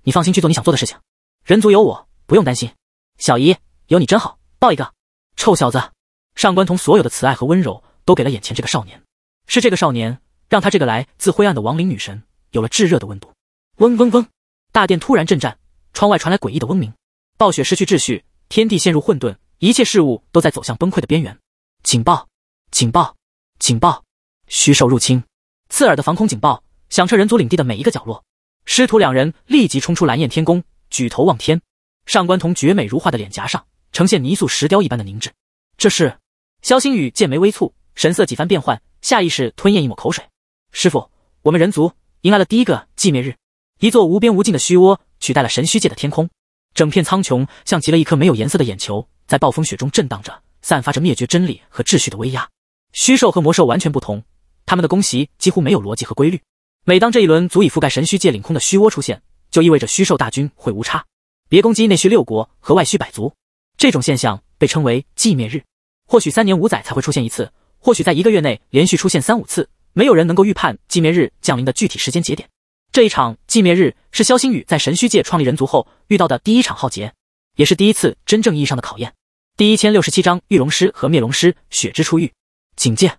你放心去做你想做的事情，人族有我，不用担心。小姨，有你真好，抱一个。臭小子，上官同所有的慈爱和温柔都给了眼前这个少年，是这个少年让他这个来自灰暗的亡灵女神。有了炙热的温度，嗡嗡嗡！大殿突然震颤，窗外传来诡异的嗡鸣。暴雪失去秩序，天地陷入混沌，一切事物都在走向崩溃的边缘。警报！警报！警报！虚兽入侵！刺耳的防空警报响彻人族领地的每一个角落。师徒两人立即冲出蓝焰天宫，举头望天。上官同绝美如画的脸颊上呈现泥塑石雕一般的凝滞。这是？萧星宇剑眉微蹙，神色几番变幻，下意识吞咽一抹口水。师傅，我们人族。迎来了第一个寂灭日，一座无边无尽的虚窝取代了神虚界的天空，整片苍穹像极了一颗没有颜色的眼球，在暴风雪中震荡着，散发着灭绝真理和秩序的威压。虚兽和魔兽完全不同，他们的攻袭几乎没有逻辑和规律。每当这一轮足以覆盖神虚界领空的虚窝出现，就意味着虚兽大军会无差别攻击内虚六国和外虚百族。这种现象被称为寂灭日，或许三年五载才会出现一次，或许在一个月内连续出现三五次。没有人能够预判寂灭日降临的具体时间节点。这一场寂灭日是萧星宇在神虚界创立人族后遇到的第一场浩劫，也是第一次真正意义上的考验。第一千六十七章：御龙师和灭龙师，雪之出狱，警戒，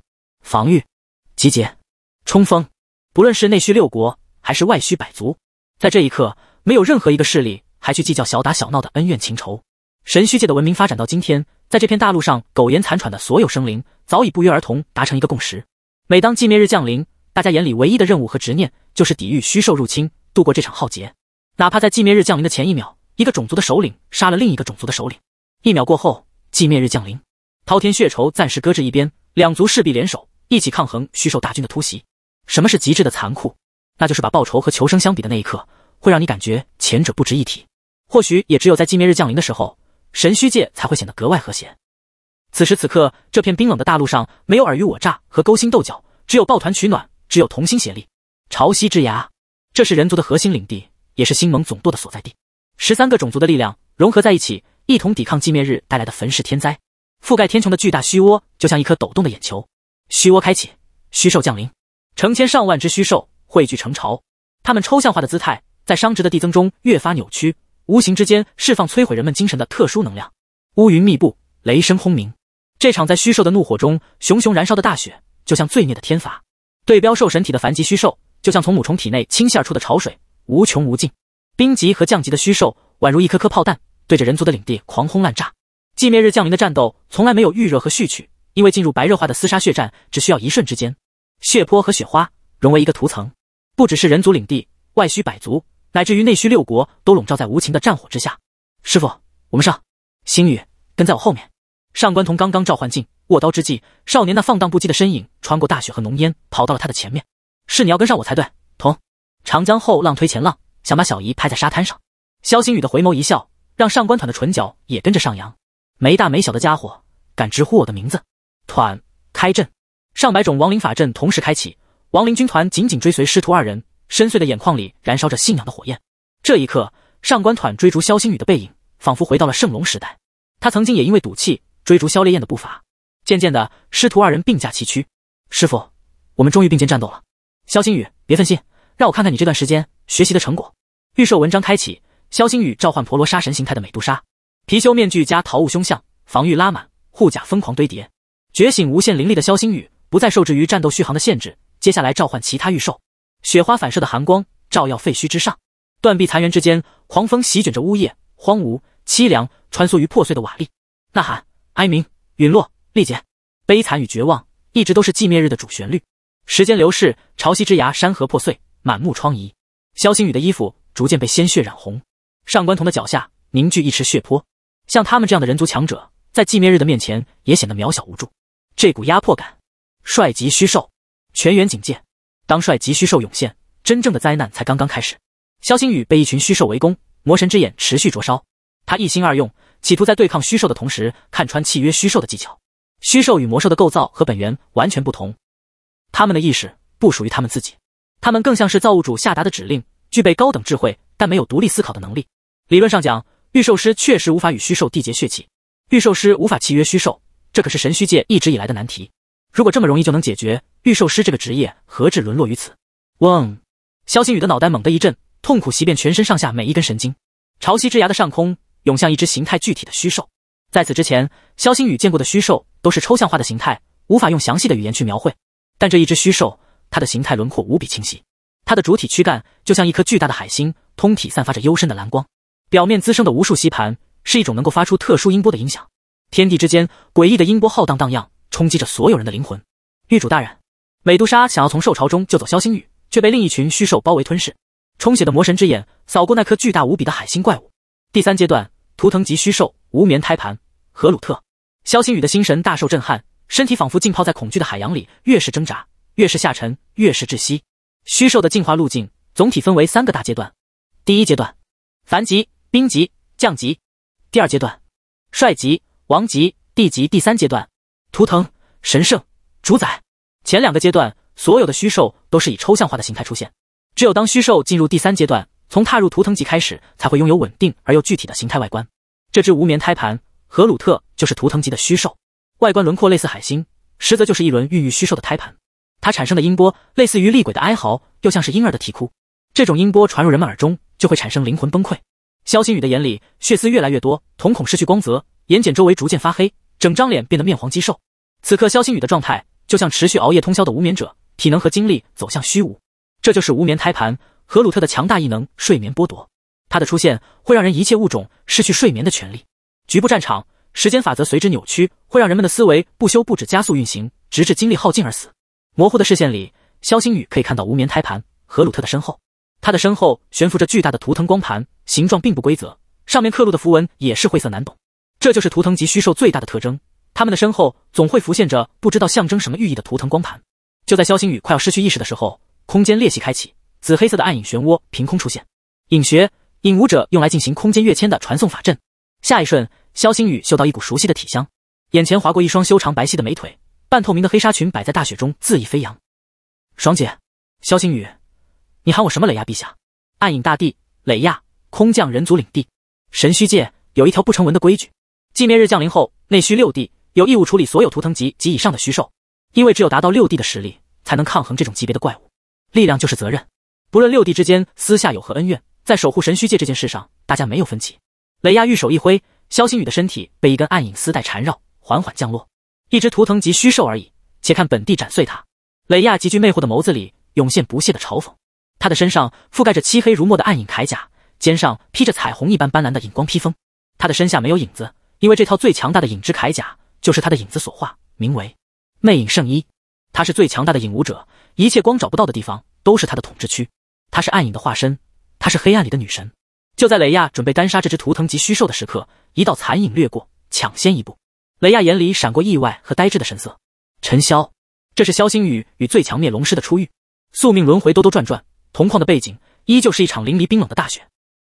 防御，集结，冲锋。不论是内虚六国还是外虚百族，在这一刻，没有任何一个势力还去计较小打小闹的恩怨情仇。神虚界的文明发展到今天，在这片大陆上苟延残喘的所有生灵，早已不约而同达成一个共识。每当寂灭日降临，大家眼里唯一的任务和执念就是抵御虚兽入侵，度过这场浩劫。哪怕在寂灭日降临的前一秒，一个种族的首领杀了另一个种族的首领，一秒过后，寂灭日降临，滔天血仇暂时搁置一边，两族势必联手，一起抗衡虚兽大军的突袭。什么是极致的残酷？那就是把报仇和求生相比的那一刻，会让你感觉前者不值一提。或许也只有在寂灭日降临的时候，神虚界才会显得格外和谐。此时此刻，这片冰冷的大陆上没有尔虞我诈和勾心斗角，只有抱团取暖，只有同心协力。潮汐之崖，这是人族的核心领地，也是星盟总舵的所在地。十三个种族的力量融合在一起，一同抵抗寂灭日带来的焚世天灾。覆盖天穹的巨大虚窝，就像一颗抖动的眼球。虚窝开启，虚兽降临，成千上万只虚兽汇聚成潮，它们抽象化的姿态在熵值的递增中越发扭曲，无形之间释放摧毁人们精神的特殊能量。乌云密布，雷声轰鸣。这场在虚兽的怒火中熊熊燃烧的大雪，就像罪孽的天罚；对标兽神体的凡级虚兽，就像从母虫体内倾泻而出的潮水，无穷无尽。冰级和降级的虚兽，宛如一颗颗炮弹，对着人族的领地狂轰滥炸。寂灭日降临的战斗，从来没有预热和序曲，因为进入白热化的厮杀血战，只需要一瞬之间。血泊和雪花融为一个图层，不只是人族领地，外虚百族，乃至于内虚六国，都笼罩在无情的战火之下。师傅，我们上。星宇，跟在我后面。上官童刚刚召唤镜，握刀之际，少年那放荡不羁的身影穿过大雪和浓烟，跑到了他的前面。是你要跟上我才对，童。长江后浪推前浪，想把小姨拍在沙滩上。肖星宇的回眸一笑，让上官团的唇角也跟着上扬。没大没小的家伙，敢直呼我的名字！团，开阵！上百种亡灵法阵同时开启，亡灵军团紧紧追随师徒二人。深邃的眼眶里燃烧着信仰的火焰。这一刻，上官团追逐肖星宇的背影，仿佛回到了圣龙时代。他曾经也因为赌气。追逐萧烈焰的步伐，渐渐的，师徒二人并驾齐驱。师傅，我们终于并肩战斗了。萧星宇，别分心，让我看看你这段时间学习的成果。预售文章开启，萧星宇召唤婆罗沙神形态的美杜莎，貔貅面具加桃雾凶像，防御拉满，护甲疯狂堆叠。觉醒无限灵力的萧星宇，不再受制于战斗续航的限制。接下来召唤其他预售。雪花反射的寒光，照耀废墟之上，断壁残垣之间，狂风席卷着呜咽，荒芜凄凉，穿梭于破碎的瓦砾，呐喊。哀鸣、陨落、力竭，悲惨与绝望一直都是寂灭日的主旋律。时间流逝，潮汐之崖山河破碎，满目疮痍。萧星宇的衣服逐渐被鲜血染红，上官彤的脚下凝聚一池血泊。像他们这样的人族强者，在寂灭日的面前也显得渺小无助。这股压迫感，帅极虚兽，全员警戒。当帅极虚兽涌现，真正的灾难才刚刚开始。萧星宇被一群虚兽围攻，魔神之眼持续灼烧，他一心二用。企图在对抗虚兽的同时，看穿契约虚兽的技巧。虚兽与魔兽的构造和本源完全不同，他们的意识不属于他们自己，他们更像是造物主下达的指令，具备高等智慧，但没有独立思考的能力。理论上讲，御兽师确实无法与虚兽缔结血契，御兽师无法契约虚兽，这可是神虚界一直以来的难题。如果这么容易就能解决，御兽师这个职业何至沦落于此？嗡，萧星宇的脑袋猛地一震，痛苦袭遍全身上下每一根神经。潮汐之崖的上空。涌向一只形态具体的虚兽。在此之前，肖星宇见过的虚兽都是抽象化的形态，无法用详细的语言去描绘。但这一只虚兽，它的形态轮廓无比清晰。它的主体躯干就像一颗巨大的海星，通体散发着幽深的蓝光，表面滋生的无数吸盘是一种能够发出特殊音波的音响。天地之间，诡异的音波浩荡荡漾，冲击着所有人的灵魂。狱主大人，美杜莎想要从兽巢中救走肖星宇，却被另一群虚兽包围吞噬。充血的魔神之眼扫过那颗巨大无比的海星怪物，第三阶段。图腾级虚兽，无眠胎盘，荷鲁特。肖星宇的心神大受震撼，身体仿佛浸泡在恐惧的海洋里，越是挣扎，越是下沉，越是窒息。虚兽的进化路径总体分为三个大阶段：第一阶段，凡级、兵级、降级；第二阶段，帅级、王级、帝级；第三阶段，图腾、神圣、主宰。前两个阶段，所有的虚兽都是以抽象化的形态出现，只有当虚兽进入第三阶段。从踏入图腾级开始，才会拥有稳定而又具体的形态外观。这只无眠胎盘荷鲁特就是图腾级的虚兽，外观轮廓类似海星，实则就是一轮孕育虚兽的胎盘。它产生的音波类似于厉鬼的哀嚎，又像是婴儿的啼哭。这种音波传入人们耳中，就会产生灵魂崩溃。肖星宇的眼里血丝越来越多，瞳孔失去光泽，眼睑周围逐渐发黑，整张脸变得面黄肌瘦。此刻，肖星宇的状态就像持续熬夜通宵的无眠者，体能和精力走向虚无。这就是无眠胎盘。荷鲁特的强大异能——睡眠剥夺，它的出现会让人一切物种失去睡眠的权利，局部战场时间法则随之扭曲，会让人们的思维不休不止加速运行，直至精力耗尽而死。模糊的视线里，肖星宇可以看到无眠胎盘荷鲁特的身后，他的身后悬浮着巨大的图腾光盘，形状并不规则，上面刻录的符文也是晦涩难懂。这就是图腾级虚兽最大的特征，他们的身后总会浮现着不知道象征什么寓意的图腾光盘。就在肖星宇快要失去意识的时候，空间裂隙开启。紫黑色的暗影漩涡凭空出现，影穴，影武者用来进行空间跃迁的传送法阵。下一瞬，肖星宇嗅到一股熟悉的体香，眼前划过一双修长白皙的美腿，半透明的黑纱裙摆在大雪中恣意飞扬。爽姐，肖星宇，你喊我什么？磊亚陛下，暗影大帝，磊亚空降人族领地。神虚界有一条不成文的规矩，寂灭日降临后，内虚六帝有义务处理所有图腾级及以上的虚兽，因为只有达到六帝的实力，才能抗衡这种级别的怪物。力量就是责任。不论六帝之间私下有何恩怨，在守护神虚界这件事上，大家没有分歧。雷亚玉手一挥，萧星宇的身体被一根暗影丝带缠绕，缓缓降落。一只图腾级虚兽而已，且看本帝斩碎他。雷亚极具魅惑的眸子里涌现不屑的嘲讽。他的身上覆盖着漆黑如墨的暗影铠甲，肩上披着彩虹一般斑斓的影光披风。他的身下没有影子，因为这套最强大的影之铠甲就是他的影子所化，名为魅影圣衣。他是最强大的影武者，一切光找不到的地方都是他的统治区。她是暗影的化身，她是黑暗里的女神。就在雷亚准备单杀这只图腾级虚兽的时刻，一道残影掠过，抢先一步。雷亚眼里闪过意外和呆滞的神色。陈潇，这是肖星宇与最强灭龙师的初遇，宿命轮回兜兜转转，同框的背景依旧是一场淋漓冰冷的大雪。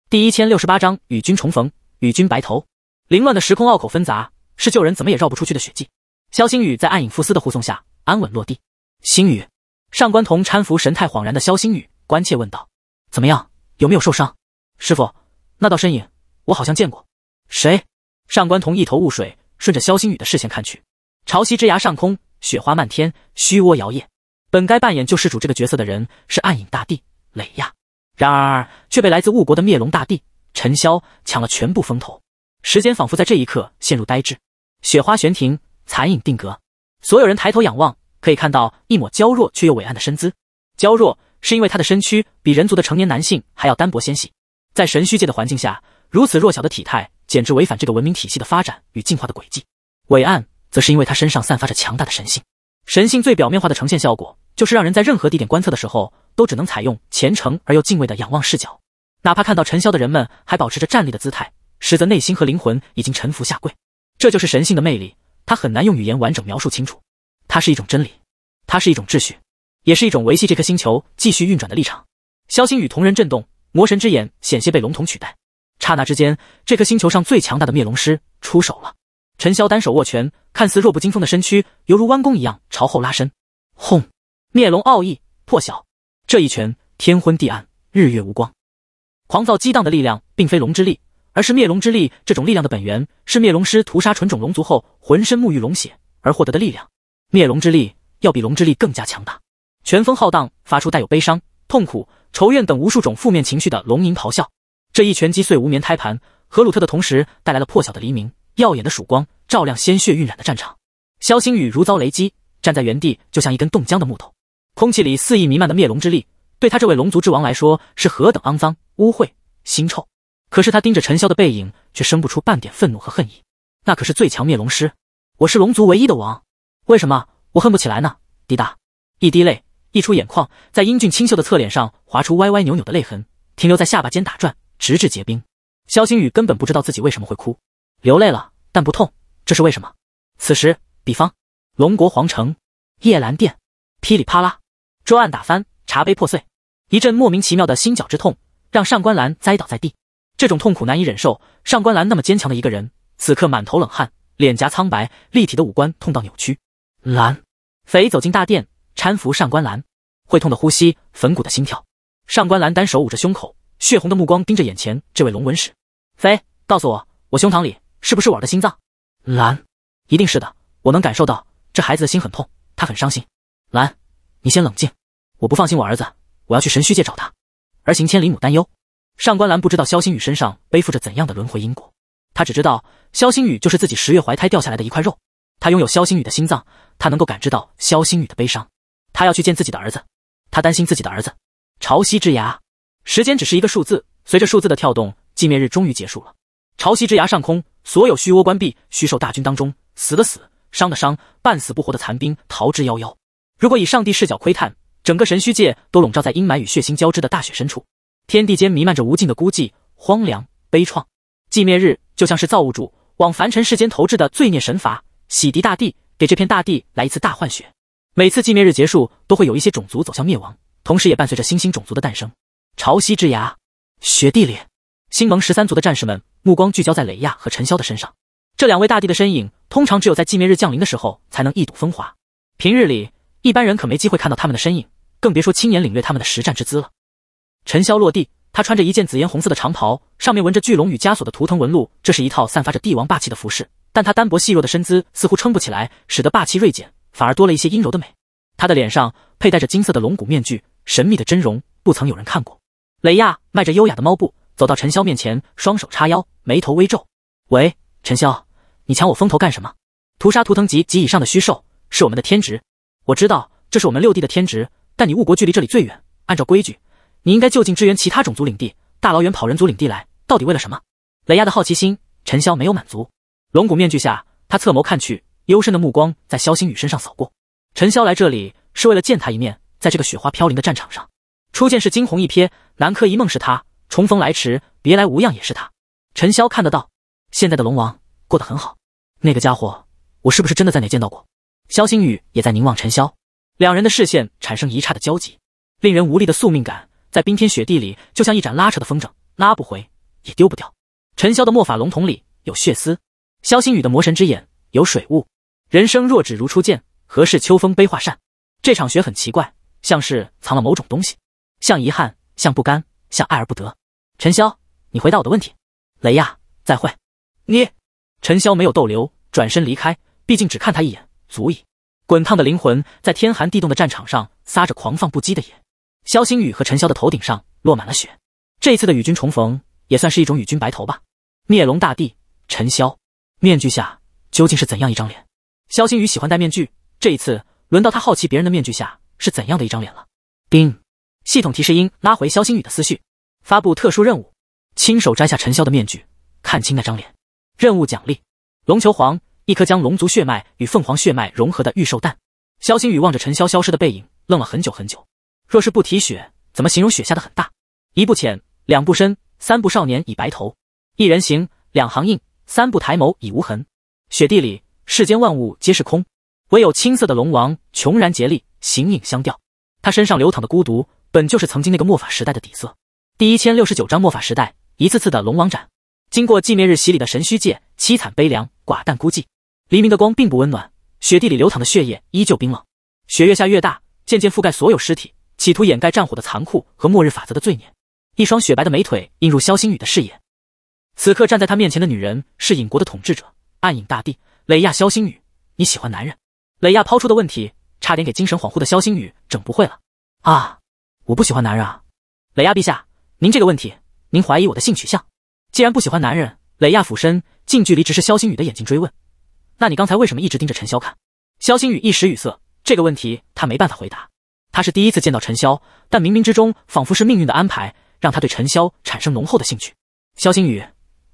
第一千六十八章与君重逢，与君白头。凌乱的时空拗口纷杂，是救人怎么也绕不出去的血迹。肖星宇在暗影副丝的护送下安稳落地。星宇，上官同搀扶神态恍然的肖星宇。关切问道：“怎么样，有没有受伤？”师傅，那道身影我好像见过。谁？上官彤一头雾水，顺着萧星宇的视线看去，潮汐之崖上空雪花漫天，虚窝摇曳。本该扮演救世主这个角色的人是暗影大帝雷亚，然而却被来自雾国的灭龙大帝陈潇抢了全部风头。时间仿佛在这一刻陷入呆滞，雪花悬停，残影定格。所有人抬头仰望，可以看到一抹娇弱却又伟岸的身姿，娇弱。是因为他的身躯比人族的成年男性还要单薄纤细，在神虚界的环境下，如此弱小的体态简直违反这个文明体系的发展与进化的轨迹。伟岸，则是因为他身上散发着强大的神性。神性最表面化的呈现效果，就是让人在任何地点观测的时候，都只能采用虔诚而又敬畏的仰望视角。哪怕看到尘嚣的人们还保持着站立的姿态，实则内心和灵魂已经臣服下跪。这就是神性的魅力，它很难用语言完整描述清楚。它是一种真理，它是一种秩序。也是一种维系这颗星球继续运转的立场。萧星宇瞳仁震动，魔神之眼险些被龙瞳取代。刹那之间，这颗星球上最强大的灭龙师出手了。陈潇单手握拳，看似弱不禁风的身躯犹如弯弓一样朝后拉伸。轰！灭龙奥义破晓，这一拳天昏地暗，日月无光。狂躁激荡的力量，并非龙之力，而是灭龙之力。这种力量的本源是灭龙师屠杀纯种龙族后，浑身沐浴龙血而获得的力量。灭龙之力要比龙之力更加强大。拳风浩荡，发出带有悲伤、痛苦、仇怨等无数种负面情绪的龙吟咆哮。这一拳击碎无眠胎盘，和鲁特的同时带来了破晓的黎明，耀眼的曙光照亮鲜血晕染的战场。肖星宇如遭雷击，站在原地就像一根冻僵的木头。空气里肆意弥漫的灭龙之力，对他这位龙族之王来说是何等肮脏、污秽、腥臭。可是他盯着陈潇的背影，却生不出半点愤怒和恨意。那可是最强灭龙师，我是龙族唯一的王，为什么我恨不起来呢？滴答，一滴泪。溢出眼眶，在英俊清秀的侧脸上划出歪歪扭扭的泪痕，停留在下巴尖打转，直至结冰。肖星宇根本不知道自己为什么会哭，流泪了，但不痛，这是为什么？此时，比方龙国皇城夜阑殿，噼里啪啦，桌案打翻，茶杯破碎，一阵莫名其妙的心绞之痛，让上官兰栽倒在地。这种痛苦难以忍受，上官兰那么坚强的一个人，此刻满头冷汗，脸颊苍白，立体的五官痛到扭曲。兰匪走进大殿。搀扶上官兰，会痛的呼吸，粉骨的心跳。上官兰单手捂着胸口，血红的目光盯着眼前这位龙纹使。飞，告诉我，我胸膛里是不是我的心脏？兰，一定是的，我能感受到这孩子的心很痛，他很伤心。兰，你先冷静，我不放心我儿子，我要去神虚界找他。而行千里母担忧，上官兰不知道萧星宇身上背负着怎样的轮回因果，她只知道萧星宇就是自己十月怀胎掉下来的一块肉，他拥有萧星宇的心脏，他能够感知到萧星宇的悲伤。他要去见自己的儿子，他担心自己的儿子。潮汐之崖，时间只是一个数字，随着数字的跳动，纪灭日终于结束了。潮汐之崖上空，所有虚窝关闭，虚兽大军当中，死的死，伤的伤，半死不活的残兵逃之夭夭。如果以上帝视角窥探，整个神虚界都笼罩在阴霾与血腥交织的大雪深处，天地间弥漫着无尽的孤寂、荒凉、悲怆。纪灭日就像是造物主往凡尘世间投掷的罪孽神罚，洗涤大地，给这片大地来一次大换血。每次纪灭日结束，都会有一些种族走向灭亡，同时也伴随着新兴种族的诞生。潮汐之崖，雪地里，星盟十三族的战士们目光聚焦在雷亚和陈潇的身上。这两位大帝的身影，通常只有在纪灭日降临的时候才能一睹风华。平日里，一般人可没机会看到他们的身影，更别说亲眼领略他们的实战之姿了。陈潇落地，他穿着一件紫烟红色的长袍，上面纹着巨龙与枷锁的图腾纹路，这是一套散发着帝王霸气的服饰。但他单薄细弱的身姿似乎撑不起来，使得霸气锐减。反而多了一些阴柔的美。他的脸上佩戴着金色的龙骨面具，神秘的真容不曾有人看过。雷亚迈着优雅的猫步走到陈潇面前，双手叉腰，眉头微皱：“喂，陈潇，你抢我风头干什么？屠杀图腾级及以上的虚兽是我们的天职，我知道这是我们六弟的天职，但你雾国距离这里最远，按照规矩，你应该就近支援其他种族领地，大老远跑人族领地来，到底为了什么？”雷亚的好奇心，陈潇没有满足。龙骨面具下，他侧眸看去。幽深的目光在萧星宇身上扫过。陈潇来这里是为了见他一面，在这个雪花飘零的战场上，初见是惊鸿一瞥，南柯一梦是他，重逢来迟，别来无恙也是他。陈潇看得到，现在的龙王过得很好。那个家伙，我是不是真的在哪见到过？萧星宇也在凝望陈潇，两人的视线产生一刹的交集，令人无力的宿命感，在冰天雪地里就像一盏拉扯的风筝，拉不回也丢不掉。陈潇的墨法龙瞳里有血丝，萧星宇的魔神之眼有水雾。人生若只如初见，何事秋风悲画扇？这场雪很奇怪，像是藏了某种东西，像遗憾，像不甘，像爱而不得。陈潇，你回答我的问题。雷亚，再会。你，陈潇没有逗留，转身离开。毕竟只看他一眼足矣。滚烫的灵魂在天寒地冻的战场上撒着狂放不羁的野。肖星宇和陈潇的头顶上落满了雪。这一次的与君重逢也算是一种与君白头吧。灭龙大帝，陈潇，面具下究竟是怎样一张脸？肖星宇喜欢戴面具，这一次轮到他好奇别人的面具下是怎样的一张脸了。叮，系统提示音拉回肖星宇的思绪，发布特殊任务：亲手摘下陈潇的面具，看清那张脸。任务奖励：龙球皇一颗将龙族血脉与凤凰血脉融合的御兽蛋。肖星宇望着陈潇消失的背影，愣了很久很久。若是不提雪，怎么形容雪下的很大？一步浅，两步深，三步少年已白头；一人行，两行印，三步抬眸已无痕。雪地里。世间万物皆是空，唯有青色的龙王穷然竭力，形影相吊。他身上流淌的孤独，本就是曾经那个末法时代的底色。第一千六十九章末法时代，一次次的龙王斩，经过寂灭日洗礼的神虚界，凄惨悲凉，寡淡孤寂。黎明的光并不温暖，雪地里流淌的血液依旧冰冷。雪越下越大，渐渐覆盖所有尸体，企图掩盖战火的残酷和末日法则的罪孽。一双雪白的美腿映入萧星宇的视野，此刻站在他面前的女人是影国的统治者，暗影大帝。雷亚，肖星宇，你喜欢男人？雷亚抛出的问题，差点给精神恍惚的肖星宇整不会了啊！我不喜欢男人啊！雷亚陛下，您这个问题，您怀疑我的性取向？既然不喜欢男人，雷亚俯身，近距离直视肖星宇的眼睛，追问：“那你刚才为什么一直盯着陈潇看？”肖星宇一时语塞，这个问题他没办法回答。他是第一次见到陈潇，但冥冥之中，仿佛是命运的安排，让他对陈潇产生浓厚的兴趣。肖星宇，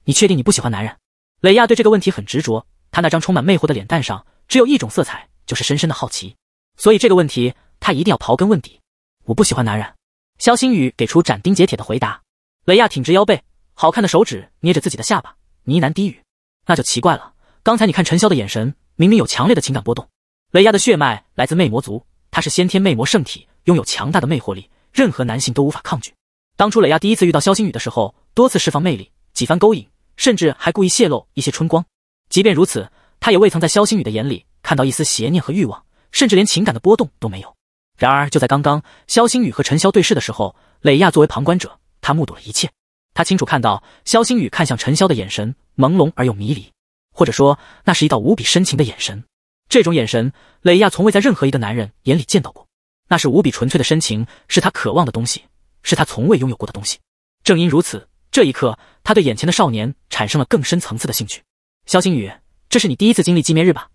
你确定你不喜欢男人？雷亚对这个问题很执着。他那张充满魅惑的脸蛋上，只有一种色彩，就是深深的好奇。所以这个问题，他一定要刨根问底。我不喜欢男人，肖星宇给出斩钉截铁的回答。雷亚挺直腰背，好看的手指捏着自己的下巴，呢喃低语：“那就奇怪了，刚才你看陈潇的眼神，明明有强烈的情感波动。”雷亚的血脉来自魅魔族，他是先天魅魔圣体，拥有强大的魅惑力，任何男性都无法抗拒。当初雷亚第一次遇到肖星宇的时候，多次释放魅力，几番勾引，甚至还故意泄露一些春光。即便如此，他也未曾在萧星宇的眼里看到一丝邪念和欲望，甚至连情感的波动都没有。然而，就在刚刚，萧星宇和陈潇对视的时候，蕾亚作为旁观者，他目睹了一切。他清楚看到，萧星宇看向陈潇的眼神朦胧而又迷离，或者说，那是一道无比深情的眼神。这种眼神，蕾亚从未在任何一个男人眼里见到过。那是无比纯粹的深情，是他渴望的东西，是他从未拥有过的东西。正因如此，这一刻，他对眼前的少年产生了更深层次的兴趣。肖星宇，这是你第一次经历寂灭日吧？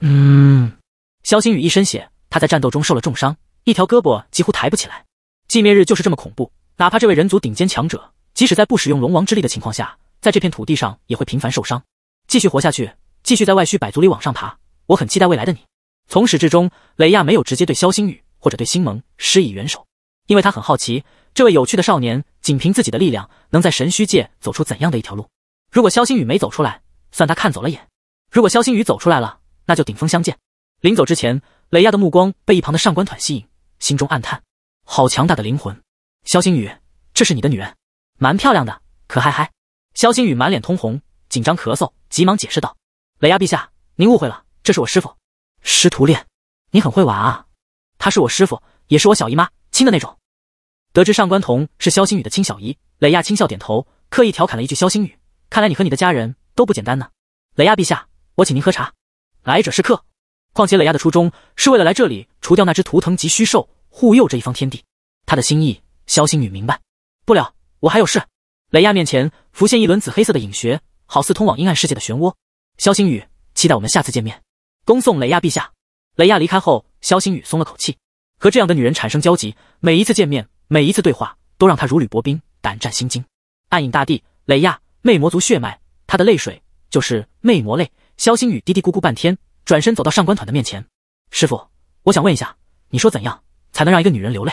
嗯。肖星宇一身血，他在战斗中受了重伤，一条胳膊几乎抬不起来。寂灭日就是这么恐怖，哪怕这位人族顶尖强者，即使在不使用龙王之力的情况下，在这片土地上也会频繁受伤。继续活下去，继续在外需百足里往上爬，我很期待未来的你。从始至终，雷亚没有直接对肖星宇或者对星盟施以援手，因为他很好奇，这位有趣的少年仅凭自己的力量，能在神虚界走出怎样的一条路。如果肖星宇没走出来，算他看走了眼。如果萧星宇走出来了，那就顶峰相见。临走之前，雷亚的目光被一旁的上官团吸引，心中暗叹：好强大的灵魂。萧星宇，这是你的女人，蛮漂亮的。可嗨嗨！萧星宇满脸通红，紧张咳嗽，急忙解释道：“雷亚陛下，您误会了，这是我师傅，师徒恋，你很会玩啊！她是我师傅，也是我小姨妈，亲的那种。”得知上官童是萧星宇的亲小姨，雷亚轻笑点头，刻意调侃了一句：“萧星宇，看来你和你的家人。”都不简单呢，雷亚陛下，我请您喝茶。来者是客，况且雷亚的初衷是为了来这里除掉那只图腾级虚兽，护佑这一方天地。他的心意，萧星宇明白。不了，我还有事。雷亚面前浮现一轮紫黑色的影穴，好似通往阴暗世界的漩涡。萧星宇期待我们下次见面。恭送雷亚陛下。雷亚离开后，萧星宇松了口气。和这样的女人产生交集，每一次见面，每一次对话，都让他如履薄冰，胆战心惊。暗影大帝，雷亚，魅魔族血脉。他的泪水就是魅魔泪。萧星雨嘀嘀咕咕半天，转身走到上官团的面前：“师傅，我想问一下，你说怎样才能让一个女人流泪？”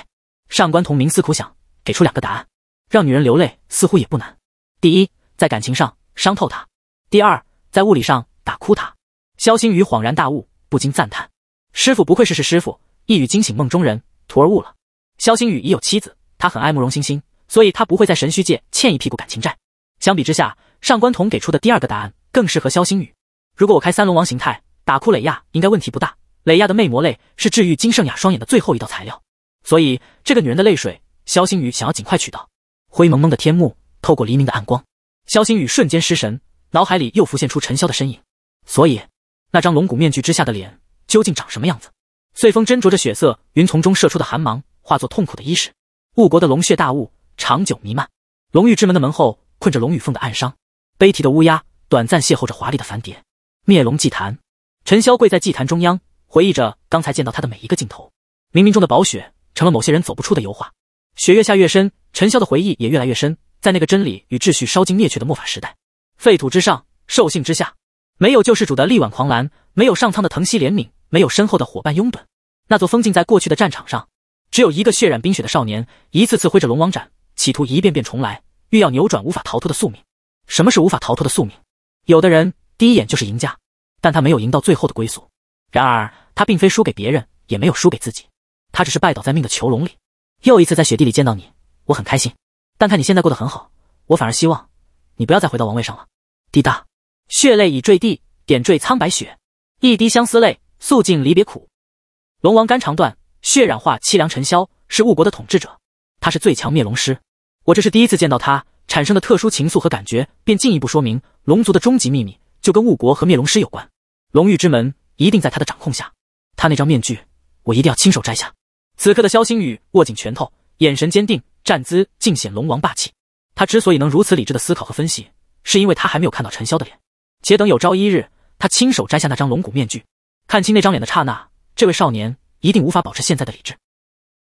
上官同冥思苦想，给出两个答案：让女人流泪似乎也不难。第一，在感情上伤透她；第二，在物理上打哭她。萧星雨恍然大悟，不禁赞叹：“师傅不愧是是师傅，一语惊醒梦中人，徒儿悟了。”萧星雨已有妻子，他很爱慕容欣欣，所以他不会在神虚界欠一屁股感情债。相比之下，上官瞳给出的第二个答案更适合萧星宇。如果我开三龙王形态打哭蕾亚，应该问题不大。蕾亚的魅魔泪是治愈金圣雅双眼的最后一道材料，所以这个女人的泪水，萧星宇想要尽快取到。灰蒙蒙的天幕，透过黎明的暗光，萧星宇瞬间失神，脑海里又浮现出陈潇的身影。所以，那张龙骨面具之下的脸究竟长什么样子？碎风斟酌着血色云丛中射出的寒芒，化作痛苦的衣饰。雾国的龙血大雾长久弥漫，龙域之门的门后。困着龙与凤的暗伤，悲啼的乌鸦短暂邂逅着华丽的繁蝶。灭龙祭坛，陈潇跪在祭坛中央，回忆着刚才见到他的每一个镜头。冥冥中的宝雪成了某些人走不出的油画。雪越下越深，陈潇的回忆也越来越深。在那个真理与秩序烧尽灭却的末法时代，废土之上，兽性之下，没有救世主的力挽狂澜，没有上苍的疼惜怜悯，没有深厚的伙伴拥趸。那座封禁在过去的战场上，只有一个血染冰雪的少年，一次次挥着龙王斩，企图一遍遍重来。欲要扭转无法逃脱的宿命，什么是无法逃脱的宿命？有的人第一眼就是赢家，但他没有赢到最后的归宿。然而他并非输给别人，也没有输给自己，他只是败倒在命的囚笼里。又一次在雪地里见到你，我很开心。但看你现在过得很好，我反而希望你不要再回到王位上了。滴答，血泪已坠地，点缀苍白雪。一滴相思泪，诉尽离别苦。龙王肝肠断，血染化凄凉尘嚣。是误国的统治者，他是最强灭龙师。我这是第一次见到他产生的特殊情愫和感觉，便进一步说明龙族的终极秘密就跟雾国和灭龙师有关。龙域之门一定在他的掌控下，他那张面具我一定要亲手摘下。此刻的肖星宇握紧拳头，眼神坚定，站姿尽显龙王霸气。他之所以能如此理智的思考和分析，是因为他还没有看到陈潇的脸。且等有朝一日他亲手摘下那张龙骨面具，看清那张脸的刹那，这位少年一定无法保持现在的理智。